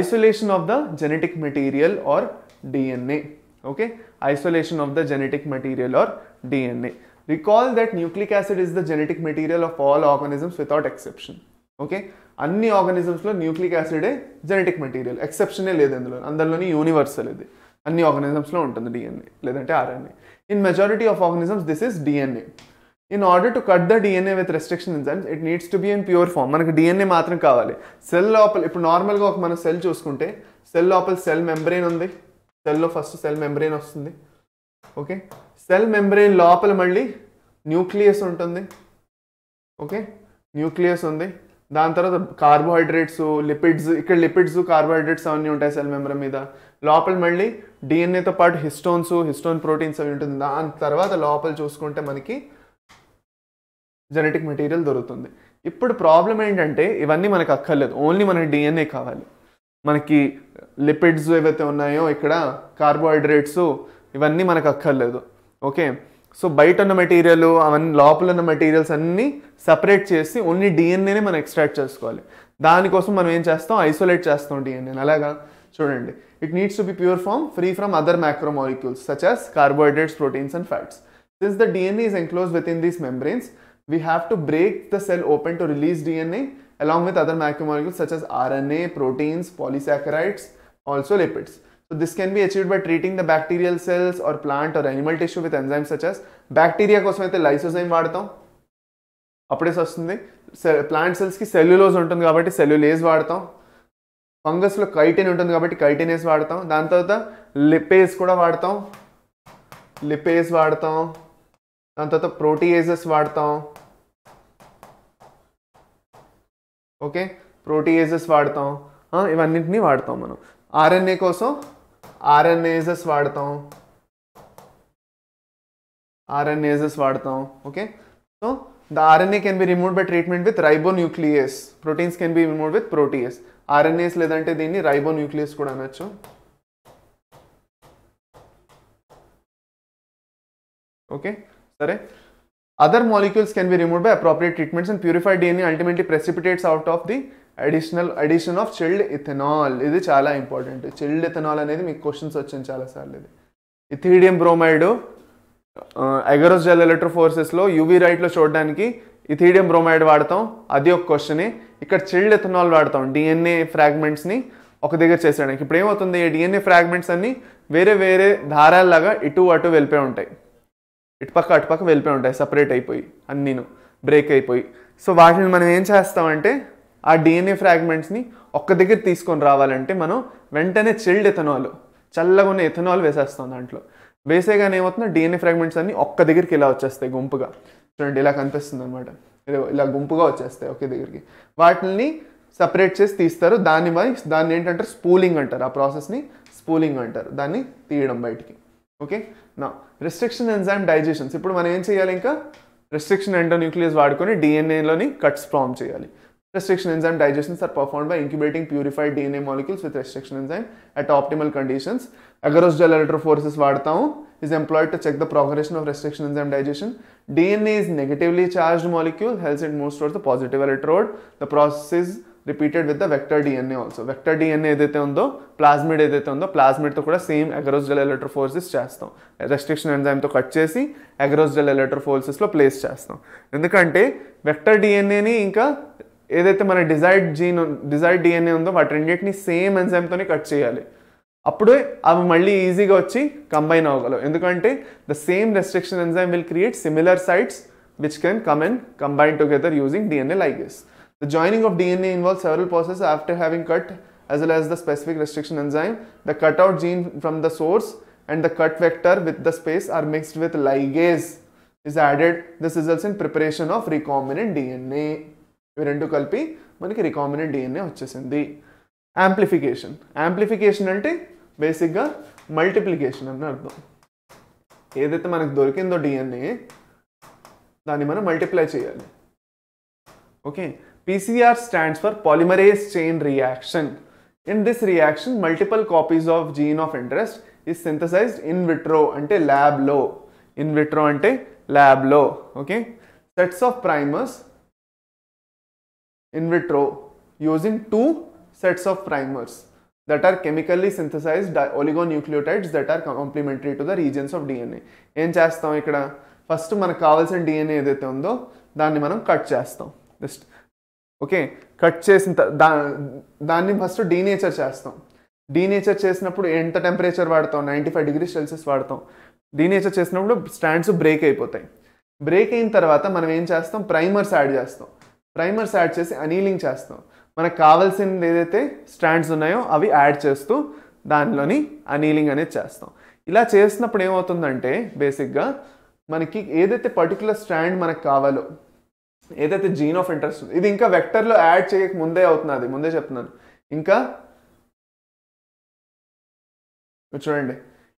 A: isolation of the genetic material or DNA okay isolation of the genetic material or DNA recall that nucleic acid is the genetic material of all organisms without exception okay అన్ని ఆర్గానిజమ్స్లో న్యూక్లిక్ యాసిడే genetic material ఎక్సెప్షనే లేదు అందులో అందరిలోని universal ఇది అన్ని ఆర్గానిజమ్స్లో ఉంటుంది DNA లేదంటే RNA in majority of organisms this is DNA in order to cut the DNA with restriction enzymes it needs to be in pure form మనకి డిఎన్ఏ మాత్రం కావాలి సెల్ లోపల ఇప్పుడు నార్మల్గా ఒక మన సెల్ చూసుకుంటే సెల్ లోపల సెల్ మెంబ్రెయిన్ ఉంది సెల్లో ఫస్ట్ సెల్ మెంబ్రెయిన్ వస్తుంది ఓకే సెల్ మెంబ్రెయిన్ లోపల మళ్ళీ న్యూక్లియస్ ఉంటుంది ఓకే న్యూక్లియస్ ఉంది దాని తర్వాత కార్బోహైడ్రేట్స్ లిపిడ్స్ ఇక్కడ లిపిడ్స్ కార్బోహైడ్రేట్స్ అవన్నీ ఉంటాయి సెల్ మెంబర్ మీద లోపల మళ్ళీ డిఎన్ఏతో పాటు హిస్టోన్స్ హిస్టోన్ ప్రోటీన్స్ అవి ఉంటుంది దాని తర్వాత లోపల చూసుకుంటే మనకి జెనెటిక్ మెటీరియల్ దొరుకుతుంది ఇప్పుడు ప్రాబ్లం ఏంటంటే ఇవన్నీ మనకు అక్కర్లేదు ఓన్లీ మనకి డిఎన్ఏ కావాలి మనకి లిపిడ్స్ ఏవైతే ఉన్నాయో ఇక్కడ కార్బోహైడ్రేట్స్ ఇవన్నీ మనకు అక్కర్లేదు ఓకే సో బయట ఉన్న మెటీరియల్ అవన్నీ లోపల ఉన్న మెటీరియల్స్ అన్నీ సపరేట్ చేసి ఓన్లీ డిఎన్ఏనే మనం ఎక్స్ట్రాక్ట్ చేసుకోవాలి దానికోసం మనం ఏం చేస్తాం ఐసోలేట్ చేస్తాం డిఎన్ఏని అలాగా చూడండి it needs to be pure form free from other macromolecules such as carbohydrates proteins and fats since the DNA is enclose within these membranes we have to break the cell open to release DNA along with other macromolecules such as RNA proteins polysaccharides also lipids so this can be achieved by treating the bacterial cells or plant or animal tissue with enzymes such as bacteria కోసం అయితే lysozyme వాడతాం అప్రడేసస్తుంది plant cells కి cellulose ఉంటుంది కాబట్టి cellulase వాడతాం fungus లో chitin ఉంటుంది కాబట్టి chitinase వాడతాం దాని తర్వాత lipase కూడా వాడతాం lipase వాడతాం అంతట ప్రోటీయేసెస్ వాడతాం ఓకే ప్రోటీయేసెస్ వాడతాం హ ఇవన్నిటిని వాడతాం మనం rna కోసం आर एन एजेस वाड़ता हूं आर एन एजेस वाड़ता हूं ओके तो the R N A can be remove by treatment with ribonuclease protein can be remove with protease R N S लेदे the ribonuclease okay sir other molecule can be remove by appropriate treatments and purified DNA ultimately precipitates out of the additional addition of chilled ethanol ఇది చాలా important chilled ethanol అనేది మీకు questions వచ్చింది చాలాసార్లు ఇది ethidium bromide agarose gel ఎలక్ట్రోఫోర్సెస్లో UV రైట్లో చూడడానికి ఇథీడియం బ్రోమైడ్ వాడతాం అది ఒక క్వశ్చన్ ఇక్కడ చిల్డ్ ఇథనాల్ వాడతాం డిఎన్ఏ ఫ్రాగ్మెంట్స్ని ఒక దగ్గర చేసేయడానికి ఇప్పుడు ఏమవుతుంది ఈ డిఎన్ఏ ఫ్రాగ్మెంట్స్ అన్నీ వేరే వేరే దారాల్లాగా ఇటు అటు వెళ్ళిపోయి ఉంటాయి ఇటుపక్క అటుపక్క వెళ్ళిపోయి ఉంటాయి సపరేట్ అయిపోయి అన్నీను బ్రేక్ అయిపోయి సో వాటిని మనం ఏం చేస్తామంటే ఆ డిఎన్ఏ ఫ్రాగ్మెంట్స్ని ఒక్క దగ్గర తీసుకొని రావాలంటే మనం వెంటనే చిల్డ్ ఎథనాల్ చల్లగా ఉన్న ఎథనాల్ వేసేస్తాం దాంట్లో వేసేగానే ఏమవుతుందో డిఎన్ఏ ఫ్రాగ్మెంట్స్ అన్నీ ఒక్క దగ్గరికి ఇలా వచ్చేస్తాయి గుంపుగా చూడండి ఇలా కనిపిస్తుంది అనమాట ఇలా గుంపుగా వచ్చేస్తాయి ఒకే దగ్గరికి వాటిని సపరేట్ చేసి తీస్తారు దాని దాన్ని ఏంటంటారు స్పూలింగ్ అంటారు ఆ ప్రాసెస్ని స్పూలింగ్ అంటారు దాన్ని తీయడం బయటికి ఓకే నా రిస్ట్రిక్షన్ ఎంజైమ్ డైజెషన్స్ ఇప్పుడు మనం ఏం చేయాలి ఇంకా రిస్ట్రిక్షన్ ఎండో న్యూక్లియస్ వాడుకొని డిఎన్ఏలోని కట్స్ ఫామ్ చేయాలి Restriction enzyme digestions are performed by incubating purified DNA molecules with restriction enzyme at optimal conditions. Agarose gel electrophoresis is employed to check the progression of restriction enzyme digestion. DNA is negatively charged molecule, hence it moves towards the positive electrode. The process is repeated with the vector DNA also vector DNA ఏదైతే ఉందో plasmid ఏదైతే ఉందో ప్లాస్మిడ్తో కూడా same అగ్రోస్డల్ ఎలక్ట్రోఫోర్సెస్ చేస్తాం restriction ఎంజైమ్తో cut చేసి అగ్రోస్డల్ ఎలక్ట్రోఫోర్సెస్లో place చేస్తాం ఎందుకంటే vector డిఎన్ఏని ఇంకా ఏదైతే మన డిజైర్డ్ జీన్ డిజైర్డ్ డిఎన్ఏ ఉందో వాటి రెండింటిని సేమ్ ఎంజైమ్తోనే కట్ చేయాలి అప్పుడే అవి మళ్ళీ ఈజీగా వచ్చి కంబైన్ అవ్వగలవు ఎందుకంటే the same restriction enzyme will create similar sites which can come and combine together using DNA ligase. The joining of DNA involves several processes after having cut as well as the specific restriction enzyme. The cutout gene from the source and the cut vector with the space are mixed with ligase is added. This results in preparation of recombinant DNA. ఇవి రెండు కలిపి మనకి recombinant DNA వచ్చేసింది amplification amplification అంటే బేసిక్గా multiplication అని అర్థం ఏదైతే మనకు దొరికిందో డిఎన్ఏ దాన్ని మనం మల్టిప్లై చేయాలి okay PCR stands for polymerase chain reaction in this reaction multiple copies of gene of interest is synthesized in vitro అంటే ల్యాబ్లో ఇన్ విట్రో అంటే ల్యాబ్లో okay sets of primers in vitro using two sets of primers that are chemically synthesized oligonucleotides that are complementary to the regions of DNA. ఏం చేస్తాం ఇక్కడ first మనకు కావాల్సిన DNA ఏదైతే ఉందో దాన్ని మనం కట్ చేస్తాం జస్ట్ ఓకే కట్ చేసిన దా దాన్ని ఫస్ట్ డీనేచర్ చేస్తాం డీనేచర్ చేసినప్పుడు ఎంత టెంపరేచర్ వాడతాం నైంటీ ఫైవ్ డిగ్రీ సెల్సియస్ వాడతాం డీనేచర్ చేసినప్పుడు స్టాండ్స్ బ్రేక్ అయిపోతాయి బ్రేక్ అయిన తర్వాత మనం ఏం చేస్తాం ప్రైమర్స్ యాడ్ చేస్తాం ప్రైమర్స్ యాడ్ చేసి అనీలింగ్ చేస్తాం మనకు కావాల్సింది ఏదైతే స్టాండ్స్ ఉన్నాయో అవి యాడ్ చేస్తూ దానిలోని అనీలింగ్ అనేది చేస్తాం ఇలా చేసినప్పుడు ఏమవుతుందంటే బేసిక్గా మనకి ఏదైతే పర్టికులర్ స్టాండ్ మనకు కావాలో ఏదైతే జీన్ ఆఫ్ ఇంట్రెస్ట్ ఇది ఇంకా వెక్టర్లో యాడ్ చేయక ముందే అవుతున్నది ముందే చెప్తున్నాను ఇంకా చూడండి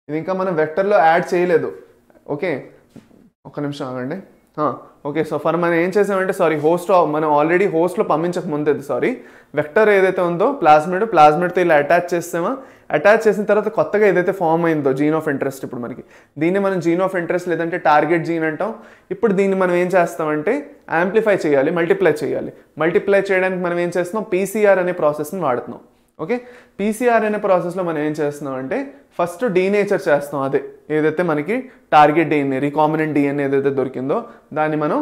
A: ఇది ఇంకా మనం వెక్టర్లో యాడ్ చేయలేదు ఓకే ఒక నిమిషం ఆగండి ఓకే సో ఫర్ మనం ఏం చేసామంటే సారీ హోస్ట్ మనం ఆల్రెడీ హోస్ట్లో పంపించక ముందే సారీ వెక్టర్ ఏదైతే ఉందో ప్లాస్మిడ్ ప్లాస్మిడ్తో ఇలా అటాచ్ చేస్తామా అటాచ్ చేసిన తర్వాత కొత్తగా ఏదైతే ఫామ్ అయిందో జీన్ ఆఫ్ ఇంట్రెస్ట్ ఇప్పుడు మనకి దీన్ని మనం జీన్ ఆఫ్ ఇంట్రెస్ట్ లేదంటే టార్గెట్ జీన్ అంటాం ఇప్పుడు దీన్ని మనం ఏం చేస్తామంటే యాంప్లిఫై చేయాలి మల్టిప్లై చేయాలి మల్టిప్లై చేయడానికి మనం ఏం చేస్తున్నాం పీసీఆర్ అనే ప్రాసెస్ని వాడుతున్నాం ఓకే పీసీఆర్ అనే ప్రాసెస్లో మనం ఏం చేస్తున్నాం అంటే ఫస్ట్ డీనేచర్ చేస్తాం అదే ఏదైతే మనకి టార్గెట్ డిఎన్ఏ రికామినెంట్ డిఎన్ఏ ఏదైతే దొరికిందో దాన్ని మనం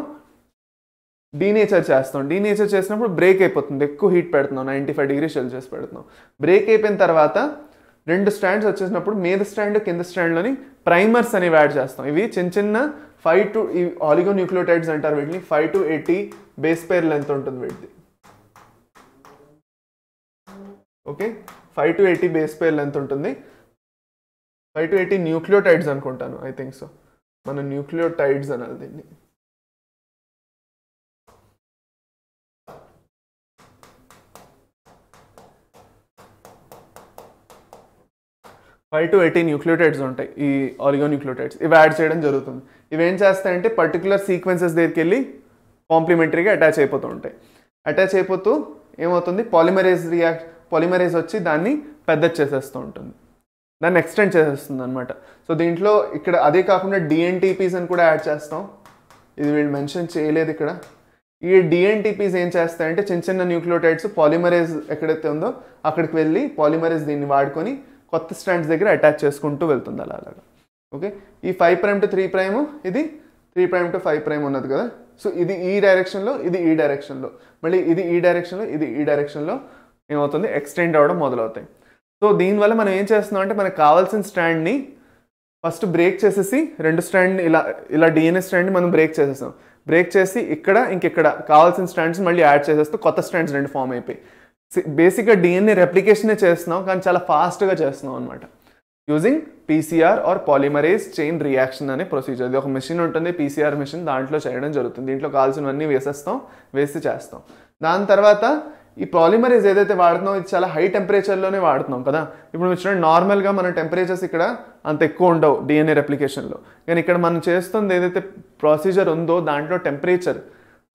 A: డీనేచర్ చేస్తాం డీనేచర్ చేసినప్పుడు బ్రేక్ అయిపోతుంది ఎక్కువ హీట్ పెడుతున్నాం నైంటీ ఫైవ్ డిగ్రీ సెల్సియస్ పెడుతున్నాం బ్రేక్ అయిపోయిన తర్వాత రెండు స్టాండ్స్ వచ్చేసినప్పుడు మీద స్టాండ్ కింద స్టాండ్లోని ప్రైమర్స్ అనేవి యాడ్ చేస్తాం ఇవి చిన్న చిన్న ఫైవ్ టు ఈ ఆలిగో న్యూక్లియోటైడ్స్ అంటారు వీటిని five to eighty base pair length ఉంటుంది వీటిది ఓకే five to eighty base pair length ఉంటుంది ఫైవ్ టు ఎయిటీ న్యూక్లియోటైడ్స్ అనుకుంటాను ఐ థింక్ సో మన న్యూక్లియోటైడ్స్ అనాలి దీన్ని ఫైవ్ టు ఎయిటీ న్యూక్లియోటైడ్స్ ఉంటాయి ఈ ఆలిగో న్యూక్లియోటైడ్స్ ఇవి యాడ్ చేయడం జరుగుతుంది ఇవి ఏం చేస్తాయంటే పర్టికులర్ సీక్వెన్సెస్ దగ్గరికి వెళ్ళి కాంప్లిమెంటరీగా అటాచ్ అయిపోతూ ఉంటాయి అటాచ్ అయిపోతూ ఏమవుతుంది పాలిమరైజ్ రియాక్ట్ పాలిమరైజ్ వచ్చి దాన్ని పెద్ద చేసేస్తూ ఉంటుంది దాన్ని ఎక్స్టెండ్ చేసేస్తుంది అనమాట సో దీంట్లో ఇక్కడ అదే కాకుండా డిఎన్టీపీస్ అని కూడా యాడ్ చేస్తాం ఇది వీళ్ళు మెన్షన్ చేయలేదు ఇక్కడ ఈ డిఎన్టీపీస్ ఏం చేస్తాయంటే చిన్న చిన్న న్యూక్లియోటైడ్స్ పాలిమరేజ్ ఎక్కడైతే ఉందో అక్కడికి వెళ్ళి పాలిమరేజ్ దీన్ని వాడుకొని కొత్త స్టాండ్స్ దగ్గర అటాచ్ చేసుకుంటూ వెళ్తుంది అలా అలాగా ఓకే ఈ five prime to three prime ఇది three prime to five prime ఉన్నది కదా సో ఇది ఈ డైరెక్షన్లో ఇది ఈ డైరెక్షన్లో మళ్ళీ ఇది ఈ డైరెక్షన్లో ఇది ఈ డైరెక్షన్లో ఏమవుతుంది ఎక్స్టెండ్ అవ్వడం మొదలవుతాయి సో దీనివల్ల మనం ఏం చేస్తున్నాం అంటే మనకు కావాల్సిన స్టాండ్ని ఫస్ట్ బ్రేక్ చేసేసి రెండు స్టాండ్ ఇలా ఇలా డిఎన్ఏ స్టాండ్ని మనం బ్రేక్ చేసేస్తాం బ్రేక్ చేసి ఇక్కడ ఇంకెక్కడ కావాల్సిన స్టాండ్స్ మళ్ళీ యాడ్ చేసేస్తే కొత్త స్టాండ్స్ రెండు ఫామ్ అయిపోయి బేసిక్గా డిఎన్ఏ రెప్లికేషనే చేస్తున్నాం కానీ చాలా ఫాస్ట్గా చేస్తున్నాం అనమాట using PCR or polymerize chain reaction అనే ప్రొసీజర్ ఇది ఒక మిషన్ ఉంటుంది పీసీఆర్ మిషన్ దాంట్లో చేయడం జరుగుతుంది దీంట్లో కావాల్సినవన్నీ వేసేస్తాం వేసి చేస్తాం దాని తర్వాత ఈ పాలిమరేజ్ ఏదైతే వాడుతున్నాం ఇది చాలా హై టెంపరేచర్లోనే వాడుతున్నాం కదా ఇప్పుడు మీరు చూడండి నార్మల్గా మన టెంపరేచర్స్ ఇక్కడ అంత ఎక్కువ ఉండవు డిఎన్ఏ రెప్లికేషన్లో కానీ ఇక్కడ మనం చేస్తుంది ఏదైతే ప్రొసీజర్ ఉందో దాంట్లో టెంపరేచర్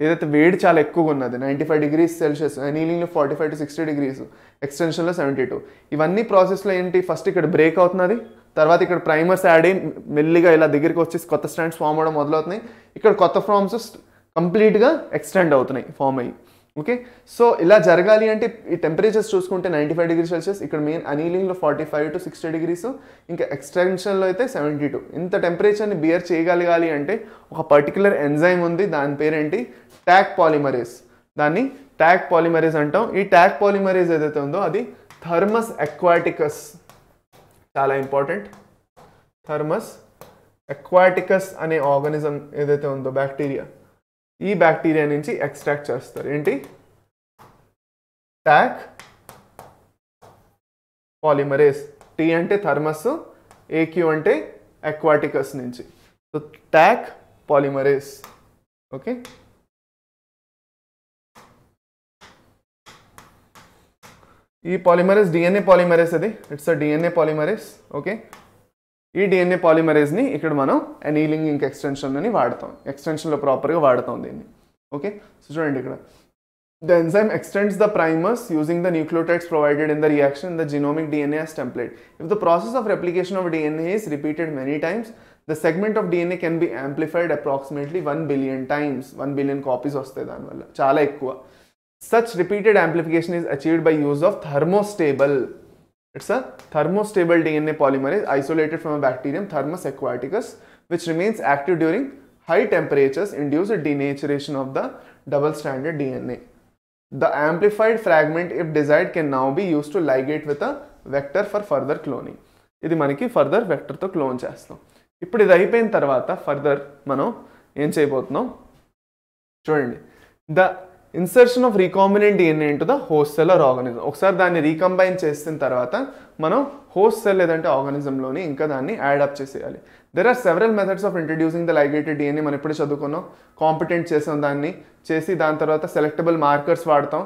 A: ఏదైతే వేడి చాలా ఎక్కువగా ఉన్నది నైంటీ ఫైవ్ డిగ్రీస్ సెల్సియస్ నీలింగ్లో forty five to sixty degrees ఎక్స్టెన్షన్లో సెవెంటీ టూ ఇవన్నీ ప్రాసెస్లో ఏంటి ఫస్ట్ ఇక్కడ బ్రేక్ అవుతున్నది తర్వాత ఇక్కడ ప్రైమర్స్ యాడ్ అయ్యి మెల్లిగా ఇలా దగ్గరికి వచ్చి కొత్త స్టాండ్స్ ఫామ్ అవడం మొదలవుతున్నాయి ఇక్కడ కొత్త ఫామ్స్ కంప్లీట్గా ఎక్స్టెండ్ అవుతున్నాయి ఫామ్ అయ్యి ఓకే సో ఇలా జరగాలి అంటే ఈ టెంపరేచర్స్ చూసుకుంటే నైంటీ ఫైవ్ డిగ్రీ సెల్సియస్ ఇక్కడ మెయిన్ అనీలింగ్లో forty five to sixty degrees ఇంకా ఎక్స్టెన్షన్లో అయితే సెవెంటీ టూ ఇంత టెంపరేచర్ని బియర్ చేయగలగాలి అంటే ఒక పర్టికులర్ ఎంజైమ్ ఉంది దాని పేరేంటి ట్యాక్ పాలిమరేజ్ దాన్ని ట్యాక్ పాలిమరేజ్ అంటాం ఈ ట్యాక్ పాలిమరేజ్ ఏదైతే ఉందో అది థర్మస్ ఎక్వాటికస్ చాలా ఇంపార్టెంట్ థర్మస్ ఎక్వాటికస్ అనే ఆర్గానిజం ఏదైతే ఉందో బ్యాక్టీరియా ఈ బ్యాక్టీరియా నుంచి ఎక్స్ట్రాక్ట్ చేస్తారు ఏంటి ట్యాక్ పాలిమరేస్ టీ అంటే థర్మస్ ఏక్యూ అంటే ఎక్వాటికస్ నుంచి సో ట్యాక్ పాలిమరేస్ ఓకే ఈ పాలిమరేస్ డిఎన్ఏ పాలిమరేస్ అది it's a DNA polymerase okay ఈ డీఎన్ఏ పాలిమరేస్ ని ఇక్కడ మనం నీలింగ్ ఇంక్ ఎక్స్టెన్షన్ ని వాడతాం ఎక్స్టెన్షన్ ని ప్రాపర్ గా వాడతాం దీని ఓకే సో చూడండి ఇక్కడ the enzyme extends the primers using the nucleotides provided in the reaction the genomic DNAs template if the process of replication of DNA is repeated many times the segment of DNA can be amplified approximately 1 billion times 1 billion copies వస్తాయి దానివల్ల చాలా ఎక్కువ such repeated amplification is achieved by use of thermostable It's a thermostable DNA polymerase isolated from a bacterium Thermus aquaticus which remains active during high temperatures induce a denaturation of the double-stranded DNA. The amplified fragment if desired can now be used to ligate with a vector for further cloning. ఇది మనకి further వెక్టర్తో clone చేస్తాం ఇప్పుడు ఇది అయిపోయిన తర్వాత further మనం ఏం చేయబోతున్నాం చూడండి the insertion of recombinant DNA into the host cell or organism ఒకసారి దాన్ని రీకంబైన్ చేసిన తర్వాత మనం హోస్ట్ సెల్ లేదంటే ఆర్గానిజంలోని ఇంకా దాన్ని యాడప్ చేసేయాలి there are several methods of introducing the ligated DNA మనం ఇప్పుడు చదువుకున్నాం కాంపిటెంట్ చేసాం దాన్ని చేసి దాని తర్వాత సెలెక్టబుల్ మార్కర్స్ వాడతాం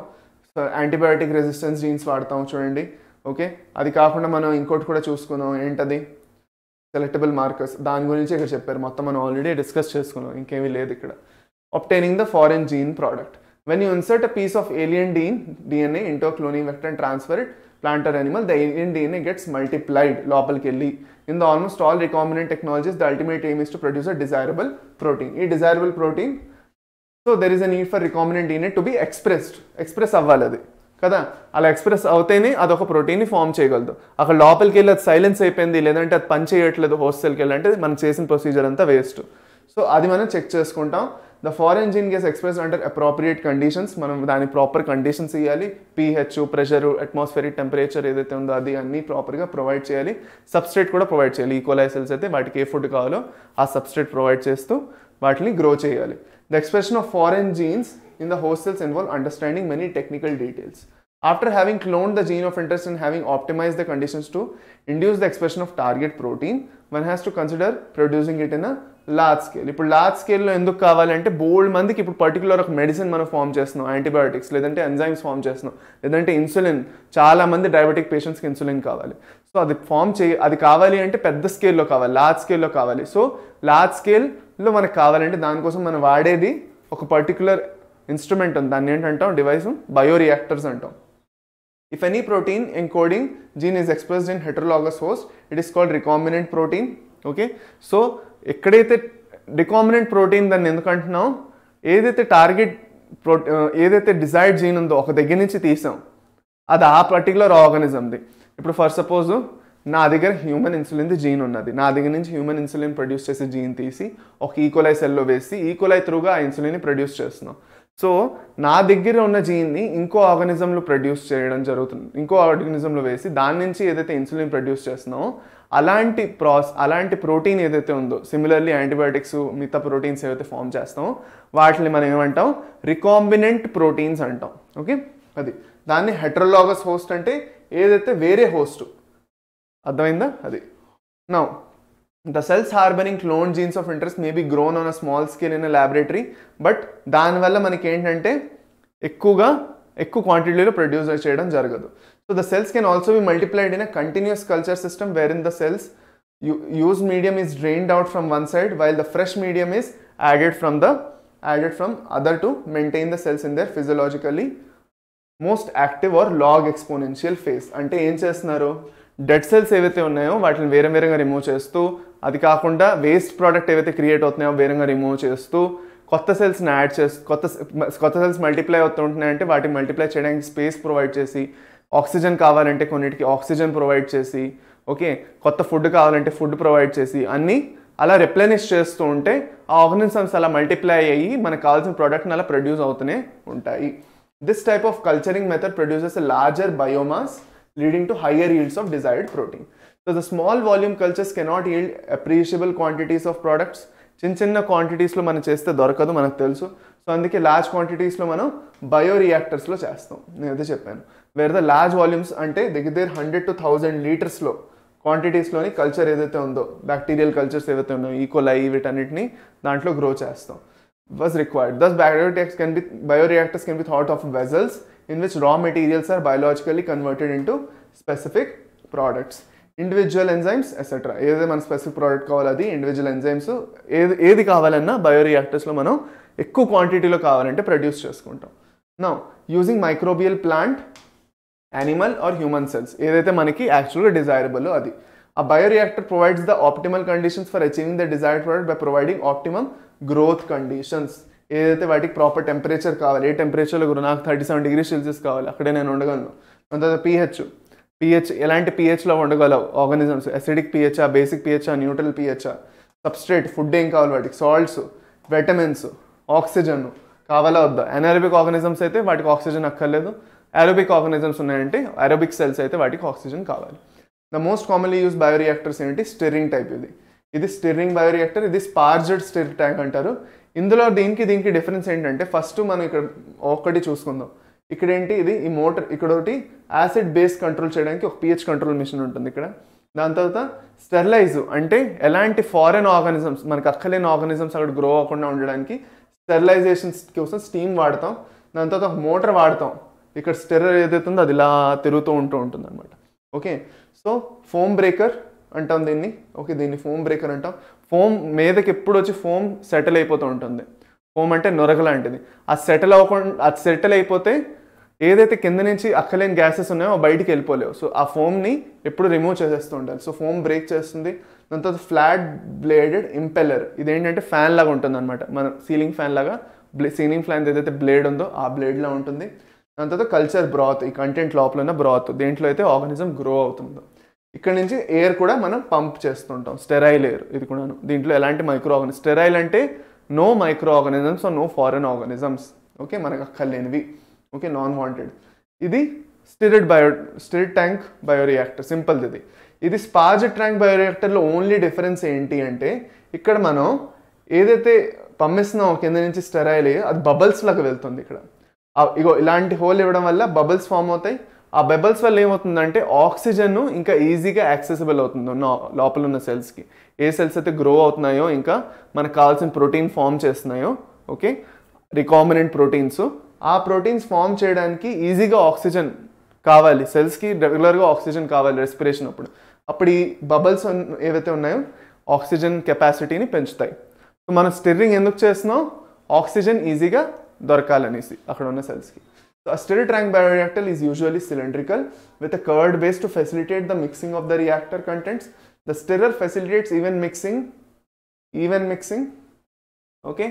A: యాంటీబయాటిక్ రెసిస్టెన్స్ జీన్స్ వాడతాం చూడండి ఓకే అది కాకుండా మనం ఇంకోటి కూడా చూసుకున్నాం ఏంటది సెలెక్టబుల్ మార్కర్స్ దాని గురించి ఇక్కడ చెప్పారు మొత్తం మనం ఆల్రెడీ డిస్కస్ చేసుకున్నాం ఇంకేమీ లేదు ఇక్కడ obtaining the foreign gene product When you insert a piece of alien DNA into a cloning vector and transfer it, plant or animal, the alien DNA gets multiplied lopal kelly. In the almost all recombinant technologies, the ultimate aim is to produce a desirable protein. A desirable protein, so there is a need for recombinant DNA to be expressed. Express అవ్వాలి కదా అలా express అవుతేనే అదొక ప్రోటీన్ని form చేయగలదు అక్కడ లోపలికి వెళ్ళి అది silence అయిపోయింది లేదంటే అది పని చేయట్లేదు హోస్టల్కి వెళ్ళి అంటే మనం చేసిన ప్రొసీజర్ అంతా వేస్ట్ సో అది మనం చెక్ చేసుకుంటాం the foreign gene gets express under appropriate conditions మనం దాని ప్రాపర్ కండిషన్స్ ఇవ్వాలి పీహెచ్ ప్రెషరు అట్మాస్ఫెరిక్ టెంపరేచర్ ఏదైతే ఉందో అది అన్నీ ప్రాపర్గా ప్రొవైడ్ చేయాలి సబ్స్ట్రేట్ కూడా ప్రొవైడ్ చేయాలి ఈకోలైసెల్స్ అయితే వాటికి ఏ ఫుడ్ కావాలో ఆ సబ్స్ట్రేట్ ప్రొవైడ్ చేస్తూ వాటిని గ్రో చేయాలి the expression of foreign genes in the host cells involve understanding many technical details after having clone the gene of interest and having optimize the conditions to induce the expression of target protein one has to consider producing it in a large scale ఇప్పుడు large స్కేల్లో ఎందుకు కావాలంటే బోల్డ్ మందికి ఇప్పుడు particular ఒక medicine మనం form చేస్తున్నాం antibiotics లేదంటే ఎంజైమ్స్ ఫామ్ చేస్తున్నాం లేదంటే ఇన్సులిన్ చాలా మంది డయాబెటిక్ పేషెంట్స్కి ఇన్సులిన్ కావాలి సో అది ఫామ్ చేయ అది కావాలి అంటే పెద్ద స్కేల్లో కావాలి లార్జ్ స్కేల్లో కావాలి సో లార్జ్ స్కేల్లో మనకు కావాలంటే దానికోసం మనం వాడేది ఒక పర్టికులర్ ఇన్స్ట్రుమెంట్ ఉంది దాన్ని ఏంటంటాం డివైస్ బయోరియాక్టర్స్ అంటాం If any protein encoding gene is expressed in heterologous host, it is called recombinant protein. Okay so ఎక్కడైతే రికామినెంట్ ప్రోటీన్ దాన్ని ఎందుకు ఏదైతే టార్గెట్ ప్రో uh, ఏదైతే డిజైర్డ్ జీన్ ఉందో ఒక దగ్గర నుంచి తీసాం అది ఆ పర్టికులర్ ఆర్గానిజంది ఇప్పుడు ఫర్ సపోజ్ నా దగ్గర హ్యూమన్ ఇన్సులిన్ది జీన్ ఉన్నది నా దగ్గర నుంచి హ్యూమన్ ఇన్సులిన్ ప్రొడ్యూస్ చేసే జీన్ తీసి ఒక ఈకోలై e సెల్లో వేసి ఈకోలై e త్రూగా ఆ ఇన్సులిన్ని ప్రొడ్యూస్ చేస్తున్నాం సో నా దగ్గర ఉన్న జీన్ని ఇంకో ఆర్గానిజంలో ప్రొడ్యూస్ చేయడం జరుగుతుంది ఇంకో ఆర్గానిజంలో వేసి దాని నుంచి ఏదైతే ఇన్సులిన్ ప్రొడ్యూస్ చేస్తున్నామో అలాంటి ప్రాస్ అలాంటి ప్రోటీన్ ఏదైతే ఉందో సిమిలర్లీ యాంటీబయాటిక్స్ మిగతా ప్రోటీన్స్ ఏవైతే ఫామ్ చేస్తామో వాటిని మనం ఏమంటాం రికాంబినెంట్ ప్రోటీన్స్ అంటాం ఓకే అది దాన్ని హెట్రలాగస్ హోస్ట్ అంటే ఏదైతే వేరే హోస్ట్ అర్థమైందా అది నా the cells harboring clone genes of interest may be grown on small small in in a but దానివల్ల మనకి ఏంటంటే ఎక్కువగా ఎక్కువ క్వాంటిటీలో ప్రొడ్యూస్ చేయడం జరగదు so the cells can also be multiplied in a continuous culture system where in the cells use medium is drained out from one side while the fresh medium is added from the added from other to maintain the cells in their physiologically most active are log exponential phase అంటే ఏం చేస్తున్నారు dead cells ఏవైతే ఉన్నాయో వాటిని వేరే వేరేగా remove చేస్తూ అది కాకుండా వేస్ట్ ప్రోడక్ట్ ఏవైతే క్రియేట్ అవుతున్నాయో వేరంగా రిమూవ్ చేస్తూ కొత్త సెల్స్ని యాడ్ చేస్తూ కొత్త కొత్త సెల్స్ మల్టిప్లై అవుతుంటున్నాయంటే వాటిని మల్టిప్లై చేయడానికి స్పేస్ ప్రొవైడ్ చేసి ఆక్సిజన్ కావాలంటే కొన్నిటికి ఆక్సిజన్ ప్రొవైడ్ చేసి ఓకే కొత్త ఫుడ్ కావాలంటే ఫుడ్ ప్రొవైడ్ చేసి అన్నీ అలా రిప్లెనిష్ చేస్తూ ఉంటే ఆ ఆర్గనిజమ్స్ అలా మల్టిప్లై అయ్యి మనకు కావాల్సిన ప్రోడక్ట్ని అలా ప్రొడ్యూస్ అవుతూనే ఉంటాయి this type of culturing method produces larger biomass leading to higher yields of desired protein so the small volume cultures cannot yield appreciable quantities of products. చిన్న చిన్న క్వాంటిటీస్లో మనం చేస్తే దొరకదు మనకు తెలుసు సో అందుకే లార్జ్ క్వాంటిటీస్లో మనం బయో రియాక్టర్స్లో చేస్తాం నేనైతే చెప్పాను వేర్ ద లార్జ్ వాల్యూమ్స్ అంటే దగ్గర దగ్గర హండ్రెడ్ టు థౌజండ్ లీటర్స్లో క్వాంటిటీస్లోని కల్చర్ ఏదైతే ఉందో బ్యాక్టీరియల్ కల్చర్స్ ఏవైతే ఉన్నాయో ఈకోలై e. వీటన్నిటిని దాంట్లో గ్రో చేస్తాం was required. Thus bioreactors can be can be thought of vessels in in raw materials are are converted converted into specific products individual enzymes etcetera ఏదైతే మన specific product కావాలో అది individual enzymes ఏది ఏది కావాలన్నా బయోరియాక్టర్స్లో మనం ఎక్కువ క్వాంటిటీలో కావాలంటే ప్రొడ్యూస్ చేసుకుంటాం నా using microbial plant animal or human cells ఏదైతే మనకి యాక్చువల్గా డిజైరబుల్ అది ఆ bioreactor provides the optimal conditions for achieving the desired product by providing optimum growth conditions ఏదైతే వాటికి ప్రాపర్ టెంపరేచర్ కావాలి ఏ టెంపరేచర్లో నాకు థర్టీ సెవెన్ డిగ్రీ సెల్సియస్ కావాలి అక్కడే నేను ఉండగలను అంత పీహెచ్ పిహెచ్ ఎలాంటి పిహెచ్లో ఉండగలవు ఆర్గానిజమ్స్ అసిడిక్ పిహెచ్ఆ బేసిక్ పిహెచ్ఆ న్యూట్రల్ పిహెచ్ఆ సబ్స్ట్రేట్ ఫుడ్ ఏం కావాలి వాటికి సాల్ట్స్ విటమిన్స్ ఆక్సిజన్ కావాలా వద్దా ఎనారోబిక్ ఆర్గానిజమ్స్ అయితే వాటికి ఆక్సిజన్ అక్కర్లేదు అరోబిక్ ఆర్గానిజమ్స్ ఉన్నాయంటే అరోబిక్ సెల్స్ అయితే వాటికి ఆక్సిజన్ కావాలి the most commonly use bioreactors ఏంటి స్టెరింగ్ టైప్ ఇది ఇది స్టెరింగ్ బయోరియాక్టర్ ఇది స్పార్జెడ్ స్టిర్ ట్యాంక్ అంటారు ఇందులో దీనికి దీనికి డిఫరెన్స్ ఏంటంటే ఫస్ట్ మనం ఇక్కడ ఒకటి చూసుకుందాం ఇక్కడ ఏంటి ఇది ఈ మోటర్ ఇక్కడ ఒకటి యాసిడ్ బేస్ కంట్రోల్ చేయడానికి ఒక పిహెచ్ కంట్రోల్ మిషన్ ఉంటుంది ఇక్కడ దాని తర్వాత స్టెర్లైజ్ అంటే ఎలాంటి ఫారెన్ ఆర్గానిజమ్స్ మనకు అక్కలేని ఆర్గానిజమ్స్ అక్కడ గ్రో అవ్వకుండా ఉండడానికి స్టెరిలైజేషన్ కోసం స్టీమ్ వాడతాం దాని తర్వాత ఒక మోటార్ వాడతాం ఇక్కడ ఏదైతే ఏదైతుందో అది ఇలా తిరుగుతూ ఉంటూ ఉంటుంది అనమాట ఓకే సో ఫోమ్ బ్రేకర్ అంటాం దీన్ని ఓకే దీన్ని ఫోమ్ బ్రేకర్ అంటాం ఫోమ్ మీదకి ఎప్పుడు వచ్చి ఫోమ్ సెటిల్ అయిపోతూ ఉంటుంది ఫోమ్ అంటే నొరక లాంటిది ఆ సెటిల్ అవ్వకుండా అది సెటిల్ అయిపోతే ఏదైతే కింద నుంచి అక్కలేని గ్యాసెస్ ఉన్నాయో బయటికి వెళ్ళిపోలేవు సో ఆ ఫోమ్ని ఎప్పుడు రిమూవ్ చేసేస్తూ ఉండాలి సో ఫోమ్ బ్రేక్ చేస్తుంది దాని తర్వాత ఫ్లాట్ బ్లేడెడ్ ఇంపెల్లర్ ఇదేంటంటే ఫ్యాన్ లాగా ఉంటుంది అనమాట మన సీలింగ్ ఫ్యాన్ లాగా బ్లే సీలింగ్ ఫ్యాన్ ఏదైతే బ్లేడ్ ఉందో ఆ బ్లేడ్లా ఉంటుంది దాని తర్వాత కల్చర్ బ్రాత్ ఈ కంటెంట్ లోపల ఉన్న బ్రాత్ దేంట్లో అయితే ఆర్గానిజం గ్రో అవుతుందో ఇక్కడ నుంచి ఎయిర్ కూడా మనం పంప్ చేస్తుంటాం స్టెరైల్ ఎయిర్ ఇది కూడాను దీంట్లో ఎలాంటి మైక్రో ఆర్గానిజం స్టెరైల్ అంటే no micro organisms no foreign organisms okay మనకు అక్కర్లేనివి ఓకే నాన్ వాంటెడ్ ఇది stirred bio stirred tank bioreactor simple ఇది ఇది స్పాజ్ ట్యాంక్ బయోరియాక్టర్లో ఓన్లీ డిఫరెన్స్ ఏంటి అంటే ఇక్కడ మనం ఏదైతే పంపిస్తున్నామో కింద నుంచి స్టెరాయిల్ అది బబుల్స్ లాగా వెళ్తుంది ఇక్కడ ఇగో ఇలాంటి హోల్ ఇవ్వడం వల్ల బబుల్స్ ఫామ్ అవుతాయి ఆ బబల్స్ వల్ల ఏమవుతుందంటే ఆక్సిజన్ ఇంకా ఈజీగా యాక్సెసిబుల్ అవుతుంది లోపల ఉన్న సెల్స్కి ఏ సెల్స్ అయితే గ్రో అవుతున్నాయో ఇంకా మనకు కావాల్సిన ప్రోటీన్ ఫామ్ చేస్తున్నాయో ఓకే రికామినెంట్ ప్రోటీన్స్ ఆ ప్రోటీన్స్ ఫామ్ చేయడానికి ఈజీగా ఆక్సిజన్ కావాలి సెల్స్కి రెగ్యులర్గా ఆక్సిజన్ కావాలి రెస్పిరేషన్ అప్పుడు అప్పుడు ఈ బబుల్స్ ఏవైతే ఉన్నాయో ఆక్సిజన్ కెపాసిటీని పెంచుతాయి సో మనం స్టెర్రింగ్ ఎందుకు చేస్తున్నాం ఆక్సిజన్ ఈజీగా దొరకాలనేసి అక్కడ ఉన్న సెల్స్కి so a stirred tank bioreactor is usually cylindrical with curved base to facilitate the mixing of the reactor contents the stirrer facilitates even mixing even mixing okay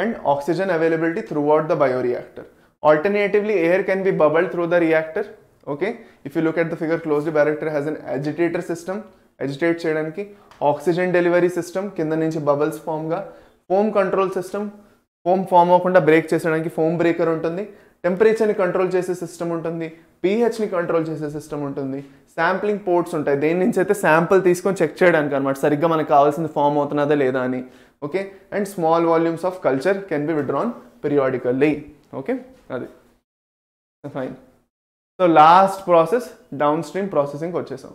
A: and oxygen availability through throughout ద bioreactor. Alternatively, air can be bubbled through the reactor. Okay, if you look at the figure close bioreactor has an agitator system agitate చేయడానికి oxygen delivery system కింద నుంచి bubbles ఫామ్గా foam control system foam form అవ్వకుండా break చేసేయడానికి foam breaker ఉంటుంది టెంపరేచర్ని control చేసే system ఉంటుంది పీహెచ్ని కంట్రోల్ చేసే సిస్టమ్ ఉంటుంది శాంప్లింగ్ పోర్ట్స్ ఉంటాయి దేని నుంచి అయితే శాంపుల్ తీసుకొని చెక్ చేయడానికి అనమాట సరిగ్గా మనకు కావాల్సింది ఫామ్ అవుతున్నదా లేదా అని okay and small volumes of culture can be withdrawn periodically okay అది fine so last process downstream ప్రాసెసింగ్కి వచ్చేసాం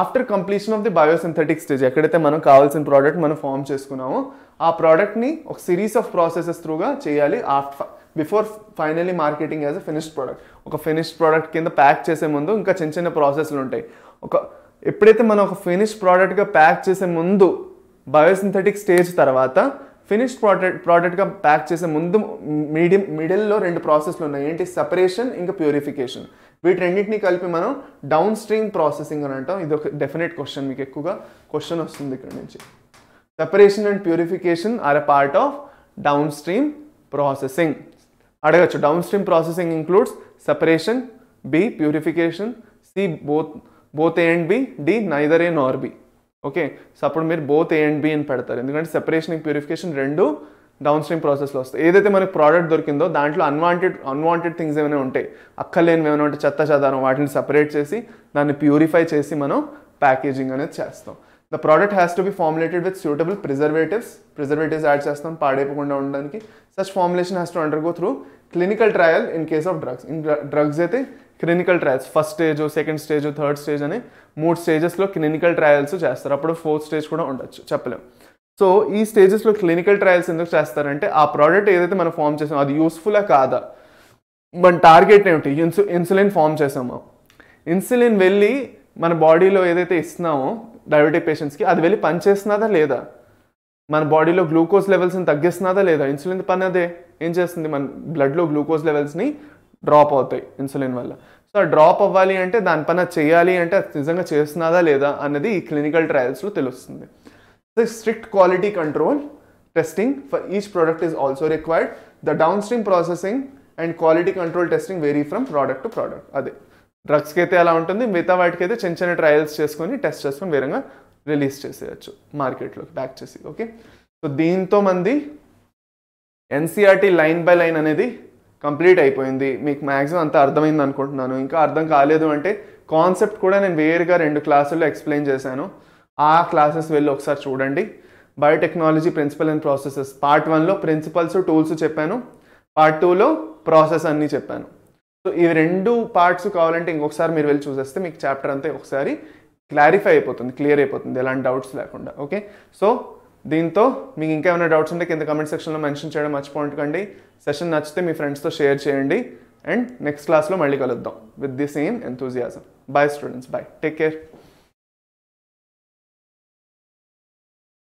A: after completion of the biosynthetic stage ఎక్కడైతే మనం కావాల్సిన ప్రోడక్ట్ మనం ఫామ్ చేసుకున్నామో ఆ ప్రోడక్ట్ని ఒక సిరీస్ ఆఫ్ ప్రాసెసెస్ త్రూగా చేయాలి after before finally marketing as a finished product ఒక ఫినిష్డ్ ప్రోడక్ట్ కింద ప్యాక్ చేసే ముందు ఇంకా చిన్న చిన్న ప్రాసెస్లు ఉంటాయి ఒక ఎప్పుడైతే మనం ఒక ఫినిష్ ప్రోడక్ట్గా ప్యాక్ చేసే ముందు బయోసింథటిక్ స్టేజ్ తర్వాత ఫినిష్డ్ ప్రోడక్ట్ ప్రోడక్ట్గా ప్యాక్ చేసే ముందు మీడియం మిడిల్లో రెండు ప్రాసెస్లు ఉన్నాయి ఏంటి సపరేషన్ ఇంకా ప్యూరిఫికేషన్ వీటి రెండింటినీ కలిపి మనం డౌన్ స్ట్రీమ్ ప్రాసెసింగ్ అని అంటాం ఇది ఒక డెఫినెట్ క్వశ్చన్ మీకు ఎక్కువగా క్వశ్చన్ వస్తుంది ఇక్కడ నుంచి separation and purification are a part of downstream processing అడగచ్చు downstream processing includes separation B purification C both both A and B D neither A nor B okay so అప్పుడు మీరు both A and B అని పెడతారు ఎందుకంటే separation purification రెండు downstream ప్రాసెస్లో వస్తాయి ఏదైతే మనకి ప్రోడక్ట్ దొరికిందో దాంట్లో అన్వాంటెడ్ అన్వాంటెడ్ థింగ్స్ ఏమైనా ఉంటాయి అక్కర్లేనివి ఏమైనా ఉంటే చెత్త చదారం వాటిని సపరేట్ చేసి దాన్ని ప్యూరిఫై చేసి మనం ప్యాకేజింగ్ అనేది చేస్తాం the product has to be formulated with suitable preservatives preservatives add చేస్తాం పాడైపోకుండా ఉండడానికి such formulation has to undergo through clinical trial in case of drugs in drugs అయితే clinical trials first stage second stage third stage అని మూడు స్టేజెస్లో clinical trials చేస్తారు అప్పుడు fourth stage కూడా ఉండొచ్చు చెప్పలేము సో ఈ స్టేజెస్లో క్లినికల్ ట్రయల్స్ ఎందుకు చేస్తారంటే ఆ ప్రోడక్ట్ ఏదైతే మనం ఫామ్ చేసామో అది యూస్ఫుల్లా కాదా మన టార్గెట్ ఏమిటి ఇన్సు ఇన్సులిన్ ఫామ్ చేసామో ఇన్సులిన్ వెళ్ళి మన బాడీలో ఏదైతే ఇస్తున్నామో డయాబెటిక్ పేషెంట్స్కి అది వెళ్ళి పనిచేస్తున్నదా లేదా మన బాడీలో గ్లూకోజ్ లెవెల్స్ని తగ్గిస్తున్నదా లేదా ఇన్సులిన్ పని అదే ఏం చేస్తుంది మన బ్లడ్లో గ్లూకోజ్ లెవెల్స్ని డ్రాప్ అవుతాయి ఇన్సులిన్ వల్ల సో డ్రాప్ అవ్వాలి అంటే దానిపైన చేయాలి అంటే అది నిజంగా చేస్తున్నదా లేదా అన్నది ఈ క్లినికల్ ట్రయల్స్లో తెలుస్తుంది strict quality control testing for each product is also required the downstream processing and quality control testing vary from product to product అదే డ్రగ్స్కి అయితే అలా ఉంటుంది మిగతా వాటికి అయితే చిన్న చిన్న ట్రయల్స్ చేసుకొని టెస్ట్ చేసుకొని వేరంగా రిలీజ్ చేసేయచ్చు మార్కెట్లోకి ప్యాక్ చేసి ఓకే సో దీంతో మంది ఎన్సీఆర్టీ లైన్ బై లైన్ అనేది కంప్లీట్ అయిపోయింది మీకు మ్యాక్సిమం అంతా అర్థమైంది అనుకుంటున్నాను ఇంకా అర్థం కాలేదు అంటే కాన్సెప్ట్ కూడా నేను వేరుగా రెండు క్లాసుల్లో ఎక్స్ప్లెయిన్ చేశాను ఆ క్లాసెస్ వెళ్ళి ఒకసారి చూడండి biotechnology principle and processes part వన్లో ప్రిన్సిపల్స్ టూల్స్ చెప్పాను పార్ట్ టూలో ప్రాసెస్ అన్నీ చెప్పాను సో ఈ రెండు పార్ట్స్ కావాలంటే ఇంకొకసారి మీరు వెళ్ళి చూసేస్తే మీకు చాప్టర్ అంతా ఒకసారి క్లారిఫై అయిపోతుంది క్లియర్ అయిపోతుంది ఎలాంటి డౌట్స్ లేకుండా ఓకే సో దీంతో మీకు ఇంకా ఏమైనా డౌట్స్ ఉంటే కింద కమెంట్ సెక్షన్లో మెన్షన్ చేయడం మర్చిపోండి సెషన్ నచ్చితే మీ ఫ్రెండ్స్తో షేర్ చేయండి అండ్ నెక్స్ట్ క్లాస్లో మళ్ళీ కలుద్దాం with the same enthusiasm bye students bye take care